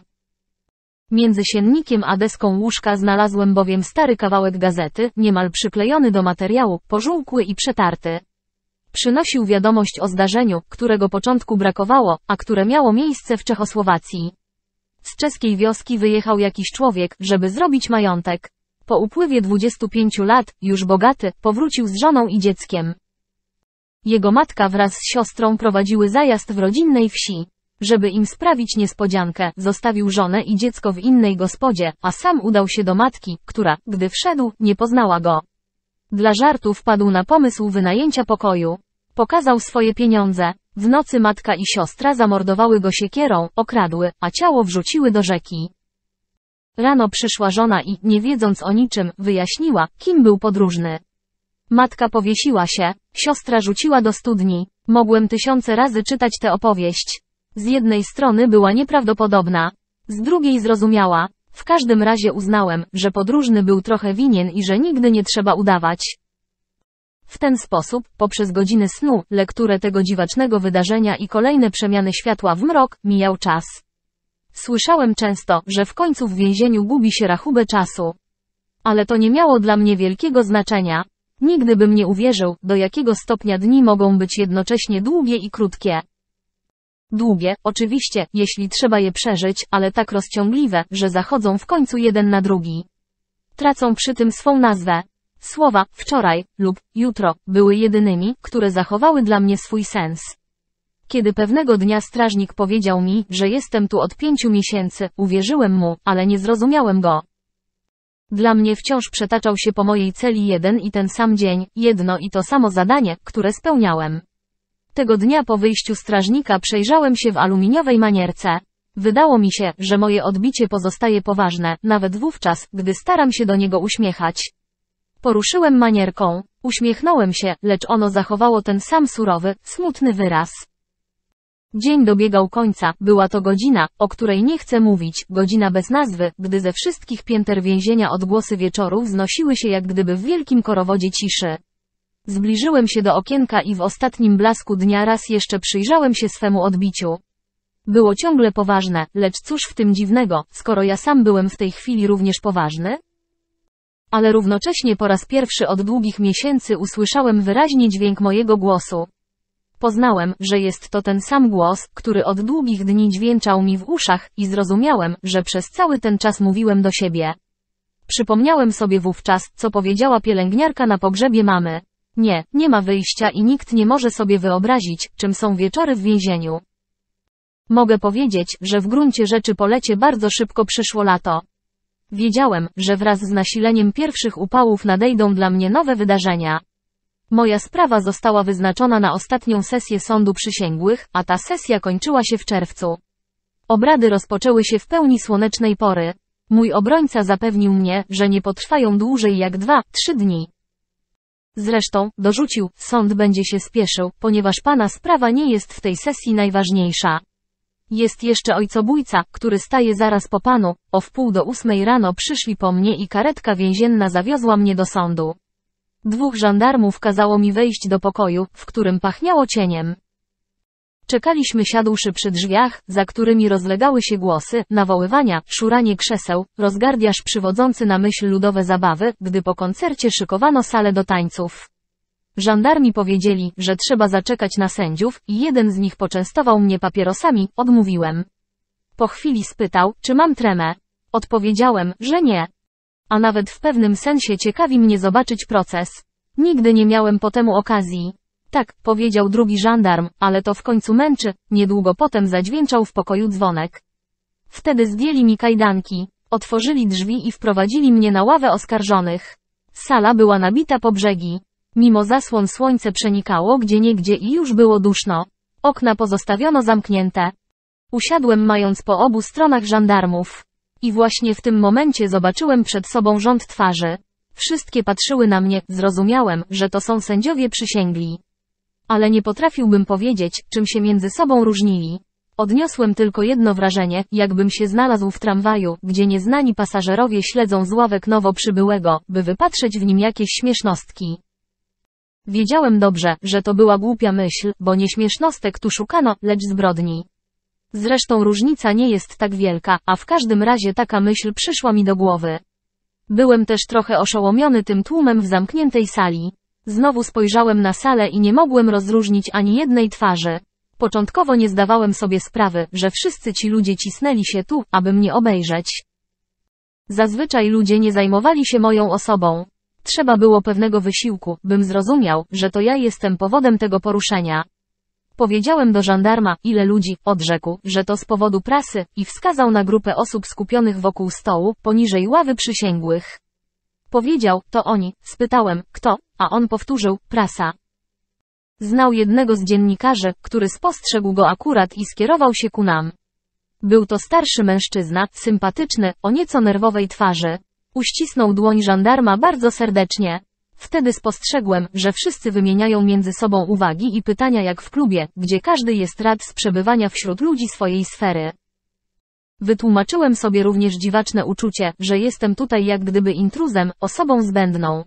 Między siennikiem a deską łóżka znalazłem bowiem stary kawałek gazety, niemal przyklejony do materiału, pożółkły i przetarty. Przynosił wiadomość o zdarzeniu, którego początku brakowało, a które miało miejsce w Czechosłowacji. Z czeskiej wioski wyjechał jakiś człowiek, żeby zrobić majątek. Po upływie 25 lat, już bogaty, powrócił z żoną i dzieckiem. Jego matka wraz z siostrą prowadziły zajazd w rodzinnej wsi. Żeby im sprawić niespodziankę, zostawił żonę i dziecko w innej gospodzie, a sam udał się do matki, która, gdy wszedł, nie poznała go. Dla żartu wpadł na pomysł wynajęcia pokoju. Pokazał swoje pieniądze. W nocy matka i siostra zamordowały go siekierą, okradły, a ciało wrzuciły do rzeki. Rano przyszła żona i, nie wiedząc o niczym, wyjaśniła, kim był podróżny. Matka powiesiła się, siostra rzuciła do studni. Mogłem tysiące razy czytać tę opowieść. Z jednej strony była nieprawdopodobna, z drugiej zrozumiała. W każdym razie uznałem, że podróżny był trochę winien i że nigdy nie trzeba udawać. W ten sposób, poprzez godziny snu, lekturę tego dziwacznego wydarzenia i kolejne przemiany światła w mrok, mijał czas. Słyszałem często, że w końcu w więzieniu gubi się rachubę czasu. Ale to nie miało dla mnie wielkiego znaczenia. Nigdy bym nie uwierzył, do jakiego stopnia dni mogą być jednocześnie długie i krótkie. Długie, oczywiście, jeśli trzeba je przeżyć, ale tak rozciągliwe, że zachodzą w końcu jeden na drugi. Tracą przy tym swą nazwę. Słowa wczoraj lub jutro były jedynymi, które zachowały dla mnie swój sens. Kiedy pewnego dnia strażnik powiedział mi, że jestem tu od pięciu miesięcy, uwierzyłem mu, ale nie zrozumiałem go. Dla mnie wciąż przetaczał się po mojej celi jeden i ten sam dzień, jedno i to samo zadanie, które spełniałem. Tego dnia po wyjściu strażnika przejrzałem się w aluminiowej manierce. Wydało mi się, że moje odbicie pozostaje poważne, nawet wówczas, gdy staram się do niego uśmiechać. Poruszyłem manierką, uśmiechnąłem się, lecz ono zachowało ten sam surowy, smutny wyraz. Dzień dobiegał końca, była to godzina, o której nie chcę mówić, godzina bez nazwy, gdy ze wszystkich pięter więzienia odgłosy wieczorów wznosiły się jak gdyby w wielkim korowodzie ciszy. Zbliżyłem się do okienka i w ostatnim blasku dnia raz jeszcze przyjrzałem się swemu odbiciu. Było ciągle poważne, lecz cóż w tym dziwnego, skoro ja sam byłem w tej chwili również poważny? Ale równocześnie po raz pierwszy od długich miesięcy usłyszałem wyraźnie dźwięk mojego głosu. Poznałem, że jest to ten sam głos, który od długich dni dźwięczał mi w uszach i zrozumiałem, że przez cały ten czas mówiłem do siebie. Przypomniałem sobie wówczas, co powiedziała pielęgniarka na pogrzebie mamy. Nie, nie ma wyjścia i nikt nie może sobie wyobrazić, czym są wieczory w więzieniu. Mogę powiedzieć, że w gruncie rzeczy po lecie bardzo szybko przyszło lato. Wiedziałem, że wraz z nasileniem pierwszych upałów nadejdą dla mnie nowe wydarzenia. Moja sprawa została wyznaczona na ostatnią sesję sądu przysięgłych, a ta sesja kończyła się w czerwcu. Obrady rozpoczęły się w pełni słonecznej pory. Mój obrońca zapewnił mnie, że nie potrwają dłużej jak dwa, trzy dni. Zresztą, dorzucił, sąd będzie się spieszył, ponieważ pana sprawa nie jest w tej sesji najważniejsza. Jest jeszcze ojcobójca, który staje zaraz po panu, o wpół do ósmej rano przyszli po mnie i karetka więzienna zawiozła mnie do sądu. Dwóch żandarmów kazało mi wejść do pokoju, w którym pachniało cieniem. Czekaliśmy siadłszy przy drzwiach, za którymi rozlegały się głosy, nawoływania, szuranie krzeseł, rozgardiaż przywodzący na myśl ludowe zabawy, gdy po koncercie szykowano salę do tańców. Żandarmi powiedzieli, że trzeba zaczekać na sędziów i jeden z nich poczęstował mnie papierosami, odmówiłem. Po chwili spytał, czy mam tremę. Odpowiedziałem, że nie. A nawet w pewnym sensie ciekawi mnie zobaczyć proces. Nigdy nie miałem po temu okazji. Tak, powiedział drugi żandarm, ale to w końcu męczy, niedługo potem zadźwięczał w pokoju dzwonek. Wtedy zdjęli mi kajdanki, otworzyli drzwi i wprowadzili mnie na ławę oskarżonych. Sala była nabita po brzegi. Mimo zasłon słońce przenikało gdzieniegdzie i już było duszno. Okna pozostawiono zamknięte. Usiadłem mając po obu stronach żandarmów. I właśnie w tym momencie zobaczyłem przed sobą rząd twarzy. Wszystkie patrzyły na mnie, zrozumiałem, że to są sędziowie przysięgli ale nie potrafiłbym powiedzieć, czym się między sobą różnili. Odniosłem tylko jedno wrażenie, jakbym się znalazł w tramwaju, gdzie nieznani pasażerowie śledzą z ławek nowo przybyłego, by wypatrzeć w nim jakieś śmiesznostki. Wiedziałem dobrze, że to była głupia myśl, bo nie śmiesznostek tu szukano, lecz zbrodni. Zresztą różnica nie jest tak wielka, a w każdym razie taka myśl przyszła mi do głowy. Byłem też trochę oszołomiony tym tłumem w zamkniętej sali. Znowu spojrzałem na salę i nie mogłem rozróżnić ani jednej twarzy. Początkowo nie zdawałem sobie sprawy, że wszyscy ci ludzie cisnęli się tu, aby mnie obejrzeć. Zazwyczaj ludzie nie zajmowali się moją osobą. Trzeba było pewnego wysiłku, bym zrozumiał, że to ja jestem powodem tego poruszenia. Powiedziałem do żandarma, ile ludzi, odrzekł, że to z powodu prasy, i wskazał na grupę osób skupionych wokół stołu, poniżej ławy przysięgłych. Powiedział, to oni, spytałem, kto, a on powtórzył, prasa. Znał jednego z dziennikarzy, który spostrzegł go akurat i skierował się ku nam. Był to starszy mężczyzna, sympatyczny, o nieco nerwowej twarzy. Uścisnął dłoń żandarma bardzo serdecznie. Wtedy spostrzegłem, że wszyscy wymieniają między sobą uwagi i pytania jak w klubie, gdzie każdy jest rad z przebywania wśród ludzi swojej sfery. Wytłumaczyłem sobie również dziwaczne uczucie, że jestem tutaj jak gdyby intruzem, osobą zbędną.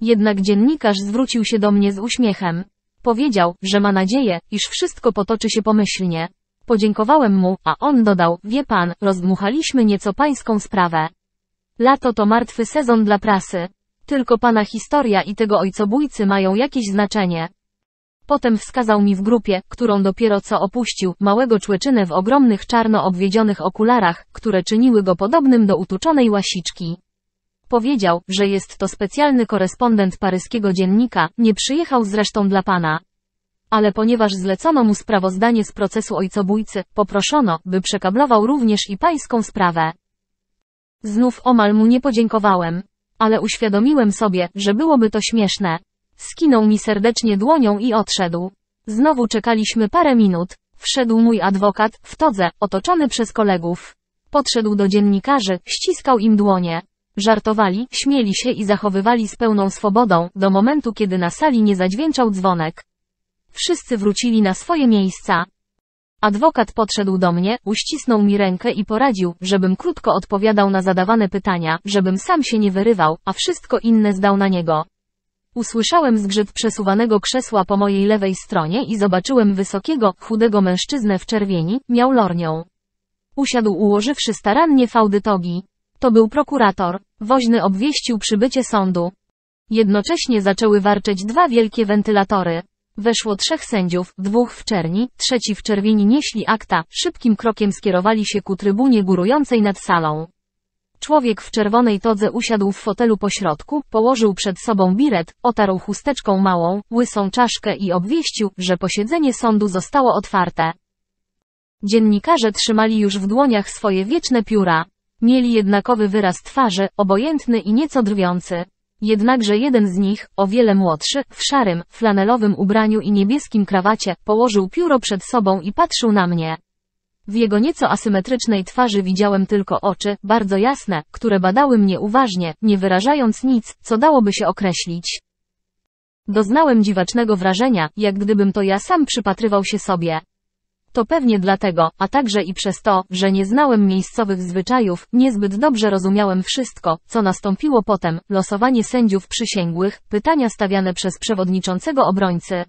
Jednak dziennikarz zwrócił się do mnie z uśmiechem. Powiedział, że ma nadzieję, iż wszystko potoczy się pomyślnie. Podziękowałem mu, a on dodał, wie pan, rozdmuchaliśmy nieco pańską sprawę. Lato to martwy sezon dla prasy. Tylko pana historia i tego ojcobójcy mają jakieś znaczenie. Potem wskazał mi w grupie, którą dopiero co opuścił, małego człeczynę w ogromnych czarno obwiedzionych okularach, które czyniły go podobnym do utuczonej łasiczki. Powiedział, że jest to specjalny korespondent paryskiego dziennika, nie przyjechał zresztą dla pana. Ale ponieważ zlecono mu sprawozdanie z procesu ojcobójcy, poproszono, by przekablował również i pańską sprawę. Znów omal mu nie podziękowałem. Ale uświadomiłem sobie, że byłoby to śmieszne. Skinął mi serdecznie dłonią i odszedł. Znowu czekaliśmy parę minut. Wszedł mój adwokat, w todze, otoczony przez kolegów. Podszedł do dziennikarzy, ściskał im dłonie. Żartowali, śmieli się i zachowywali z pełną swobodą, do momentu kiedy na sali nie zadźwięczał dzwonek. Wszyscy wrócili na swoje miejsca. Adwokat podszedł do mnie, uścisnął mi rękę i poradził, żebym krótko odpowiadał na zadawane pytania, żebym sam się nie wyrywał, a wszystko inne zdał na niego. Usłyszałem zgrzyt przesuwanego krzesła po mojej lewej stronie i zobaczyłem wysokiego, chudego mężczyznę w czerwieni, miał lornią. Usiadł ułożywszy starannie fałdy togi. To był prokurator. Woźny obwieścił przybycie sądu. Jednocześnie zaczęły warczeć dwa wielkie wentylatory. Weszło trzech sędziów, dwóch w czerni, trzeci w czerwieni nieśli akta, szybkim krokiem skierowali się ku trybunie górującej nad salą. Człowiek w czerwonej todze usiadł w fotelu pośrodku, położył przed sobą biret, otarł chusteczką małą, łysą czaszkę i obwieścił, że posiedzenie sądu zostało otwarte. Dziennikarze trzymali już w dłoniach swoje wieczne pióra. Mieli jednakowy wyraz twarzy, obojętny i nieco drwiący. Jednakże jeden z nich, o wiele młodszy, w szarym, flanelowym ubraniu i niebieskim krawacie, położył pióro przed sobą i patrzył na mnie. W jego nieco asymetrycznej twarzy widziałem tylko oczy, bardzo jasne, które badały mnie uważnie, nie wyrażając nic, co dałoby się określić. Doznałem dziwacznego wrażenia, jak gdybym to ja sam przypatrywał się sobie. To pewnie dlatego, a także i przez to, że nie znałem miejscowych zwyczajów, niezbyt dobrze rozumiałem wszystko, co nastąpiło potem, losowanie sędziów przysięgłych, pytania stawiane przez przewodniczącego obrońcy.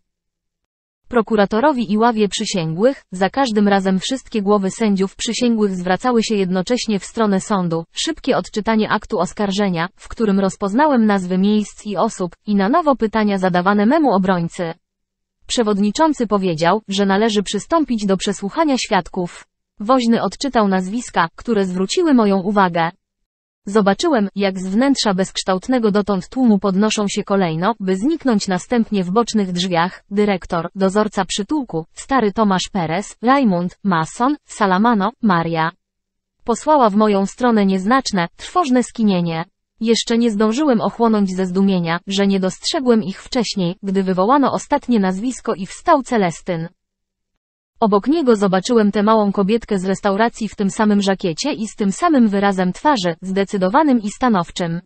Prokuratorowi i ławie przysięgłych, za każdym razem wszystkie głowy sędziów przysięgłych zwracały się jednocześnie w stronę sądu, szybkie odczytanie aktu oskarżenia, w którym rozpoznałem nazwy miejsc i osób, i na nowo pytania zadawane memu obrońcy. Przewodniczący powiedział, że należy przystąpić do przesłuchania świadków. Woźny odczytał nazwiska, które zwróciły moją uwagę. Zobaczyłem, jak z wnętrza bezkształtnego dotąd tłumu podnoszą się kolejno, by zniknąć następnie w bocznych drzwiach, dyrektor, dozorca przytułku, stary Tomasz Perez, Raymond, Mason, Salamano, Maria. Posłała w moją stronę nieznaczne, trwożne skinienie. Jeszcze nie zdążyłem ochłonąć ze zdumienia, że nie dostrzegłem ich wcześniej, gdy wywołano ostatnie nazwisko i wstał Celestyn. Obok niego zobaczyłem tę małą kobietkę z restauracji w tym samym żakiecie i z tym samym wyrazem twarzy, zdecydowanym i stanowczym.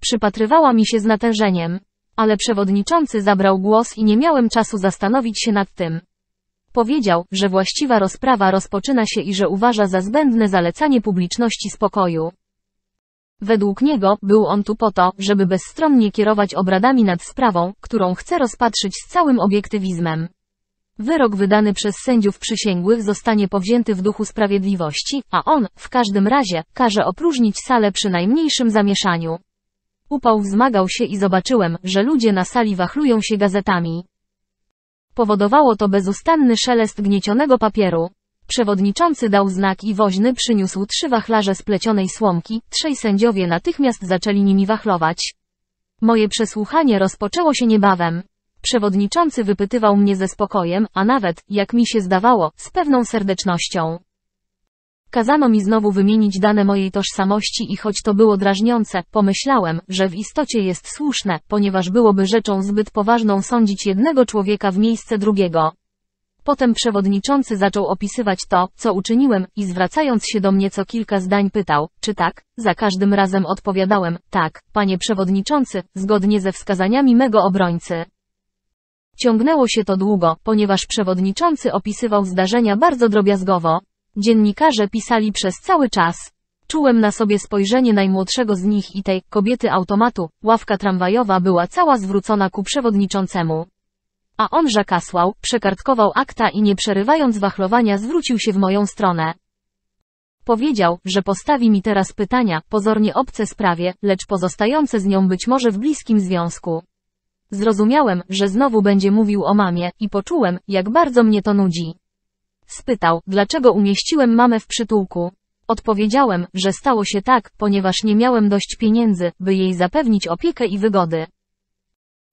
Przypatrywała mi się z natężeniem. Ale przewodniczący zabrał głos i nie miałem czasu zastanowić się nad tym. Powiedział, że właściwa rozprawa rozpoczyna się i że uważa za zbędne zalecanie publiczności spokoju. Według niego, był on tu po to, żeby bezstronnie kierować obradami nad sprawą, którą chce rozpatrzyć z całym obiektywizmem. Wyrok wydany przez sędziów przysięgłych zostanie powzięty w duchu sprawiedliwości, a on, w każdym razie, każe opróżnić salę przy najmniejszym zamieszaniu. Upał wzmagał się i zobaczyłem, że ludzie na sali wachlują się gazetami. Powodowało to bezustanny szelest gniecionego papieru. Przewodniczący dał znak i woźny przyniósł trzy wachlarze splecionej słomki, trzej sędziowie natychmiast zaczęli nimi wachlować. Moje przesłuchanie rozpoczęło się niebawem. Przewodniczący wypytywał mnie ze spokojem, a nawet, jak mi się zdawało, z pewną serdecznością. Kazano mi znowu wymienić dane mojej tożsamości i choć to było drażniące, pomyślałem, że w istocie jest słuszne, ponieważ byłoby rzeczą zbyt poważną sądzić jednego człowieka w miejsce drugiego. Potem przewodniczący zaczął opisywać to, co uczyniłem, i zwracając się do mnie co kilka zdań pytał, czy tak? Za każdym razem odpowiadałem, tak, panie przewodniczący, zgodnie ze wskazaniami mego obrońcy. Ciągnęło się to długo, ponieważ przewodniczący opisywał zdarzenia bardzo drobiazgowo. Dziennikarze pisali przez cały czas. Czułem na sobie spojrzenie najmłodszego z nich i tej kobiety automatu. Ławka tramwajowa była cała zwrócona ku przewodniczącemu. A on żakasłał, przekartkował akta i nie przerywając wachlowania zwrócił się w moją stronę. Powiedział, że postawi mi teraz pytania, pozornie obce sprawie, lecz pozostające z nią być może w bliskim związku. Zrozumiałem, że znowu będzie mówił o mamie i poczułem, jak bardzo mnie to nudzi. Spytał, dlaczego umieściłem mamę w przytułku. Odpowiedziałem, że stało się tak, ponieważ nie miałem dość pieniędzy, by jej zapewnić opiekę i wygody.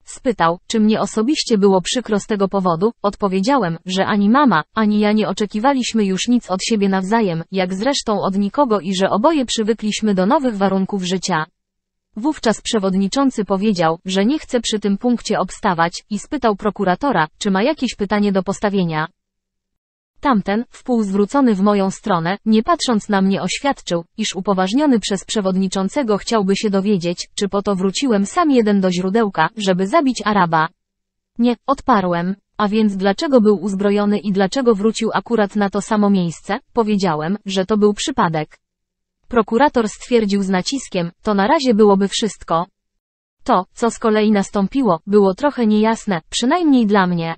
Spytał, czy mnie osobiście było przykro z tego powodu, odpowiedziałem, że ani mama, ani ja nie oczekiwaliśmy już nic od siebie nawzajem, jak zresztą od nikogo i że oboje przywykliśmy do nowych warunków życia. Wówczas przewodniczący powiedział, że nie chce przy tym punkcie obstawać i spytał prokuratora, czy ma jakieś pytanie do postawienia. Tamten, wpół zwrócony w moją stronę, nie patrząc na mnie oświadczył, iż upoważniony przez przewodniczącego chciałby się dowiedzieć, czy po to wróciłem sam jeden do źródełka, żeby zabić Araba. Nie, odparłem. A więc dlaczego był uzbrojony i dlaczego wrócił akurat na to samo miejsce? Powiedziałem, że to był przypadek. Prokurator stwierdził z naciskiem, to na razie byłoby wszystko. To, co z kolei nastąpiło, było trochę niejasne, przynajmniej dla mnie.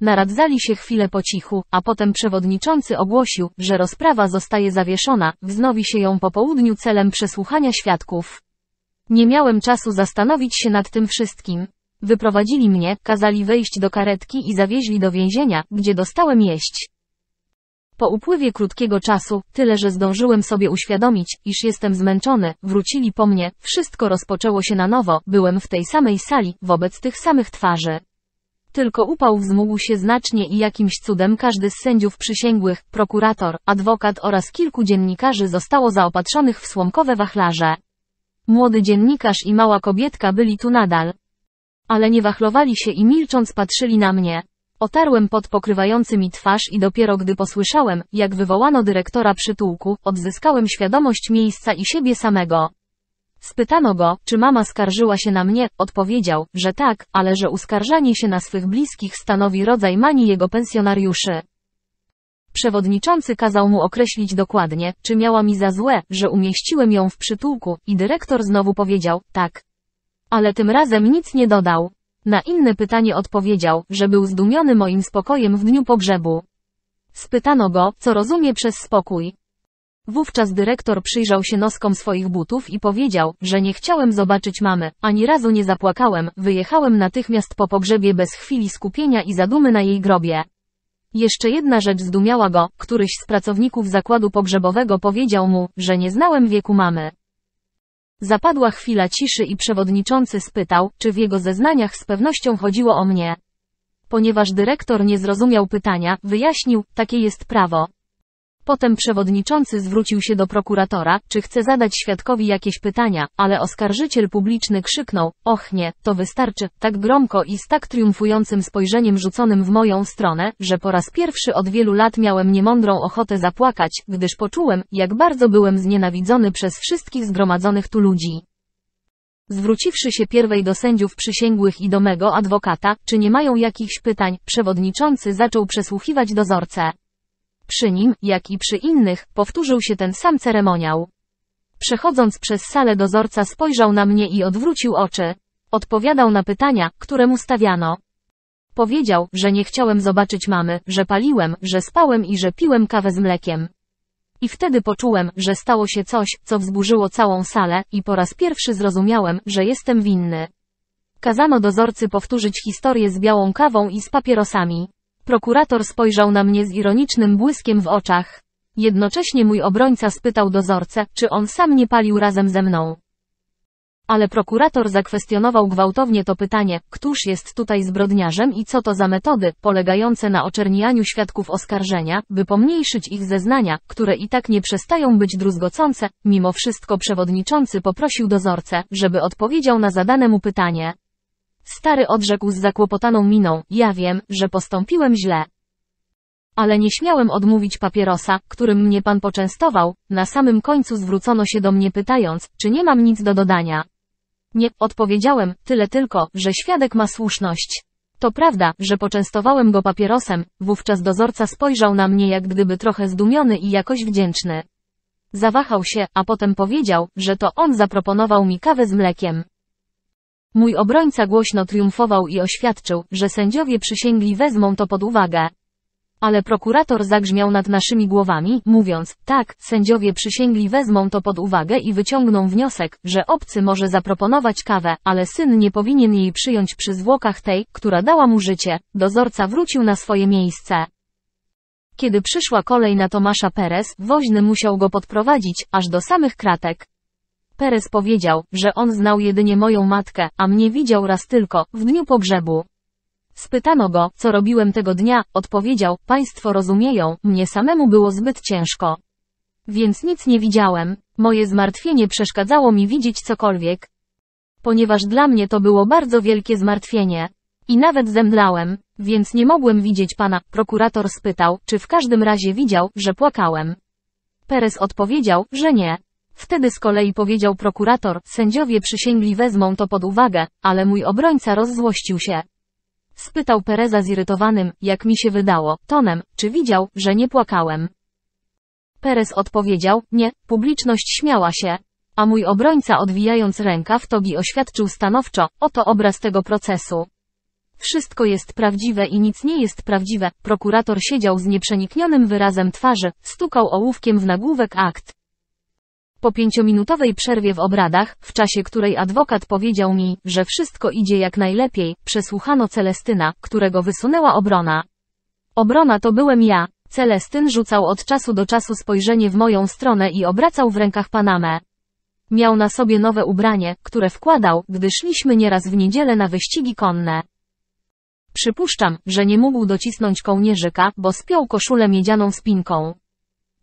Naradzali się chwilę po cichu, a potem przewodniczący ogłosił, że rozprawa zostaje zawieszona, wznowi się ją po południu celem przesłuchania świadków. Nie miałem czasu zastanowić się nad tym wszystkim. Wyprowadzili mnie, kazali wejść do karetki i zawieźli do więzienia, gdzie dostałem jeść. Po upływie krótkiego czasu, tyle że zdążyłem sobie uświadomić, iż jestem zmęczony, wrócili po mnie, wszystko rozpoczęło się na nowo, byłem w tej samej sali, wobec tych samych twarzy. Tylko upał wzmógł się znacznie i jakimś cudem każdy z sędziów przysięgłych, prokurator, adwokat oraz kilku dziennikarzy zostało zaopatrzonych w słomkowe wachlarze. Młody dziennikarz i mała kobietka byli tu nadal. Ale nie wachlowali się i milcząc patrzyli na mnie. Otarłem pod pokrywający mi twarz i dopiero gdy posłyszałem, jak wywołano dyrektora przytułku, odzyskałem świadomość miejsca i siebie samego. Spytano go, czy mama skarżyła się na mnie, odpowiedział, że tak, ale że uskarżanie się na swych bliskich stanowi rodzaj manii jego pensjonariuszy. Przewodniczący kazał mu określić dokładnie, czy miała mi za złe, że umieściłem ją w przytułku, i dyrektor znowu powiedział, tak. Ale tym razem nic nie dodał. Na inne pytanie odpowiedział, że był zdumiony moim spokojem w dniu pogrzebu. Spytano go, co rozumie przez spokój. Wówczas dyrektor przyjrzał się noskom swoich butów i powiedział, że nie chciałem zobaczyć mamy, ani razu nie zapłakałem, wyjechałem natychmiast po pogrzebie bez chwili skupienia i zadumy na jej grobie. Jeszcze jedna rzecz zdumiała go, któryś z pracowników zakładu pogrzebowego powiedział mu, że nie znałem wieku mamy. Zapadła chwila ciszy i przewodniczący spytał, czy w jego zeznaniach z pewnością chodziło o mnie. Ponieważ dyrektor nie zrozumiał pytania, wyjaśnił, takie jest prawo. Potem przewodniczący zwrócił się do prokuratora, czy chce zadać świadkowi jakieś pytania, ale oskarżyciel publiczny krzyknął, och nie, to wystarczy, tak gromko i z tak triumfującym spojrzeniem rzuconym w moją stronę, że po raz pierwszy od wielu lat miałem niemądrą ochotę zapłakać, gdyż poczułem, jak bardzo byłem znienawidzony przez wszystkich zgromadzonych tu ludzi. Zwróciwszy się pierwej do sędziów przysięgłych i do mego adwokata, czy nie mają jakichś pytań, przewodniczący zaczął przesłuchiwać dozorcę. Przy nim, jak i przy innych, powtórzył się ten sam ceremoniał. Przechodząc przez salę dozorca spojrzał na mnie i odwrócił oczy. Odpowiadał na pytania, które mu stawiano. Powiedział, że nie chciałem zobaczyć mamy, że paliłem, że spałem i że piłem kawę z mlekiem. I wtedy poczułem, że stało się coś, co wzburzyło całą salę, i po raz pierwszy zrozumiałem, że jestem winny. Kazano dozorcy powtórzyć historię z białą kawą i z papierosami. Prokurator spojrzał na mnie z ironicznym błyskiem w oczach. Jednocześnie mój obrońca spytał dozorcę, czy on sam nie palił razem ze mną. Ale prokurator zakwestionował gwałtownie to pytanie, któż jest tutaj zbrodniarzem i co to za metody, polegające na oczernianiu świadków oskarżenia, by pomniejszyć ich zeznania, które i tak nie przestają być druzgocące, mimo wszystko przewodniczący poprosił dozorcę, żeby odpowiedział na zadane mu pytanie. Stary odrzekł z zakłopotaną miną, ja wiem, że postąpiłem źle. Ale nie śmiałem odmówić papierosa, którym mnie pan poczęstował, na samym końcu zwrócono się do mnie pytając, czy nie mam nic do dodania. Nie, odpowiedziałem, tyle tylko, że świadek ma słuszność. To prawda, że poczęstowałem go papierosem, wówczas dozorca spojrzał na mnie jak gdyby trochę zdumiony i jakoś wdzięczny. Zawahał się, a potem powiedział, że to on zaproponował mi kawę z mlekiem. Mój obrońca głośno triumfował i oświadczył, że sędziowie przysięgli wezmą to pod uwagę. Ale prokurator zagrzmiał nad naszymi głowami, mówiąc, tak, sędziowie przysięgli wezmą to pod uwagę i wyciągną wniosek, że obcy może zaproponować kawę, ale syn nie powinien jej przyjąć przy zwłokach tej, która dała mu życie. Dozorca wrócił na swoje miejsce. Kiedy przyszła kolej na Tomasza Perez, woźny musiał go podprowadzić, aż do samych kratek. Perez powiedział, że on znał jedynie moją matkę, a mnie widział raz tylko, w dniu pogrzebu. Spytano go, co robiłem tego dnia, odpowiedział, państwo rozumieją, mnie samemu było zbyt ciężko. Więc nic nie widziałem, moje zmartwienie przeszkadzało mi widzieć cokolwiek. Ponieważ dla mnie to było bardzo wielkie zmartwienie. I nawet zemdlałem, więc nie mogłem widzieć pana, prokurator spytał, czy w każdym razie widział, że płakałem. Perez odpowiedział, że nie. Wtedy z kolei powiedział prokurator, sędziowie przysięgli wezmą to pod uwagę, ale mój obrońca rozzłościł się. Spytał Pereza zirytowanym, jak mi się wydało, tonem, czy widział, że nie płakałem. Perez odpowiedział, nie, publiczność śmiała się. A mój obrońca odwijając rękaw togi oświadczył stanowczo, oto obraz tego procesu. Wszystko jest prawdziwe i nic nie jest prawdziwe. Prokurator siedział z nieprzeniknionym wyrazem twarzy, stukał ołówkiem w nagłówek akt, po pięciominutowej przerwie w obradach, w czasie której adwokat powiedział mi, że wszystko idzie jak najlepiej, przesłuchano Celestyna, którego wysunęła obrona. Obrona to byłem ja. Celestyn rzucał od czasu do czasu spojrzenie w moją stronę i obracał w rękach Panamę. Miał na sobie nowe ubranie, które wkładał, gdy szliśmy nieraz w niedzielę na wyścigi konne. Przypuszczam, że nie mógł docisnąć kołnierzyka, bo spiął koszulę miedzianą spinką.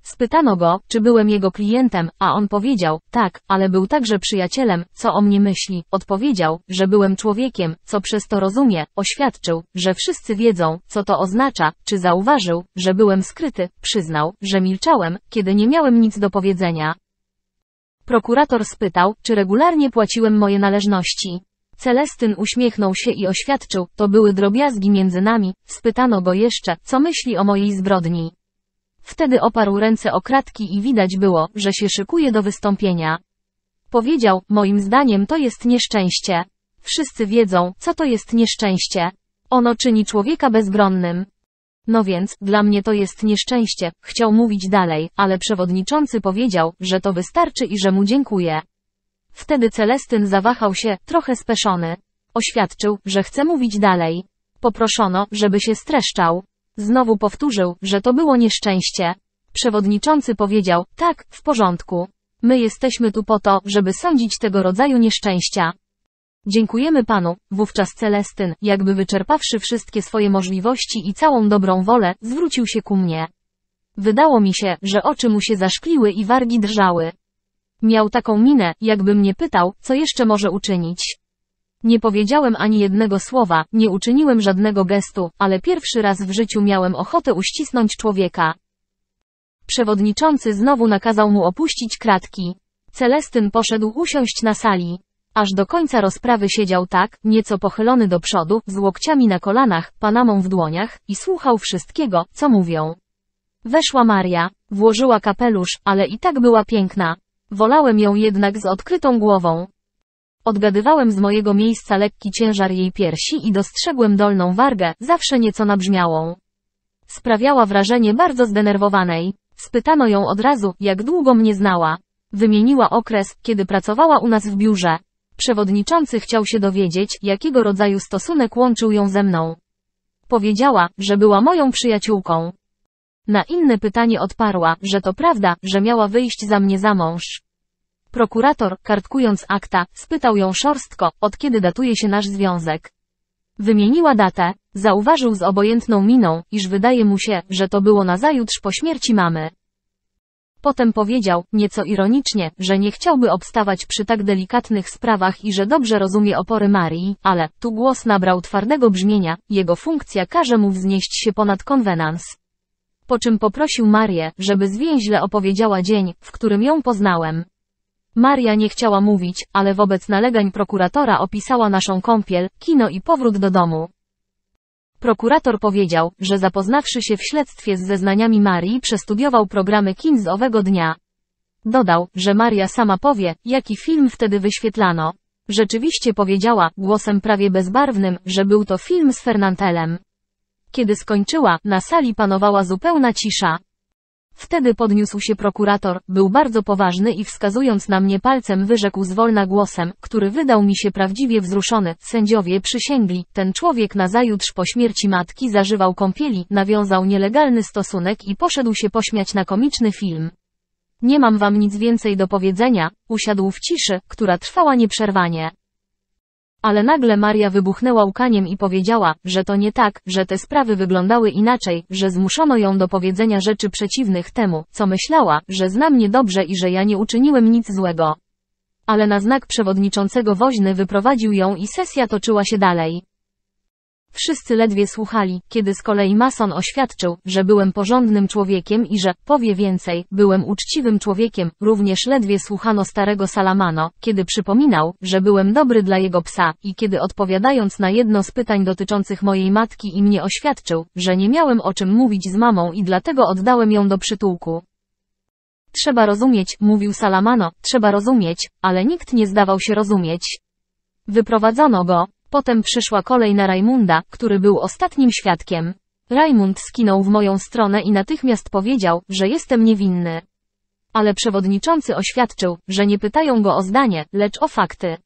Spytano go, czy byłem jego klientem, a on powiedział, tak, ale był także przyjacielem, co o mnie myśli. Odpowiedział, że byłem człowiekiem, co przez to rozumie, oświadczył, że wszyscy wiedzą, co to oznacza, czy zauważył, że byłem skryty, przyznał, że milczałem, kiedy nie miałem nic do powiedzenia. Prokurator spytał, czy regularnie płaciłem moje należności. Celestyn uśmiechnął się i oświadczył, to były drobiazgi między nami, spytano go jeszcze, co myśli o mojej zbrodni. Wtedy oparł ręce o kratki i widać było, że się szykuje do wystąpienia. Powiedział, moim zdaniem to jest nieszczęście. Wszyscy wiedzą, co to jest nieszczęście. Ono czyni człowieka bezbronnym. No więc, dla mnie to jest nieszczęście, chciał mówić dalej, ale przewodniczący powiedział, że to wystarczy i że mu dziękuję. Wtedy Celestyn zawahał się, trochę speszony. Oświadczył, że chce mówić dalej. Poproszono, żeby się streszczał. Znowu powtórzył, że to było nieszczęście. Przewodniczący powiedział, tak, w porządku. My jesteśmy tu po to, żeby sądzić tego rodzaju nieszczęścia. Dziękujemy panu. Wówczas Celestyn, jakby wyczerpawszy wszystkie swoje możliwości i całą dobrą wolę, zwrócił się ku mnie. Wydało mi się, że oczy mu się zaszkliły i wargi drżały. Miał taką minę, jakby mnie pytał, co jeszcze może uczynić. Nie powiedziałem ani jednego słowa, nie uczyniłem żadnego gestu, ale pierwszy raz w życiu miałem ochotę uścisnąć człowieka. Przewodniczący znowu nakazał mu opuścić kratki. Celestyn poszedł usiąść na sali. Aż do końca rozprawy siedział tak, nieco pochylony do przodu, z łokciami na kolanach, panamą w dłoniach i słuchał wszystkiego, co mówią. Weszła Maria, włożyła kapelusz, ale i tak była piękna. Wolałem ją jednak z odkrytą głową. Odgadywałem z mojego miejsca lekki ciężar jej piersi i dostrzegłem dolną wargę, zawsze nieco nabrzmiałą. Sprawiała wrażenie bardzo zdenerwowanej. Spytano ją od razu, jak długo mnie znała. Wymieniła okres, kiedy pracowała u nas w biurze. Przewodniczący chciał się dowiedzieć, jakiego rodzaju stosunek łączył ją ze mną. Powiedziała, że była moją przyjaciółką. Na inne pytanie odparła, że to prawda, że miała wyjść za mnie za mąż. Prokurator, kartkując akta, spytał ją szorstko, od kiedy datuje się nasz związek. Wymieniła datę, zauważył z obojętną miną, iż wydaje mu się, że to było nazajutrz po śmierci mamy. Potem powiedział, nieco ironicznie, że nie chciałby obstawać przy tak delikatnych sprawach i że dobrze rozumie opory Marii, ale, tu głos nabrał twardego brzmienia, jego funkcja każe mu wznieść się ponad konwenans. Po czym poprosił Marię, żeby zwięźle opowiedziała dzień, w którym ją poznałem. Maria nie chciała mówić, ale wobec nalegań prokuratora opisała naszą kąpiel, kino i powrót do domu. Prokurator powiedział, że zapoznawszy się w śledztwie z zeznaniami Marii przestudiował programy kin z owego dnia. Dodał, że Maria sama powie, jaki film wtedy wyświetlano. Rzeczywiście powiedziała, głosem prawie bezbarwnym, że był to film z Fernantelem. Kiedy skończyła, na sali panowała zupełna cisza. Wtedy podniósł się prokurator, był bardzo poważny i wskazując na mnie palcem wyrzekł zwolna głosem, który wydał mi się prawdziwie wzruszony, sędziowie przysięgli, ten człowiek nazajutrz po śmierci matki zażywał kąpieli, nawiązał nielegalny stosunek i poszedł się pośmiać na komiczny film. Nie mam wam nic więcej do powiedzenia, usiadł w ciszy, która trwała nieprzerwanie. Ale nagle Maria wybuchnęła łkaniem i powiedziała, że to nie tak, że te sprawy wyglądały inaczej, że zmuszono ją do powiedzenia rzeczy przeciwnych temu, co myślała, że zna mnie dobrze i że ja nie uczyniłem nic złego. Ale na znak przewodniczącego woźny wyprowadził ją i sesja toczyła się dalej. Wszyscy ledwie słuchali, kiedy z kolei Mason oświadczył, że byłem porządnym człowiekiem i że, powie więcej, byłem uczciwym człowiekiem, również ledwie słuchano starego Salamano, kiedy przypominał, że byłem dobry dla jego psa i kiedy odpowiadając na jedno z pytań dotyczących mojej matki i mnie oświadczył, że nie miałem o czym mówić z mamą i dlatego oddałem ją do przytułku. Trzeba rozumieć, mówił Salamano, trzeba rozumieć, ale nikt nie zdawał się rozumieć. Wyprowadzono go, Potem przyszła kolej na Rajmunda, który był ostatnim świadkiem. Rajmund skinął w moją stronę i natychmiast powiedział, że jestem niewinny. Ale przewodniczący oświadczył, że nie pytają go o zdanie, lecz o fakty.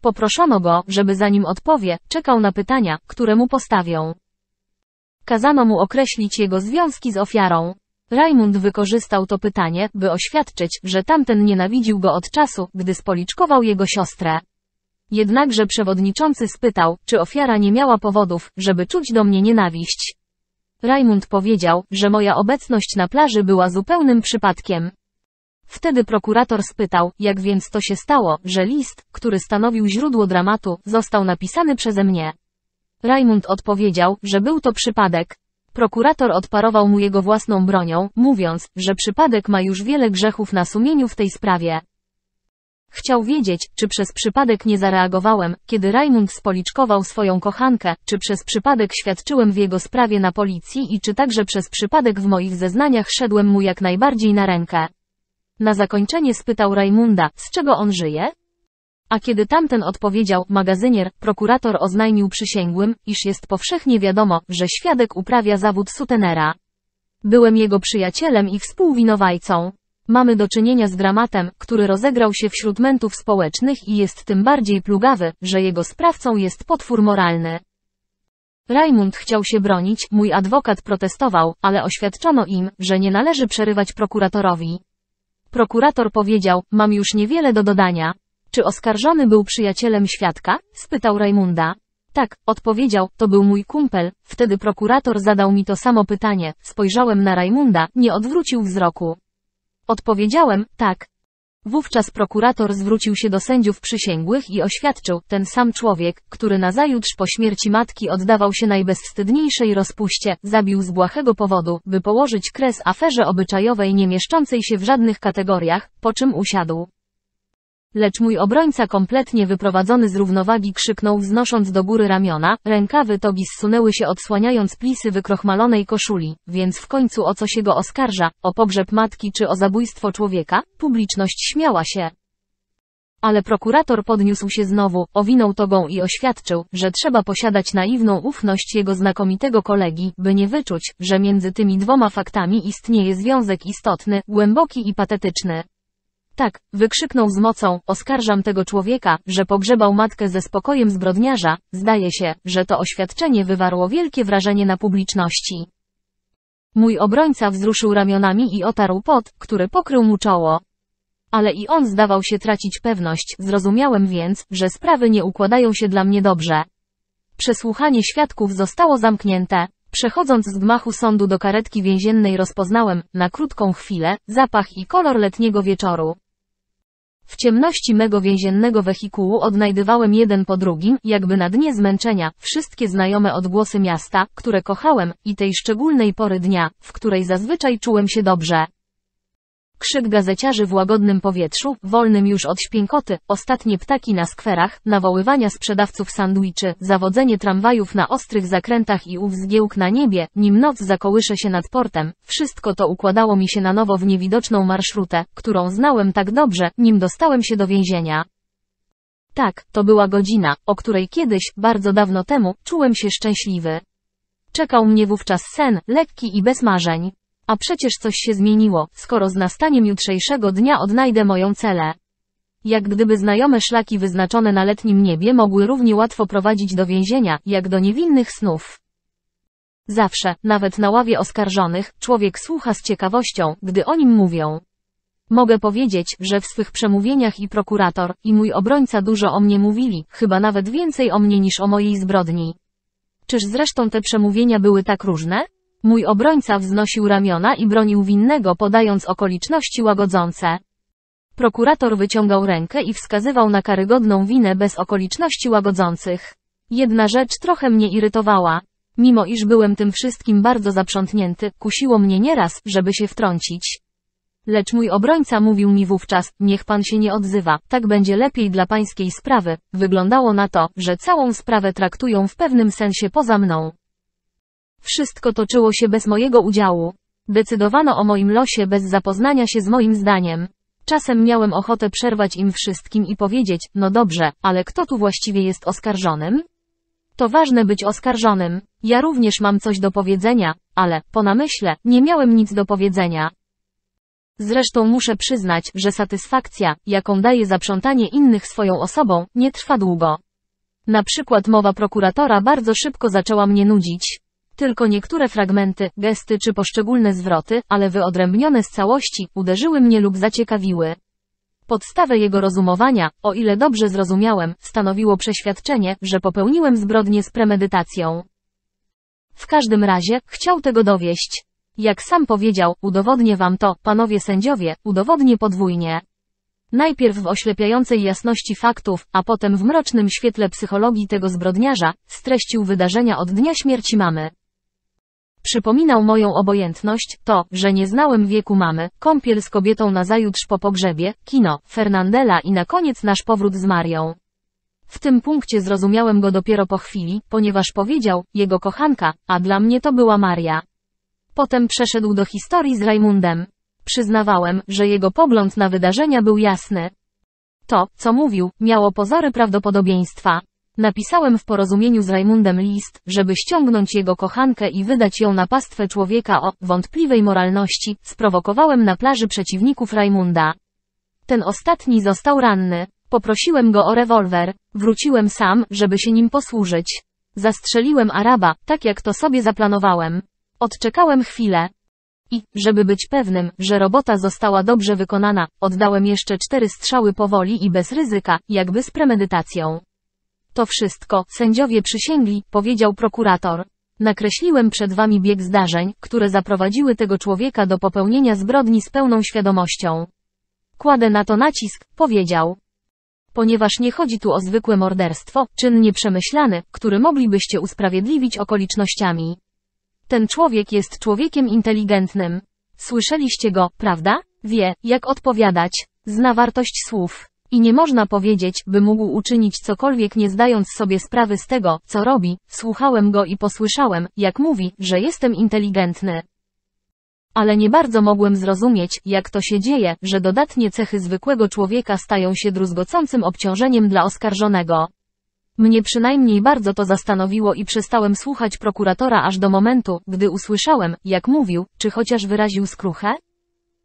Poproszono go, żeby zanim odpowie, czekał na pytania, które mu postawią. Kazano mu określić jego związki z ofiarą. Rajmund wykorzystał to pytanie, by oświadczyć, że tamten nienawidził go od czasu, gdy spoliczkował jego siostrę. Jednakże przewodniczący spytał, czy ofiara nie miała powodów, żeby czuć do mnie nienawiść. Raymond powiedział, że moja obecność na plaży była zupełnym przypadkiem. Wtedy prokurator spytał, jak więc to się stało, że list, który stanowił źródło dramatu, został napisany przeze mnie. Raymond odpowiedział, że był to przypadek. Prokurator odparował mu jego własną bronią, mówiąc, że przypadek ma już wiele grzechów na sumieniu w tej sprawie. Chciał wiedzieć, czy przez przypadek nie zareagowałem, kiedy Raymond spoliczkował swoją kochankę, czy przez przypadek świadczyłem w jego sprawie na policji i czy także przez przypadek w moich zeznaniach szedłem mu jak najbardziej na rękę. Na zakończenie spytał Raymunda, z czego on żyje? A kiedy tamten odpowiedział, magazynier, prokurator oznajmił przysięgłym, iż jest powszechnie wiadomo, że świadek uprawia zawód sutenera. Byłem jego przyjacielem i współwinowajcą. Mamy do czynienia z dramatem, który rozegrał się wśród mętów społecznych i jest tym bardziej plugawy, że jego sprawcą jest potwór moralny. Raymond chciał się bronić, mój adwokat protestował, ale oświadczono im, że nie należy przerywać prokuratorowi. Prokurator powiedział, mam już niewiele do dodania. Czy oskarżony był przyjacielem świadka? spytał Rajmunda. Tak, odpowiedział, to był mój kumpel. Wtedy prokurator zadał mi to samo pytanie. Spojrzałem na Rajmunda, nie odwrócił wzroku. Odpowiedziałem, tak. Wówczas prokurator zwrócił się do sędziów przysięgłych i oświadczył, ten sam człowiek, który nazajutrz po śmierci matki oddawał się najbezwstydniejszej rozpuście, zabił z błahego powodu, by położyć kres aferze obyczajowej nie mieszczącej się w żadnych kategoriach, po czym usiadł. Lecz mój obrońca kompletnie wyprowadzony z równowagi krzyknął wznosząc do góry ramiona, rękawy tobi zsunęły się odsłaniając plisy wykrochmalonej koszuli, więc w końcu o co się go oskarża, o pogrzeb matki czy o zabójstwo człowieka? Publiczność śmiała się. Ale prokurator podniósł się znowu, owinął togą i oświadczył, że trzeba posiadać naiwną ufność jego znakomitego kolegi, by nie wyczuć, że między tymi dwoma faktami istnieje związek istotny, głęboki i patetyczny. Tak, wykrzyknął z mocą, oskarżam tego człowieka, że pogrzebał matkę ze spokojem zbrodniarza, zdaje się, że to oświadczenie wywarło wielkie wrażenie na publiczności. Mój obrońca wzruszył ramionami i otarł pot, który pokrył mu czoło. Ale i on zdawał się tracić pewność, zrozumiałem więc, że sprawy nie układają się dla mnie dobrze. Przesłuchanie świadków zostało zamknięte. Przechodząc z gmachu sądu do karetki więziennej rozpoznałem, na krótką chwilę, zapach i kolor letniego wieczoru. W ciemności mego więziennego wehikułu odnajdywałem jeden po drugim, jakby na dnie zmęczenia, wszystkie znajome odgłosy miasta, które kochałem, i tej szczególnej pory dnia, w której zazwyczaj czułem się dobrze. Krzyk gazeciarzy w łagodnym powietrzu, wolnym już od śpiękoty, ostatnie ptaki na skwerach, nawoływania sprzedawców sandwiczy, zawodzenie tramwajów na ostrych zakrętach i ów zgiełk na niebie, nim noc zakołysze się nad portem, wszystko to układało mi się na nowo w niewidoczną marszrutę, którą znałem tak dobrze, nim dostałem się do więzienia. Tak, to była godzina, o której kiedyś, bardzo dawno temu, czułem się szczęśliwy. Czekał mnie wówczas sen, lekki i bez marzeń. A przecież coś się zmieniło, skoro z nastaniem jutrzejszego dnia odnajdę moją celę. Jak gdyby znajome szlaki wyznaczone na letnim niebie mogły równie łatwo prowadzić do więzienia, jak do niewinnych snów. Zawsze, nawet na ławie oskarżonych, człowiek słucha z ciekawością, gdy o nim mówią. Mogę powiedzieć, że w swych przemówieniach i prokurator, i mój obrońca dużo o mnie mówili, chyba nawet więcej o mnie niż o mojej zbrodni. Czyż zresztą te przemówienia były tak różne? Mój obrońca wznosił ramiona i bronił winnego, podając okoliczności łagodzące. Prokurator wyciągał rękę i wskazywał na karygodną winę bez okoliczności łagodzących. Jedna rzecz trochę mnie irytowała. Mimo iż byłem tym wszystkim bardzo zaprzątnięty, kusiło mnie nieraz, żeby się wtrącić. Lecz mój obrońca mówił mi wówczas, niech pan się nie odzywa, tak będzie lepiej dla pańskiej sprawy. Wyglądało na to, że całą sprawę traktują w pewnym sensie poza mną. Wszystko toczyło się bez mojego udziału. Decydowano o moim losie bez zapoznania się z moim zdaniem. Czasem miałem ochotę przerwać im wszystkim i powiedzieć, no dobrze, ale kto tu właściwie jest oskarżonym? To ważne być oskarżonym. Ja również mam coś do powiedzenia, ale, po namyśle, nie miałem nic do powiedzenia. Zresztą muszę przyznać, że satysfakcja, jaką daje zaprzątanie innych swoją osobą, nie trwa długo. Na przykład mowa prokuratora bardzo szybko zaczęła mnie nudzić. Tylko niektóre fragmenty, gesty czy poszczególne zwroty, ale wyodrębnione z całości, uderzyły mnie lub zaciekawiły. Podstawę jego rozumowania, o ile dobrze zrozumiałem, stanowiło przeświadczenie, że popełniłem zbrodnię z premedytacją. W każdym razie, chciał tego dowieść. Jak sam powiedział, udowodnię wam to, panowie sędziowie, udowodnię podwójnie. Najpierw w oślepiającej jasności faktów, a potem w mrocznym świetle psychologii tego zbrodniarza, streścił wydarzenia od dnia śmierci mamy. Przypominał moją obojętność, to, że nie znałem wieku mamy, kąpiel z kobietą nazajutrz po pogrzebie, kino, Fernandela i na koniec nasz powrót z Marią. W tym punkcie zrozumiałem go dopiero po chwili, ponieważ powiedział, jego kochanka, a dla mnie to była Maria. Potem przeszedł do historii z Raimundem. Przyznawałem, że jego pogląd na wydarzenia był jasny. To, co mówił, miało pozory prawdopodobieństwa. Napisałem w porozumieniu z Raymundem list, żeby ściągnąć jego kochankę i wydać ją na pastwę człowieka o wątpliwej moralności, sprowokowałem na plaży przeciwników Raymunda. Ten ostatni został ranny. Poprosiłem go o rewolwer, wróciłem sam, żeby się nim posłużyć. Zastrzeliłem Araba, tak jak to sobie zaplanowałem. Odczekałem chwilę. I, żeby być pewnym, że robota została dobrze wykonana, oddałem jeszcze cztery strzały powoli i bez ryzyka, jakby z premedytacją. To wszystko, sędziowie przysięgli, powiedział prokurator. Nakreśliłem przed wami bieg zdarzeń, które zaprowadziły tego człowieka do popełnienia zbrodni z pełną świadomością. Kładę na to nacisk, powiedział. Ponieważ nie chodzi tu o zwykłe morderstwo, czyn nieprzemyślany, który moglibyście usprawiedliwić okolicznościami. Ten człowiek jest człowiekiem inteligentnym. Słyszeliście go, prawda? Wie, jak odpowiadać. Zna wartość słów. I nie można powiedzieć, by mógł uczynić cokolwiek nie zdając sobie sprawy z tego, co robi, słuchałem go i posłyszałem, jak mówi, że jestem inteligentny. Ale nie bardzo mogłem zrozumieć, jak to się dzieje, że dodatnie cechy zwykłego człowieka stają się druzgocącym obciążeniem dla oskarżonego. Mnie przynajmniej bardzo to zastanowiło i przestałem słuchać prokuratora aż do momentu, gdy usłyszałem, jak mówił, czy chociaż wyraził skruchę?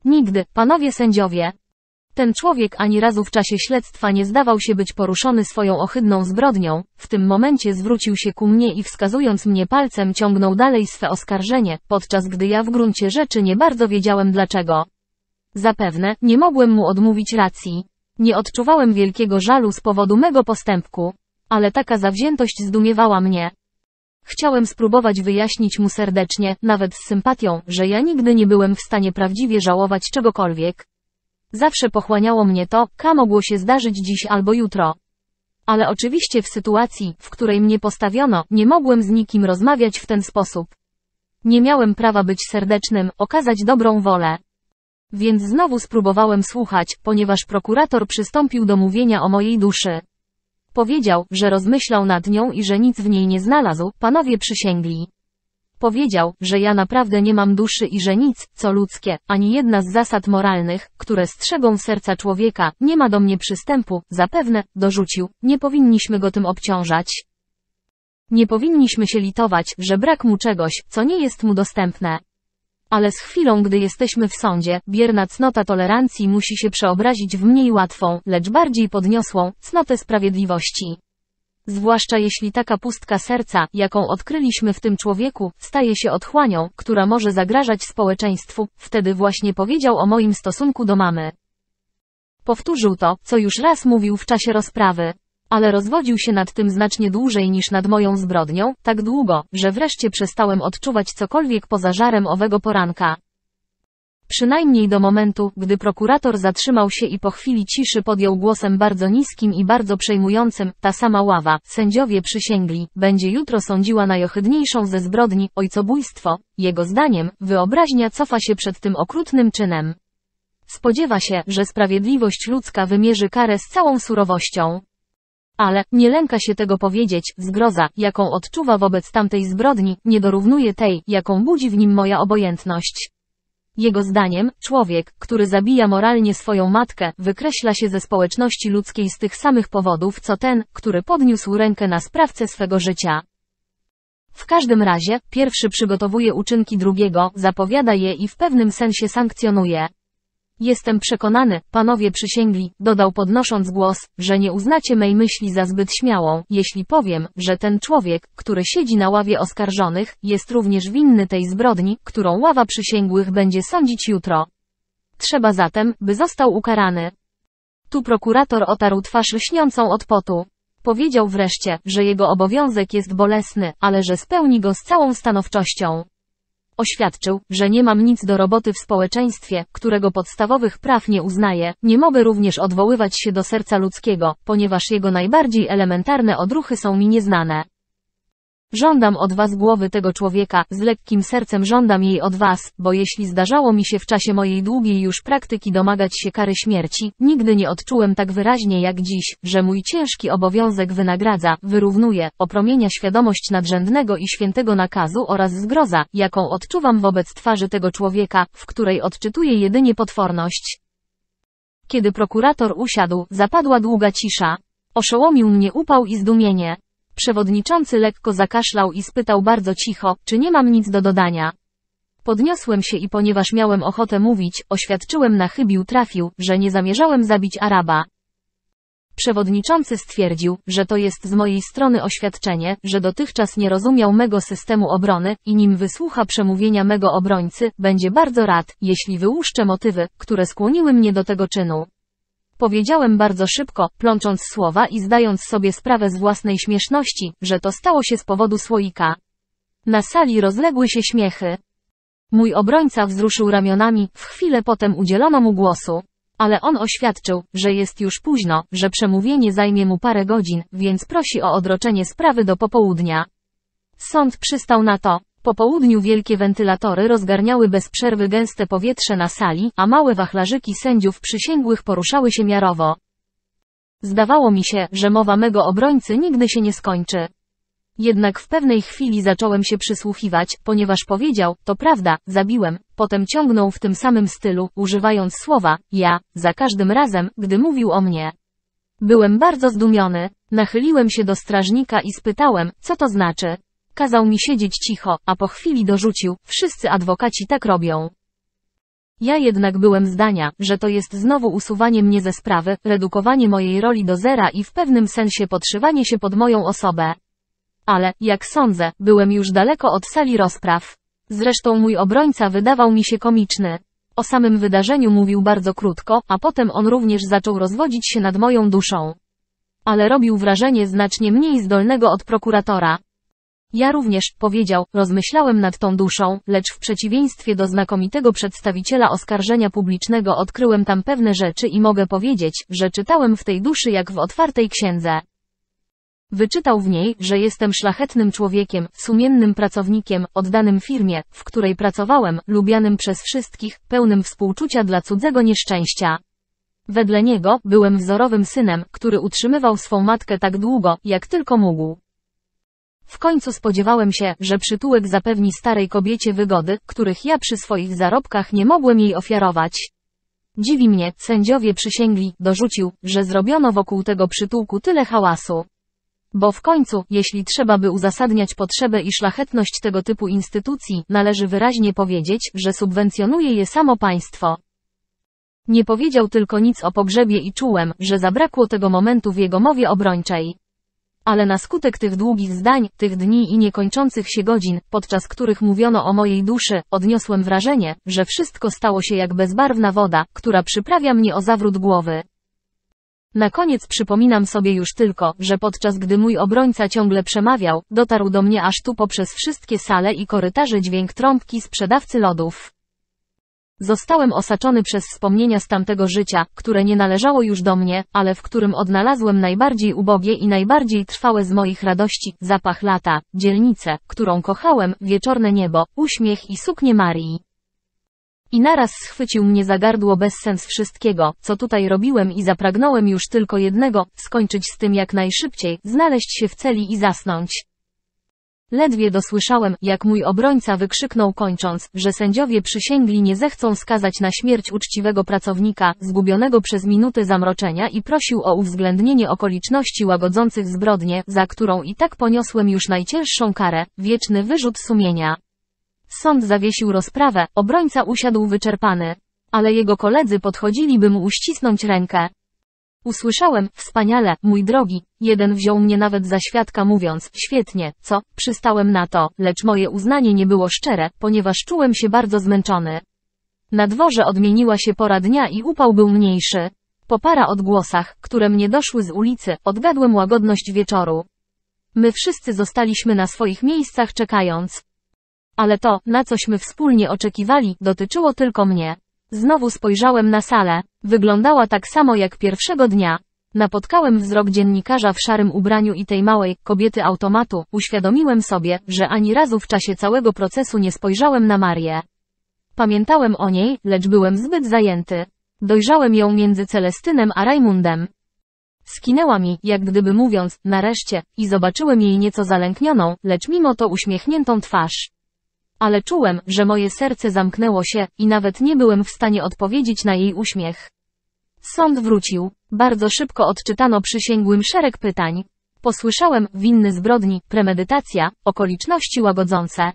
Nigdy, panowie sędziowie, ten człowiek ani razu w czasie śledztwa nie zdawał się być poruszony swoją ohydną zbrodnią, w tym momencie zwrócił się ku mnie i wskazując mnie palcem ciągnął dalej swe oskarżenie, podczas gdy ja w gruncie rzeczy nie bardzo wiedziałem dlaczego. Zapewne, nie mogłem mu odmówić racji. Nie odczuwałem wielkiego żalu z powodu mego postępku. Ale taka zawziętość zdumiewała mnie. Chciałem spróbować wyjaśnić mu serdecznie, nawet z sympatią, że ja nigdy nie byłem w stanie prawdziwie żałować czegokolwiek. Zawsze pochłaniało mnie to, ka mogło się zdarzyć dziś albo jutro. Ale oczywiście w sytuacji, w której mnie postawiono, nie mogłem z nikim rozmawiać w ten sposób. Nie miałem prawa być serdecznym, okazać dobrą wolę. Więc znowu spróbowałem słuchać, ponieważ prokurator przystąpił do mówienia o mojej duszy. Powiedział, że rozmyślał nad nią i że nic w niej nie znalazł, panowie przysięgli. Powiedział, że ja naprawdę nie mam duszy i że nic, co ludzkie, ani jedna z zasad moralnych, które strzegą serca człowieka, nie ma do mnie przystępu, zapewne, dorzucił, nie powinniśmy go tym obciążać. Nie powinniśmy się litować, że brak mu czegoś, co nie jest mu dostępne. Ale z chwilą, gdy jesteśmy w sądzie, bierna cnota tolerancji musi się przeobrazić w mniej łatwą, lecz bardziej podniosłą, cnotę sprawiedliwości. Zwłaszcza jeśli taka pustka serca, jaką odkryliśmy w tym człowieku, staje się otchłanią, która może zagrażać społeczeństwu, wtedy właśnie powiedział o moim stosunku do mamy. Powtórzył to, co już raz mówił w czasie rozprawy. Ale rozwodził się nad tym znacznie dłużej niż nad moją zbrodnią, tak długo, że wreszcie przestałem odczuwać cokolwiek poza żarem owego poranka. Przynajmniej do momentu, gdy prokurator zatrzymał się i po chwili ciszy podjął głosem bardzo niskim i bardzo przejmującym, ta sama ława, sędziowie przysięgli, będzie jutro sądziła najochydniejszą ze zbrodni, ojcobójstwo, jego zdaniem, wyobraźnia cofa się przed tym okrutnym czynem. Spodziewa się, że sprawiedliwość ludzka wymierzy karę z całą surowością. Ale, nie lęka się tego powiedzieć, zgroza, jaką odczuwa wobec tamtej zbrodni, nie dorównuje tej, jaką budzi w nim moja obojętność. Jego zdaniem, człowiek, który zabija moralnie swoją matkę, wykreśla się ze społeczności ludzkiej z tych samych powodów co ten, który podniósł rękę na sprawcę swego życia. W każdym razie, pierwszy przygotowuje uczynki drugiego, zapowiada je i w pewnym sensie sankcjonuje. Jestem przekonany, panowie przysięgli, dodał podnosząc głos, że nie uznacie mej myśli za zbyt śmiałą, jeśli powiem, że ten człowiek, który siedzi na ławie oskarżonych, jest również winny tej zbrodni, którą ława przysięgłych będzie sądzić jutro. Trzeba zatem, by został ukarany. Tu prokurator otarł twarz lśniącą od potu. Powiedział wreszcie, że jego obowiązek jest bolesny, ale że spełni go z całą stanowczością. Oświadczył, że nie mam nic do roboty w społeczeństwie, którego podstawowych praw nie uznaje, nie mogę również odwoływać się do serca ludzkiego, ponieważ jego najbardziej elementarne odruchy są mi nieznane. Żądam od was głowy tego człowieka, z lekkim sercem żądam jej od was, bo jeśli zdarzało mi się w czasie mojej długiej już praktyki domagać się kary śmierci, nigdy nie odczułem tak wyraźnie jak dziś, że mój ciężki obowiązek wynagradza, wyrównuje, opromienia świadomość nadrzędnego i świętego nakazu oraz zgroza, jaką odczuwam wobec twarzy tego człowieka, w której odczytuję jedynie potworność. Kiedy prokurator usiadł, zapadła długa cisza. Oszołomił mnie upał i zdumienie. Przewodniczący lekko zakaszlał i spytał bardzo cicho, czy nie mam nic do dodania. Podniosłem się i ponieważ miałem ochotę mówić, oświadczyłem na chybił trafił, że nie zamierzałem zabić Araba. Przewodniczący stwierdził, że to jest z mojej strony oświadczenie, że dotychczas nie rozumiał mego systemu obrony i nim wysłucha przemówienia mego obrońcy, będzie bardzo rad, jeśli wyłuszczę motywy, które skłoniły mnie do tego czynu. Powiedziałem bardzo szybko, plącząc słowa i zdając sobie sprawę z własnej śmieszności, że to stało się z powodu słoika. Na sali rozległy się śmiechy. Mój obrońca wzruszył ramionami, w chwilę potem udzielono mu głosu. Ale on oświadczył, że jest już późno, że przemówienie zajmie mu parę godzin, więc prosi o odroczenie sprawy do popołudnia. Sąd przystał na to. Po południu wielkie wentylatory rozgarniały bez przerwy gęste powietrze na sali, a małe wachlarzyki sędziów przysięgłych poruszały się miarowo. Zdawało mi się, że mowa mego obrońcy nigdy się nie skończy. Jednak w pewnej chwili zacząłem się przysłuchiwać, ponieważ powiedział, to prawda, zabiłem, potem ciągnął w tym samym stylu, używając słowa, ja, za każdym razem, gdy mówił o mnie. Byłem bardzo zdumiony, nachyliłem się do strażnika i spytałem, co to znaczy. Kazał mi siedzieć cicho, a po chwili dorzucił, wszyscy adwokaci tak robią. Ja jednak byłem zdania, że to jest znowu usuwanie mnie ze sprawy, redukowanie mojej roli do zera i w pewnym sensie podszywanie się pod moją osobę. Ale, jak sądzę, byłem już daleko od sali rozpraw. Zresztą mój obrońca wydawał mi się komiczny. O samym wydarzeniu mówił bardzo krótko, a potem on również zaczął rozwodzić się nad moją duszą. Ale robił wrażenie znacznie mniej zdolnego od prokuratora. Ja również, powiedział, rozmyślałem nad tą duszą, lecz w przeciwieństwie do znakomitego przedstawiciela oskarżenia publicznego odkryłem tam pewne rzeczy i mogę powiedzieć, że czytałem w tej duszy jak w otwartej księdze. Wyczytał w niej, że jestem szlachetnym człowiekiem, sumiennym pracownikiem, oddanym firmie, w której pracowałem, lubianym przez wszystkich, pełnym współczucia dla cudzego nieszczęścia. Wedle niego, byłem wzorowym synem, który utrzymywał swą matkę tak długo, jak tylko mógł. W końcu spodziewałem się, że przytułek zapewni starej kobiecie wygody, których ja przy swoich zarobkach nie mogłem jej ofiarować. Dziwi mnie, sędziowie przysięgli, dorzucił, że zrobiono wokół tego przytułku tyle hałasu. Bo w końcu, jeśli trzeba by uzasadniać potrzebę i szlachetność tego typu instytucji, należy wyraźnie powiedzieć, że subwencjonuje je samo państwo. Nie powiedział tylko nic o pogrzebie i czułem, że zabrakło tego momentu w jego mowie obrończej. Ale na skutek tych długich zdań, tych dni i niekończących się godzin, podczas których mówiono o mojej duszy, odniosłem wrażenie, że wszystko stało się jak bezbarwna woda, która przyprawia mnie o zawrót głowy. Na koniec przypominam sobie już tylko, że podczas gdy mój obrońca ciągle przemawiał, dotarł do mnie aż tu poprzez wszystkie sale i korytarze dźwięk trąbki sprzedawcy lodów. Zostałem osaczony przez wspomnienia z tamtego życia, które nie należało już do mnie, ale w którym odnalazłem najbardziej ubogie i najbardziej trwałe z moich radości, zapach lata, dzielnicę, którą kochałem, wieczorne niebo, uśmiech i suknię Marii. I naraz schwycił mnie za gardło bezsens wszystkiego, co tutaj robiłem i zapragnąłem już tylko jednego, skończyć z tym jak najszybciej, znaleźć się w celi i zasnąć. Ledwie dosłyszałem, jak mój obrońca wykrzyknął kończąc, że sędziowie przysięgli nie zechcą skazać na śmierć uczciwego pracownika, zgubionego przez minuty zamroczenia i prosił o uwzględnienie okoliczności łagodzących zbrodnię, za którą i tak poniosłem już najcięższą karę, wieczny wyrzut sumienia. Sąd zawiesił rozprawę, obrońca usiadł wyczerpany. Ale jego koledzy podchodzili by mu uścisnąć rękę. Usłyszałem, wspaniale, mój drogi, jeden wziął mnie nawet za świadka mówiąc, świetnie, co, przystałem na to, lecz moje uznanie nie było szczere, ponieważ czułem się bardzo zmęczony. Na dworze odmieniła się pora dnia i upał był mniejszy. Po para odgłosach, które mnie doszły z ulicy, odgadłem łagodność wieczoru. My wszyscy zostaliśmy na swoich miejscach czekając. Ale to, na cośmy wspólnie oczekiwali, dotyczyło tylko mnie. Znowu spojrzałem na salę, wyglądała tak samo jak pierwszego dnia. Napotkałem wzrok dziennikarza w szarym ubraniu i tej małej kobiety automatu. Uświadomiłem sobie, że ani razu w czasie całego procesu nie spojrzałem na Marię. Pamiętałem o niej, lecz byłem zbyt zajęty. Dojrzałem ją między Celestynem a Rajmundem. Skinęła mi, jak gdyby mówiąc, nareszcie, i zobaczyłem jej nieco zalęknioną, lecz mimo to uśmiechniętą twarz ale czułem, że moje serce zamknęło się i nawet nie byłem w stanie odpowiedzieć na jej uśmiech. Sąd wrócił. Bardzo szybko odczytano przysięgłym szereg pytań. Posłyszałem, winny zbrodni, premedytacja, okoliczności łagodzące.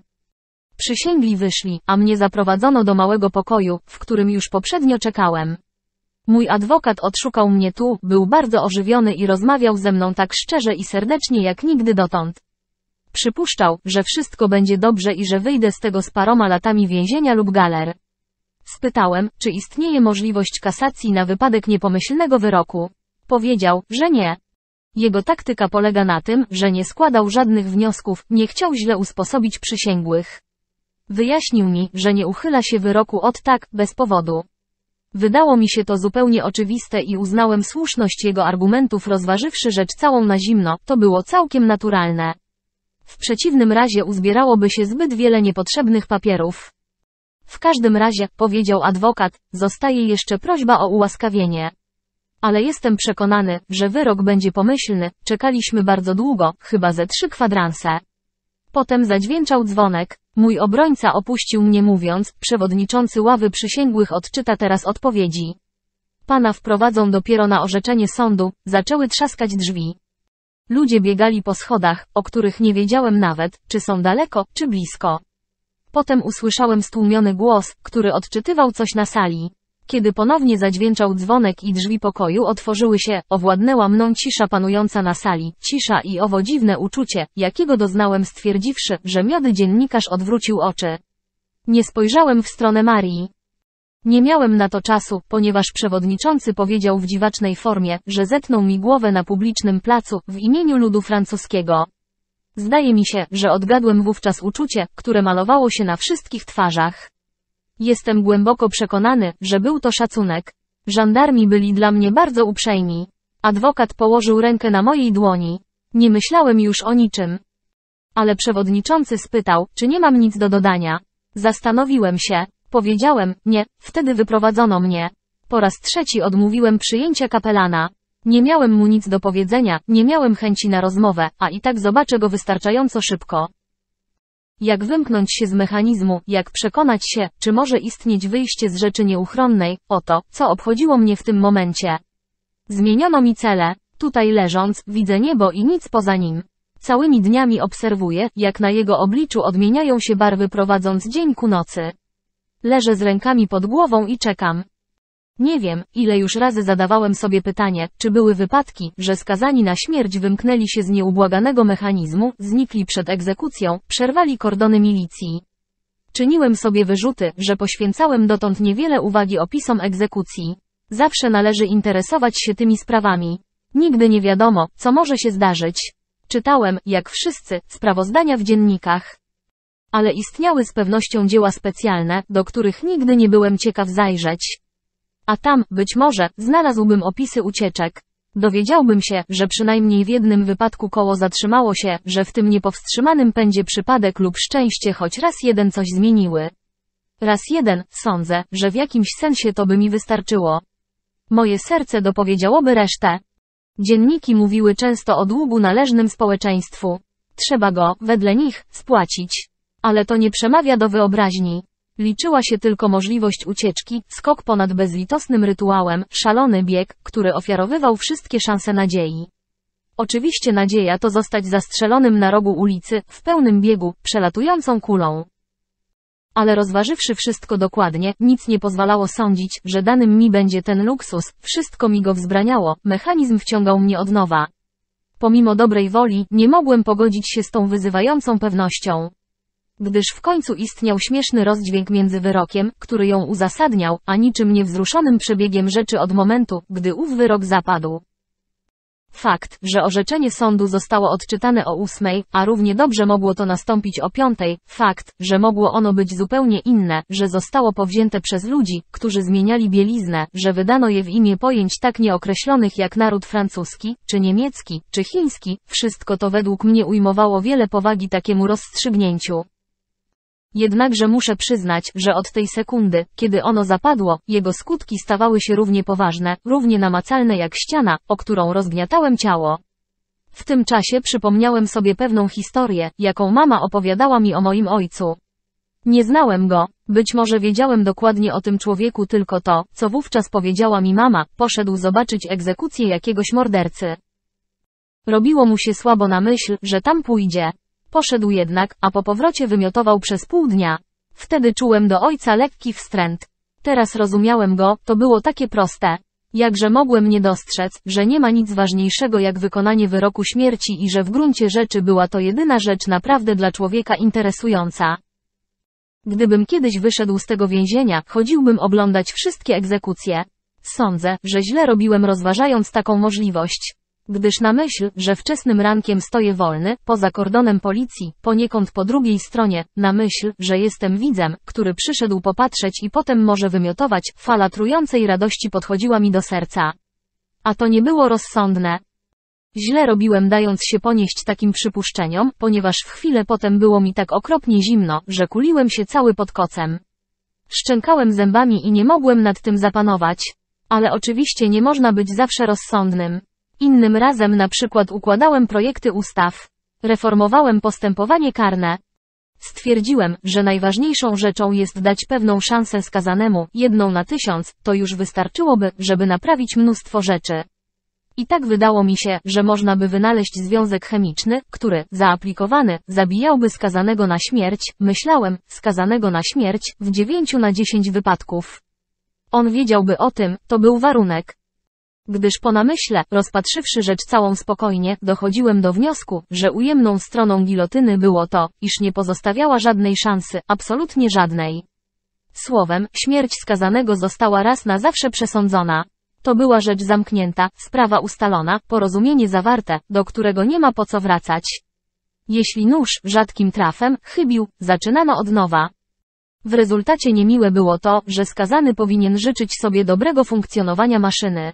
Przysięgli wyszli, a mnie zaprowadzono do małego pokoju, w którym już poprzednio czekałem. Mój adwokat odszukał mnie tu, był bardzo ożywiony i rozmawiał ze mną tak szczerze i serdecznie jak nigdy dotąd. Przypuszczał, że wszystko będzie dobrze i że wyjdę z tego z paroma latami więzienia lub galer. Spytałem, czy istnieje możliwość kasacji na wypadek niepomyślnego wyroku. Powiedział, że nie. Jego taktyka polega na tym, że nie składał żadnych wniosków, nie chciał źle usposobić przysięgłych. Wyjaśnił mi, że nie uchyla się wyroku od tak, bez powodu. Wydało mi się to zupełnie oczywiste i uznałem słuszność jego argumentów rozważywszy rzecz całą na zimno, to było całkiem naturalne. W przeciwnym razie uzbierałoby się zbyt wiele niepotrzebnych papierów. W każdym razie, powiedział adwokat, zostaje jeszcze prośba o ułaskawienie. Ale jestem przekonany, że wyrok będzie pomyślny, czekaliśmy bardzo długo, chyba ze trzy kwadranse. Potem zadźwięczał dzwonek, mój obrońca opuścił mnie mówiąc, przewodniczący ławy przysięgłych odczyta teraz odpowiedzi. Pana wprowadzą dopiero na orzeczenie sądu, zaczęły trzaskać drzwi. Ludzie biegali po schodach, o których nie wiedziałem nawet, czy są daleko, czy blisko. Potem usłyszałem stłumiony głos, który odczytywał coś na sali. Kiedy ponownie zadźwięczał dzwonek i drzwi pokoju otworzyły się, owładnęła mną cisza panująca na sali, cisza i owo dziwne uczucie, jakiego doznałem stwierdziwszy, że miody dziennikarz odwrócił oczy. Nie spojrzałem w stronę Marii. Nie miałem na to czasu, ponieważ przewodniczący powiedział w dziwacznej formie, że zetnął mi głowę na publicznym placu, w imieniu ludu francuskiego. Zdaje mi się, że odgadłem wówczas uczucie, które malowało się na wszystkich twarzach. Jestem głęboko przekonany, że był to szacunek. Żandarmi byli dla mnie bardzo uprzejmi. Adwokat położył rękę na mojej dłoni. Nie myślałem już o niczym. Ale przewodniczący spytał, czy nie mam nic do dodania. Zastanowiłem się, Powiedziałem, nie, wtedy wyprowadzono mnie. Po raz trzeci odmówiłem przyjęcia kapelana. Nie miałem mu nic do powiedzenia, nie miałem chęci na rozmowę, a i tak zobaczę go wystarczająco szybko. Jak wymknąć się z mechanizmu, jak przekonać się, czy może istnieć wyjście z rzeczy nieuchronnej, o to, co obchodziło mnie w tym momencie. Zmieniono mi cele, tutaj leżąc, widzę niebo i nic poza nim. Całymi dniami obserwuję, jak na jego obliczu odmieniają się barwy prowadząc dzień ku nocy. Leżę z rękami pod głową i czekam. Nie wiem, ile już razy zadawałem sobie pytanie, czy były wypadki, że skazani na śmierć wymknęli się z nieubłaganego mechanizmu, znikli przed egzekucją, przerwali kordony milicji. Czyniłem sobie wyrzuty, że poświęcałem dotąd niewiele uwagi opisom egzekucji. Zawsze należy interesować się tymi sprawami. Nigdy nie wiadomo, co może się zdarzyć. Czytałem, jak wszyscy, sprawozdania w dziennikach ale istniały z pewnością dzieła specjalne, do których nigdy nie byłem ciekaw zajrzeć. A tam, być może, znalazłbym opisy ucieczek. Dowiedziałbym się, że przynajmniej w jednym wypadku koło zatrzymało się, że w tym niepowstrzymanym pędzie przypadek lub szczęście choć raz jeden coś zmieniły. Raz jeden, sądzę, że w jakimś sensie to by mi wystarczyło. Moje serce dopowiedziałoby resztę. Dzienniki mówiły często o długu należnym społeczeństwu. Trzeba go, wedle nich, spłacić ale to nie przemawia do wyobraźni. Liczyła się tylko możliwość ucieczki, skok ponad bezlitosnym rytuałem, szalony bieg, który ofiarowywał wszystkie szanse nadziei. Oczywiście nadzieja to zostać zastrzelonym na rogu ulicy, w pełnym biegu, przelatującą kulą. Ale rozważywszy wszystko dokładnie, nic nie pozwalało sądzić, że danym mi będzie ten luksus, wszystko mi go wzbraniało, mechanizm wciągał mnie od nowa. Pomimo dobrej woli, nie mogłem pogodzić się z tą wyzywającą pewnością. Gdyż w końcu istniał śmieszny rozdźwięk między wyrokiem, który ją uzasadniał, a niczym niewzruszonym przebiegiem rzeczy od momentu, gdy ów wyrok zapadł. Fakt, że orzeczenie sądu zostało odczytane o ósmej, a równie dobrze mogło to nastąpić o piątej, fakt, że mogło ono być zupełnie inne, że zostało powzięte przez ludzi, którzy zmieniali bieliznę, że wydano je w imię pojęć tak nieokreślonych jak naród francuski, czy niemiecki, czy chiński, wszystko to według mnie ujmowało wiele powagi takiemu rozstrzygnięciu. Jednakże muszę przyznać, że od tej sekundy, kiedy ono zapadło, jego skutki stawały się równie poważne, równie namacalne jak ściana, o którą rozgniatałem ciało. W tym czasie przypomniałem sobie pewną historię, jaką mama opowiadała mi o moim ojcu. Nie znałem go, być może wiedziałem dokładnie o tym człowieku tylko to, co wówczas powiedziała mi mama, poszedł zobaczyć egzekucję jakiegoś mordercy. Robiło mu się słabo na myśl, że tam pójdzie. Poszedł jednak, a po powrocie wymiotował przez pół dnia. Wtedy czułem do ojca lekki wstręt. Teraz rozumiałem go, to było takie proste. Jakże mogłem nie dostrzec, że nie ma nic ważniejszego jak wykonanie wyroku śmierci i że w gruncie rzeczy była to jedyna rzecz naprawdę dla człowieka interesująca. Gdybym kiedyś wyszedł z tego więzienia, chodziłbym oglądać wszystkie egzekucje. Sądzę, że źle robiłem rozważając taką możliwość. Gdyż na myśl, że wczesnym rankiem stoję wolny, poza kordonem policji, poniekąd po drugiej stronie, na myśl, że jestem widzem, który przyszedł popatrzeć i potem może wymiotować, fala trującej radości podchodziła mi do serca. A to nie było rozsądne. Źle robiłem dając się ponieść takim przypuszczeniom, ponieważ w chwilę potem było mi tak okropnie zimno, że kuliłem się cały pod kocem. Szczękałem zębami i nie mogłem nad tym zapanować. Ale oczywiście nie można być zawsze rozsądnym. Innym razem na przykład układałem projekty ustaw, reformowałem postępowanie karne. Stwierdziłem, że najważniejszą rzeczą jest dać pewną szansę skazanemu, jedną na tysiąc, to już wystarczyłoby, żeby naprawić mnóstwo rzeczy. I tak wydało mi się, że można by wynaleźć związek chemiczny, który, zaaplikowany, zabijałby skazanego na śmierć, myślałem, skazanego na śmierć, w 9 na 10 wypadków. On wiedziałby o tym, to był warunek. Gdyż po namyśle, rozpatrzywszy rzecz całą spokojnie, dochodziłem do wniosku, że ujemną stroną gilotyny było to, iż nie pozostawiała żadnej szansy, absolutnie żadnej. Słowem, śmierć skazanego została raz na zawsze przesądzona. To była rzecz zamknięta, sprawa ustalona, porozumienie zawarte, do którego nie ma po co wracać. Jeśli nóż, rzadkim trafem, chybił, zaczynano od nowa. W rezultacie niemiłe było to, że skazany powinien życzyć sobie dobrego funkcjonowania maszyny.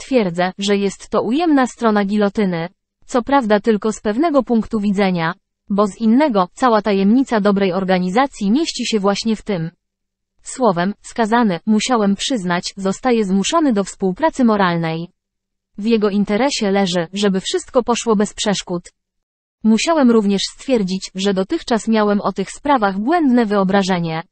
Twierdzę, że jest to ujemna strona gilotyny. Co prawda tylko z pewnego punktu widzenia, bo z innego, cała tajemnica dobrej organizacji mieści się właśnie w tym. Słowem, skazany, musiałem przyznać, zostaje zmuszony do współpracy moralnej. W jego interesie leży, żeby wszystko poszło bez przeszkód. Musiałem również stwierdzić, że dotychczas miałem o tych sprawach błędne wyobrażenie.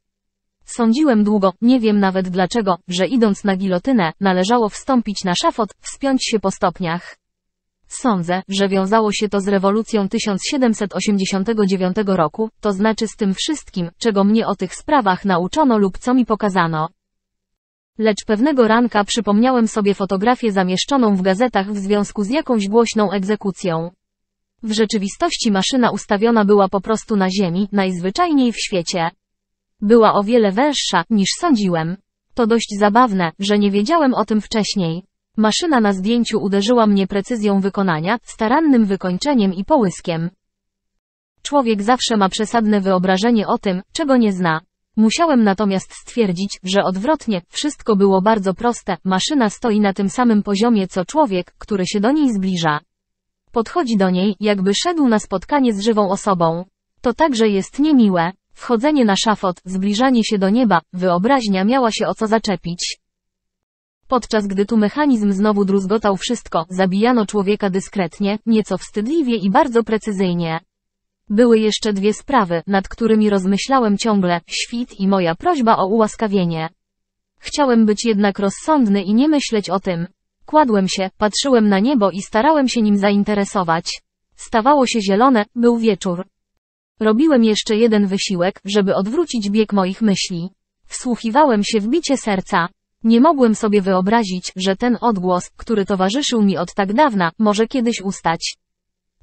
Sądziłem długo, nie wiem nawet dlaczego, że idąc na gilotynę, należało wstąpić na szafot, wspiąć się po stopniach. Sądzę, że wiązało się to z rewolucją 1789 roku, to znaczy z tym wszystkim, czego mnie o tych sprawach nauczono lub co mi pokazano. Lecz pewnego ranka przypomniałem sobie fotografię zamieszczoną w gazetach w związku z jakąś głośną egzekucją. W rzeczywistości maszyna ustawiona była po prostu na ziemi, najzwyczajniej w świecie. Była o wiele węższa, niż sądziłem. To dość zabawne, że nie wiedziałem o tym wcześniej. Maszyna na zdjęciu uderzyła mnie precyzją wykonania, starannym wykończeniem i połyskiem. Człowiek zawsze ma przesadne wyobrażenie o tym, czego nie zna. Musiałem natomiast stwierdzić, że odwrotnie, wszystko było bardzo proste, maszyna stoi na tym samym poziomie co człowiek, który się do niej zbliża. Podchodzi do niej, jakby szedł na spotkanie z żywą osobą. To także jest niemiłe. Wchodzenie na szafot, zbliżanie się do nieba, wyobraźnia miała się o co zaczepić. Podczas gdy tu mechanizm znowu druzgotał wszystko, zabijano człowieka dyskretnie, nieco wstydliwie i bardzo precyzyjnie. Były jeszcze dwie sprawy, nad którymi rozmyślałem ciągle, świt i moja prośba o ułaskawienie. Chciałem być jednak rozsądny i nie myśleć o tym. Kładłem się, patrzyłem na niebo i starałem się nim zainteresować. Stawało się zielone, był wieczór. Robiłem jeszcze jeden wysiłek, żeby odwrócić bieg moich myśli. Wsłuchiwałem się w bicie serca. Nie mogłem sobie wyobrazić, że ten odgłos, który towarzyszył mi od tak dawna, może kiedyś ustać.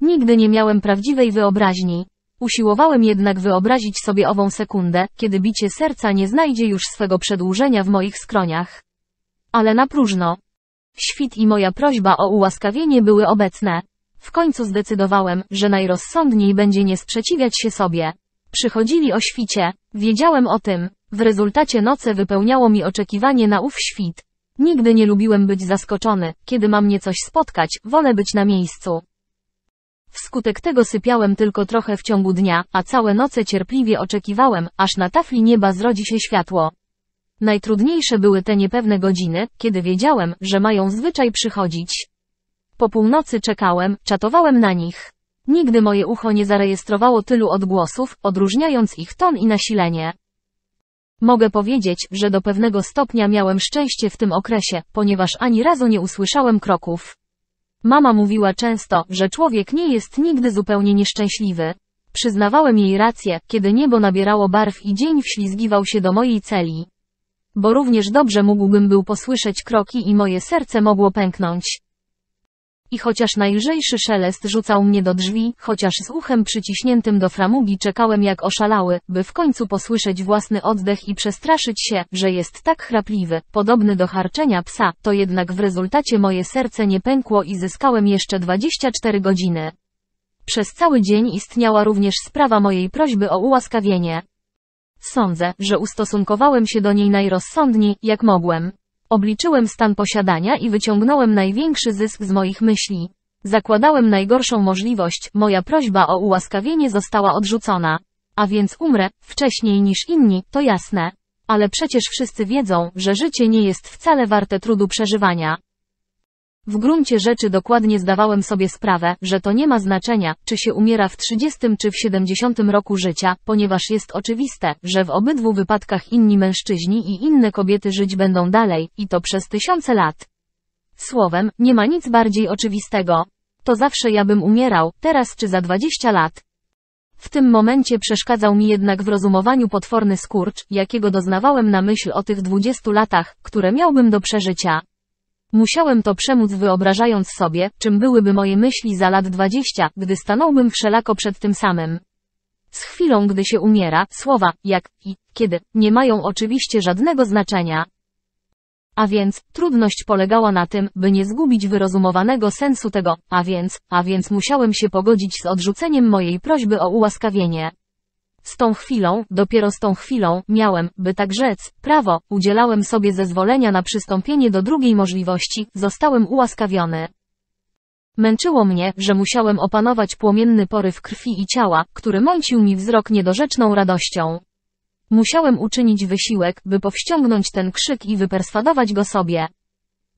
Nigdy nie miałem prawdziwej wyobraźni. Usiłowałem jednak wyobrazić sobie ową sekundę, kiedy bicie serca nie znajdzie już swego przedłużenia w moich skroniach. Ale na próżno. Świt i moja prośba o ułaskawienie były obecne. W końcu zdecydowałem, że najrozsądniej będzie nie sprzeciwiać się sobie. Przychodzili o świcie, wiedziałem o tym, w rezultacie noce wypełniało mi oczekiwanie na ów świt. Nigdy nie lubiłem być zaskoczony, kiedy mam mnie coś spotkać, wolę być na miejscu. Wskutek tego sypiałem tylko trochę w ciągu dnia, a całe noce cierpliwie oczekiwałem, aż na tafli nieba zrodzi się światło. Najtrudniejsze były te niepewne godziny, kiedy wiedziałem, że mają zwyczaj przychodzić. Po północy czekałem, czatowałem na nich. Nigdy moje ucho nie zarejestrowało tylu odgłosów, odróżniając ich ton i nasilenie. Mogę powiedzieć, że do pewnego stopnia miałem szczęście w tym okresie, ponieważ ani razu nie usłyszałem kroków. Mama mówiła często, że człowiek nie jest nigdy zupełnie nieszczęśliwy. Przyznawałem jej rację, kiedy niebo nabierało barw i dzień wślizgiwał się do mojej celi. Bo również dobrze mógłbym był posłyszeć kroki i moje serce mogło pęknąć. I chociaż najlżejszy szelest rzucał mnie do drzwi, chociaż z uchem przyciśniętym do framugi czekałem jak oszalały, by w końcu posłyszeć własny oddech i przestraszyć się, że jest tak chrapliwy, podobny do harczenia psa, to jednak w rezultacie moje serce nie pękło i zyskałem jeszcze 24 godziny. Przez cały dzień istniała również sprawa mojej prośby o ułaskawienie. Sądzę, że ustosunkowałem się do niej najrozsądniej, jak mogłem. Obliczyłem stan posiadania i wyciągnąłem największy zysk z moich myśli. Zakładałem najgorszą możliwość, moja prośba o ułaskawienie została odrzucona. A więc umrę, wcześniej niż inni, to jasne. Ale przecież wszyscy wiedzą, że życie nie jest wcale warte trudu przeżywania. W gruncie rzeczy dokładnie zdawałem sobie sprawę, że to nie ma znaczenia, czy się umiera w 30 czy w 70 roku życia, ponieważ jest oczywiste, że w obydwu wypadkach inni mężczyźni i inne kobiety żyć będą dalej, i to przez tysiące lat. Słowem, nie ma nic bardziej oczywistego. To zawsze ja bym umierał, teraz czy za 20 lat. W tym momencie przeszkadzał mi jednak w rozumowaniu potworny skurcz, jakiego doznawałem na myśl o tych 20 latach, które miałbym do przeżycia. Musiałem to przemóc wyobrażając sobie, czym byłyby moje myśli za lat dwadzieścia, gdy stanąłbym wszelako przed tym samym. Z chwilą, gdy się umiera, słowa, jak i kiedy, nie mają oczywiście żadnego znaczenia. A więc, trudność polegała na tym, by nie zgubić wyrozumowanego sensu tego, a więc, a więc musiałem się pogodzić z odrzuceniem mojej prośby o ułaskawienie. Z tą chwilą, dopiero z tą chwilą, miałem, by tak rzec, prawo, udzielałem sobie zezwolenia na przystąpienie do drugiej możliwości, zostałem ułaskawiony. Męczyło mnie, że musiałem opanować płomienny poryw krwi i ciała, który mącił mi wzrok niedorzeczną radością. Musiałem uczynić wysiłek, by powściągnąć ten krzyk i wyperswadować go sobie.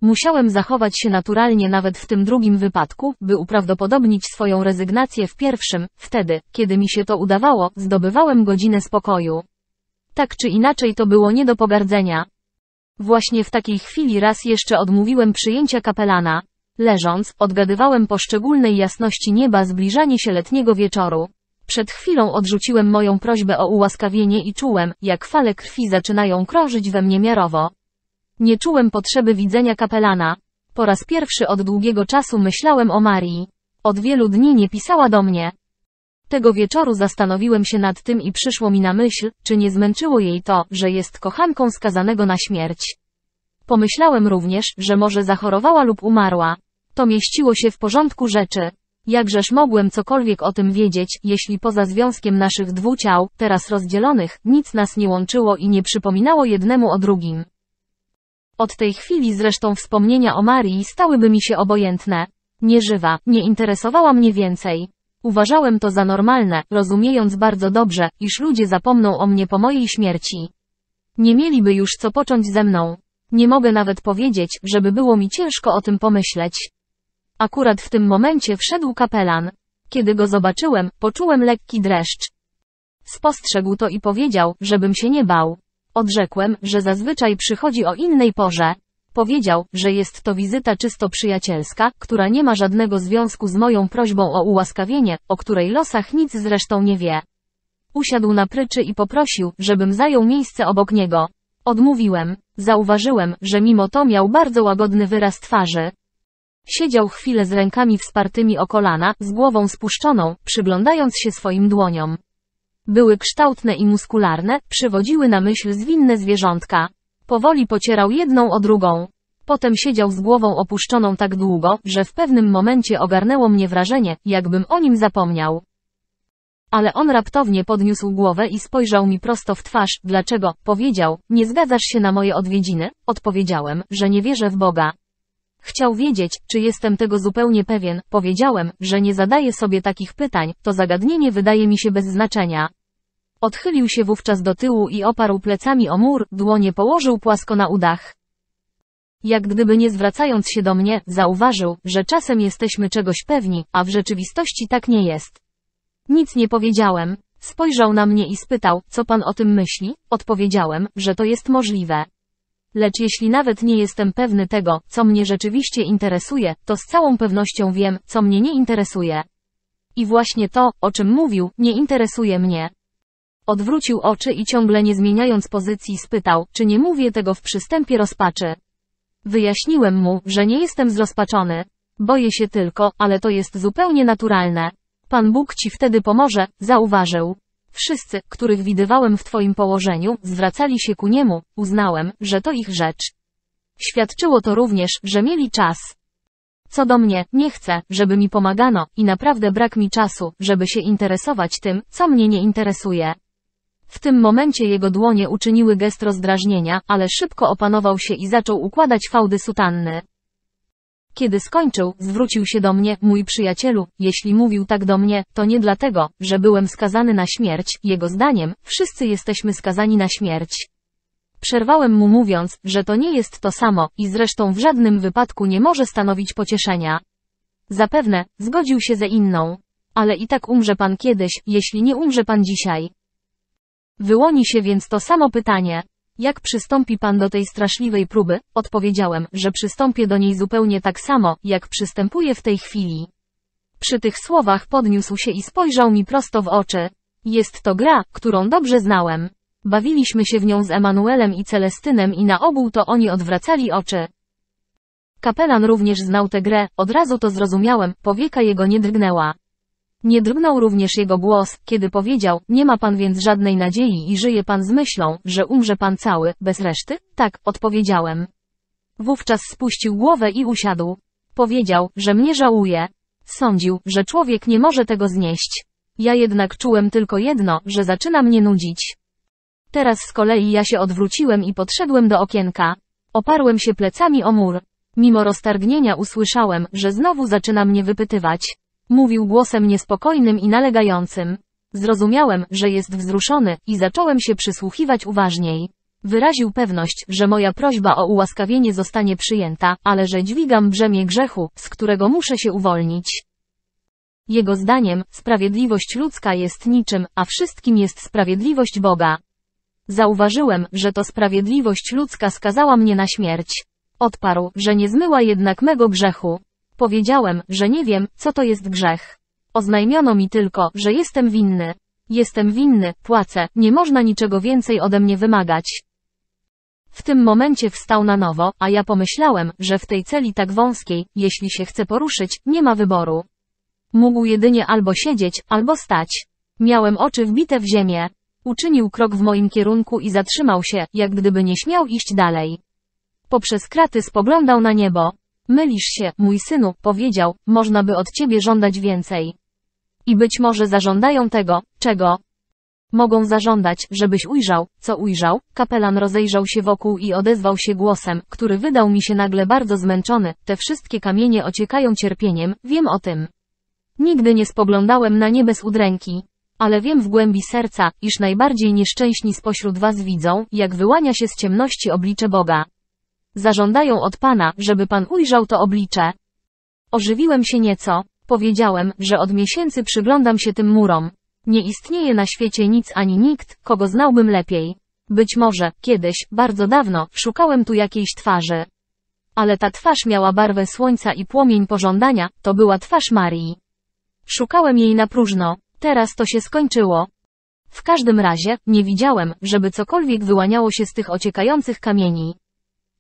Musiałem zachować się naturalnie nawet w tym drugim wypadku, by uprawdopodobnić swoją rezygnację w pierwszym, wtedy, kiedy mi się to udawało, zdobywałem godzinę spokoju. Tak czy inaczej to było nie do pogardzenia. Właśnie w takiej chwili raz jeszcze odmówiłem przyjęcia kapelana. Leżąc, odgadywałem po szczególnej jasności nieba zbliżanie się letniego wieczoru. Przed chwilą odrzuciłem moją prośbę o ułaskawienie i czułem, jak fale krwi zaczynają krążyć we mnie miarowo. Nie czułem potrzeby widzenia kapelana. Po raz pierwszy od długiego czasu myślałem o Marii. Od wielu dni nie pisała do mnie. Tego wieczoru zastanowiłem się nad tym i przyszło mi na myśl, czy nie zmęczyło jej to, że jest kochanką skazanego na śmierć. Pomyślałem również, że może zachorowała lub umarła. To mieściło się w porządku rzeczy. Jakżeż mogłem cokolwiek o tym wiedzieć, jeśli poza związkiem naszych dwu ciał, teraz rozdzielonych, nic nas nie łączyło i nie przypominało jednemu o drugim. Od tej chwili zresztą wspomnienia o Marii stałyby mi się obojętne. Nieżywa, nie interesowała mnie więcej. Uważałem to za normalne, rozumiejąc bardzo dobrze, iż ludzie zapomną o mnie po mojej śmierci. Nie mieliby już co począć ze mną. Nie mogę nawet powiedzieć, żeby było mi ciężko o tym pomyśleć. Akurat w tym momencie wszedł kapelan. Kiedy go zobaczyłem, poczułem lekki dreszcz. Spostrzegł to i powiedział, żebym się nie bał. Odrzekłem, że zazwyczaj przychodzi o innej porze. Powiedział, że jest to wizyta czysto przyjacielska, która nie ma żadnego związku z moją prośbą o ułaskawienie, o której losach nic zresztą nie wie. Usiadł na pryczy i poprosił, żebym zajął miejsce obok niego. Odmówiłem. Zauważyłem, że mimo to miał bardzo łagodny wyraz twarzy. Siedział chwilę z rękami wspartymi o kolana, z głową spuszczoną, przyglądając się swoim dłoniom. Były kształtne i muskularne, przywodziły na myśl zwinne zwierzątka. Powoli pocierał jedną o drugą. Potem siedział z głową opuszczoną tak długo, że w pewnym momencie ogarnęło mnie wrażenie, jakbym o nim zapomniał. Ale on raptownie podniósł głowę i spojrzał mi prosto w twarz. Dlaczego? Powiedział, nie zgadzasz się na moje odwiedziny? Odpowiedziałem, że nie wierzę w Boga. Chciał wiedzieć, czy jestem tego zupełnie pewien. Powiedziałem, że nie zadaję sobie takich pytań, to zagadnienie wydaje mi się bez znaczenia. Odchylił się wówczas do tyłu i oparł plecami o mur, dłonie położył płasko na udach. Jak gdyby nie zwracając się do mnie, zauważył, że czasem jesteśmy czegoś pewni, a w rzeczywistości tak nie jest. Nic nie powiedziałem. Spojrzał na mnie i spytał, co pan o tym myśli? Odpowiedziałem, że to jest możliwe. Lecz jeśli nawet nie jestem pewny tego, co mnie rzeczywiście interesuje, to z całą pewnością wiem, co mnie nie interesuje. I właśnie to, o czym mówił, nie interesuje mnie. Odwrócił oczy i ciągle nie zmieniając pozycji spytał, czy nie mówię tego w przystępie rozpaczy. Wyjaśniłem mu, że nie jestem zrozpaczony. Boję się tylko, ale to jest zupełnie naturalne. Pan Bóg ci wtedy pomoże, zauważył. Wszyscy, których widywałem w twoim położeniu, zwracali się ku niemu, uznałem, że to ich rzecz. Świadczyło to również, że mieli czas. Co do mnie, nie chcę, żeby mi pomagano, i naprawdę brak mi czasu, żeby się interesować tym, co mnie nie interesuje. W tym momencie jego dłonie uczyniły gest rozdrażnienia, ale szybko opanował się i zaczął układać fałdy sutanny. Kiedy skończył, zwrócił się do mnie, mój przyjacielu, jeśli mówił tak do mnie, to nie dlatego, że byłem skazany na śmierć, jego zdaniem, wszyscy jesteśmy skazani na śmierć. Przerwałem mu mówiąc, że to nie jest to samo i zresztą w żadnym wypadku nie może stanowić pocieszenia. Zapewne, zgodził się ze inną. Ale i tak umrze pan kiedyś, jeśli nie umrze pan dzisiaj. Wyłoni się więc to samo pytanie. Jak przystąpi pan do tej straszliwej próby? Odpowiedziałem, że przystąpię do niej zupełnie tak samo, jak przystępuję w tej chwili. Przy tych słowach podniósł się i spojrzał mi prosto w oczy. Jest to gra, którą dobrze znałem. Bawiliśmy się w nią z Emanuelem i Celestynem i na obu to oni odwracali oczy. Kapelan również znał tę grę, od razu to zrozumiałem, powieka jego nie drgnęła. Nie drgnął również jego głos, kiedy powiedział, nie ma pan więc żadnej nadziei i żyje pan z myślą, że umrze pan cały, bez reszty? Tak, odpowiedziałem. Wówczas spuścił głowę i usiadł. Powiedział, że mnie żałuje. Sądził, że człowiek nie może tego znieść. Ja jednak czułem tylko jedno, że zaczyna mnie nudzić. Teraz z kolei ja się odwróciłem i podszedłem do okienka. Oparłem się plecami o mur. Mimo roztargnienia usłyszałem, że znowu zaczyna mnie wypytywać. Mówił głosem niespokojnym i nalegającym. Zrozumiałem, że jest wzruszony i zacząłem się przysłuchiwać uważniej. Wyraził pewność, że moja prośba o ułaskawienie zostanie przyjęta, ale że dźwigam brzemię grzechu, z którego muszę się uwolnić. Jego zdaniem, sprawiedliwość ludzka jest niczym, a wszystkim jest sprawiedliwość Boga. Zauważyłem, że to sprawiedliwość ludzka skazała mnie na śmierć. Odparł, że nie zmyła jednak mego grzechu. Powiedziałem, że nie wiem, co to jest grzech. Oznajmiono mi tylko, że jestem winny. Jestem winny, płacę, nie można niczego więcej ode mnie wymagać. W tym momencie wstał na nowo, a ja pomyślałem, że w tej celi tak wąskiej, jeśli się chce poruszyć, nie ma wyboru. Mógł jedynie albo siedzieć, albo stać. Miałem oczy wbite w ziemię. Uczynił krok w moim kierunku i zatrzymał się, jak gdyby nie śmiał iść dalej. Poprzez kraty spoglądał na niebo. Mylisz się, mój synu, powiedział, można by od ciebie żądać więcej. I być może zażądają tego, czego mogą zażądać, żebyś ujrzał, co ujrzał. Kapelan rozejrzał się wokół i odezwał się głosem, który wydał mi się nagle bardzo zmęczony. Te wszystkie kamienie ociekają cierpieniem, wiem o tym. Nigdy nie spoglądałem na nie bez udręki. Ale wiem w głębi serca, iż najbardziej nieszczęśni spośród was widzą, jak wyłania się z ciemności oblicze Boga. Zażądają od Pana, żeby Pan ujrzał to oblicze. Ożywiłem się nieco, powiedziałem, że od miesięcy przyglądam się tym murom. Nie istnieje na świecie nic ani nikt, kogo znałbym lepiej. Być może, kiedyś, bardzo dawno, szukałem tu jakiejś twarzy. Ale ta twarz miała barwę słońca i płomień pożądania, to była twarz Marii. Szukałem jej na próżno, teraz to się skończyło. W każdym razie, nie widziałem, żeby cokolwiek wyłaniało się z tych ociekających kamieni.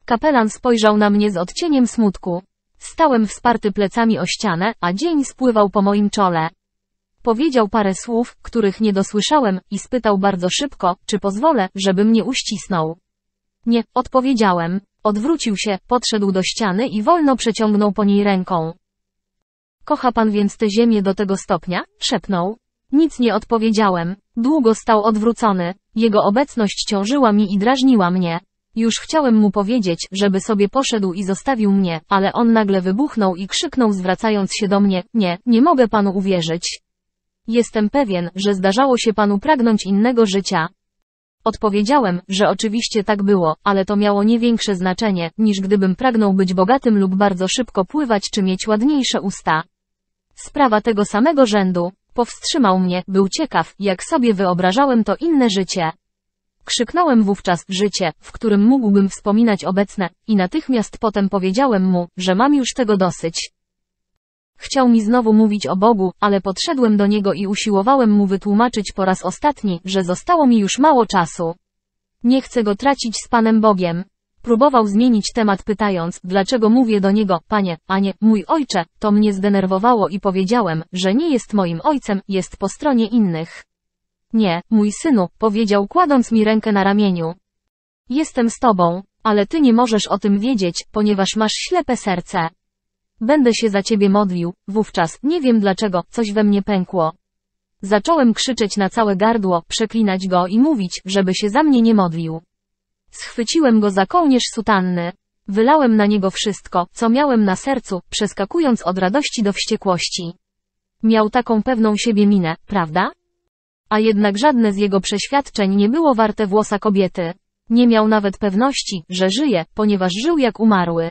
Kapelan spojrzał na mnie z odcieniem smutku. Stałem wsparty plecami o ścianę, a dzień spływał po moim czole. Powiedział parę słów, których nie dosłyszałem, i spytał bardzo szybko, czy pozwolę, żeby mnie uścisnął. Nie, odpowiedziałem. Odwrócił się, podszedł do ściany i wolno przeciągnął po niej ręką. Kocha pan więc tę ziemię do tego stopnia? szepnął. Nic nie odpowiedziałem. Długo stał odwrócony. Jego obecność ciążyła mi i drażniła mnie. Już chciałem mu powiedzieć, żeby sobie poszedł i zostawił mnie, ale on nagle wybuchnął i krzyknął zwracając się do mnie, nie, nie mogę panu uwierzyć. Jestem pewien, że zdarzało się panu pragnąć innego życia. Odpowiedziałem, że oczywiście tak było, ale to miało nie większe znaczenie, niż gdybym pragnął być bogatym lub bardzo szybko pływać czy mieć ładniejsze usta. Sprawa tego samego rzędu powstrzymał mnie, był ciekaw, jak sobie wyobrażałem to inne życie. Krzyknąłem wówczas życie, w którym mógłbym wspominać obecne, i natychmiast potem powiedziałem mu, że mam już tego dosyć. Chciał mi znowu mówić o Bogu, ale podszedłem do niego i usiłowałem mu wytłumaczyć po raz ostatni, że zostało mi już mało czasu. Nie chcę go tracić z Panem Bogiem. Próbował zmienić temat pytając, dlaczego mówię do niego, panie, a nie, mój ojcze, to mnie zdenerwowało i powiedziałem, że nie jest moim ojcem, jest po stronie innych. Nie, mój synu, powiedział kładąc mi rękę na ramieniu. Jestem z tobą, ale ty nie możesz o tym wiedzieć, ponieważ masz ślepe serce. Będę się za ciebie modlił, wówczas, nie wiem dlaczego, coś we mnie pękło. Zacząłem krzyczeć na całe gardło, przeklinać go i mówić, żeby się za mnie nie modlił. Schwyciłem go za kołnierz sutanny. Wylałem na niego wszystko, co miałem na sercu, przeskakując od radości do wściekłości. Miał taką pewną siebie minę, prawda? A jednak żadne z jego przeświadczeń nie było warte włosa kobiety. Nie miał nawet pewności, że żyje, ponieważ żył jak umarły.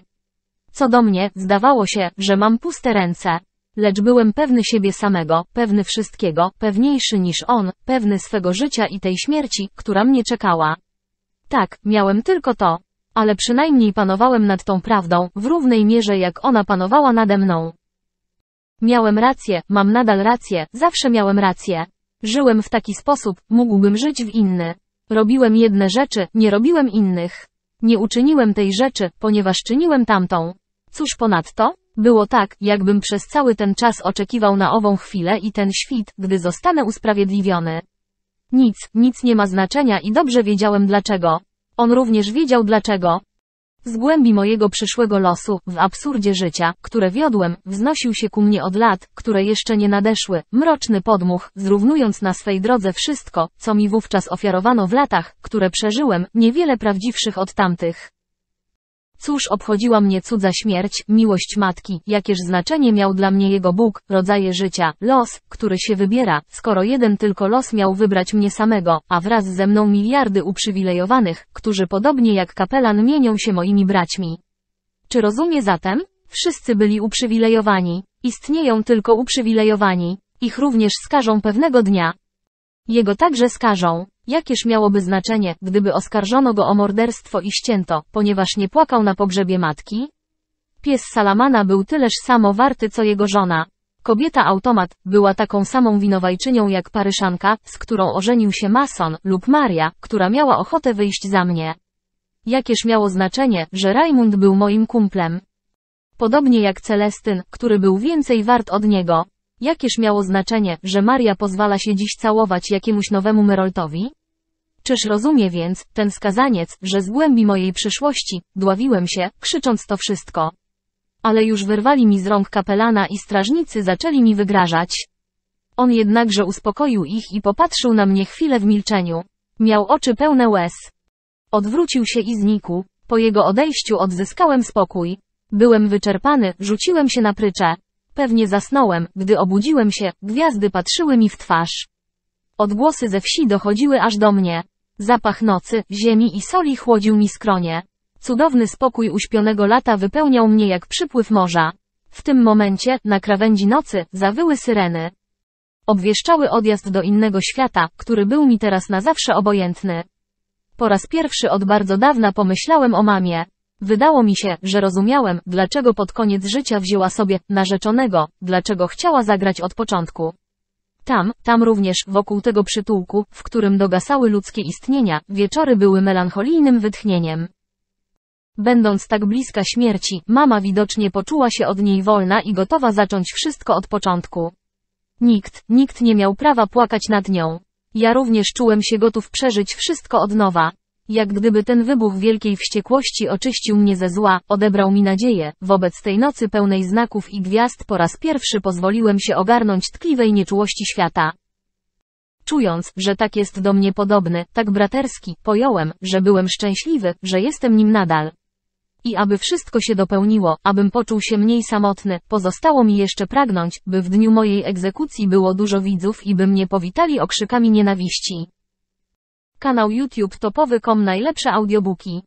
Co do mnie, zdawało się, że mam puste ręce. Lecz byłem pewny siebie samego, pewny wszystkiego, pewniejszy niż on, pewny swego życia i tej śmierci, która mnie czekała. Tak, miałem tylko to. Ale przynajmniej panowałem nad tą prawdą, w równej mierze jak ona panowała nade mną. Miałem rację, mam nadal rację, zawsze miałem rację. Żyłem w taki sposób, mógłbym żyć w inny. Robiłem jedne rzeczy, nie robiłem innych. Nie uczyniłem tej rzeczy, ponieważ czyniłem tamtą. Cóż ponadto? Było tak, jakbym przez cały ten czas oczekiwał na ową chwilę i ten świt, gdy zostanę usprawiedliwiony. Nic, nic nie ma znaczenia i dobrze wiedziałem dlaczego. On również wiedział dlaczego. Z głębi mojego przyszłego losu, w absurdzie życia, które wiodłem, wznosił się ku mnie od lat, które jeszcze nie nadeszły, mroczny podmuch, zrównując na swej drodze wszystko, co mi wówczas ofiarowano w latach, które przeżyłem, niewiele prawdziwszych od tamtych. Cóż obchodziła mnie cudza śmierć, miłość matki, jakież znaczenie miał dla mnie jego Bóg, rodzaje życia, los, który się wybiera, skoro jeden tylko los miał wybrać mnie samego, a wraz ze mną miliardy uprzywilejowanych, którzy podobnie jak kapelan mienią się moimi braćmi. Czy rozumie zatem? Wszyscy byli uprzywilejowani. Istnieją tylko uprzywilejowani. Ich również skażą pewnego dnia. Jego także skażą. Jakież miałoby znaczenie, gdyby oskarżono go o morderstwo i ścięto, ponieważ nie płakał na pogrzebie matki? Pies Salamana był tyleż samo warty co jego żona. Kobieta automat była taką samą winowajczynią jak Paryszanka, z którą ożenił się Mason, lub Maria, która miała ochotę wyjść za mnie. Jakież miało znaczenie, że Raymond był moim kumplem. Podobnie jak Celestyn, który był więcej wart od niego. Jakież miało znaczenie, że Maria pozwala się dziś całować jakiemuś nowemu Myroltowi? Czyż rozumie więc, ten skazaniec, że z głębi mojej przyszłości, dławiłem się, krzycząc to wszystko. Ale już wyrwali mi z rąk kapelana i strażnicy zaczęli mi wygrażać. On jednakże uspokoił ich i popatrzył na mnie chwilę w milczeniu. Miał oczy pełne łez. Odwrócił się i znikł. Po jego odejściu odzyskałem spokój. Byłem wyczerpany, rzuciłem się na prycze. Pewnie zasnąłem, gdy obudziłem się, gwiazdy patrzyły mi w twarz. Odgłosy ze wsi dochodziły aż do mnie. Zapach nocy, ziemi i soli chłodził mi skronie. Cudowny spokój uśpionego lata wypełniał mnie jak przypływ morza. W tym momencie, na krawędzi nocy, zawyły syreny. Obwieszczały odjazd do innego świata, który był mi teraz na zawsze obojętny. Po raz pierwszy od bardzo dawna pomyślałem o mamie. Wydało mi się, że rozumiałem, dlaczego pod koniec życia wzięła sobie narzeczonego, dlaczego chciała zagrać od początku. Tam, tam również, wokół tego przytułku, w którym dogasały ludzkie istnienia, wieczory były melancholijnym wytchnieniem. Będąc tak bliska śmierci, mama widocznie poczuła się od niej wolna i gotowa zacząć wszystko od początku. Nikt, nikt nie miał prawa płakać nad nią. Ja również czułem się gotów przeżyć wszystko od nowa. Jak gdyby ten wybuch wielkiej wściekłości oczyścił mnie ze zła, odebrał mi nadzieję, wobec tej nocy pełnej znaków i gwiazd po raz pierwszy pozwoliłem się ogarnąć tkliwej nieczułości świata. Czując, że tak jest do mnie podobny, tak braterski, pojąłem, że byłem szczęśliwy, że jestem nim nadal. I aby wszystko się dopełniło, abym poczuł się mniej samotny, pozostało mi jeszcze pragnąć, by w dniu mojej egzekucji było dużo widzów i by mnie powitali okrzykami nienawiści. Kanał YouTube topowy.com najlepsze audiobooki.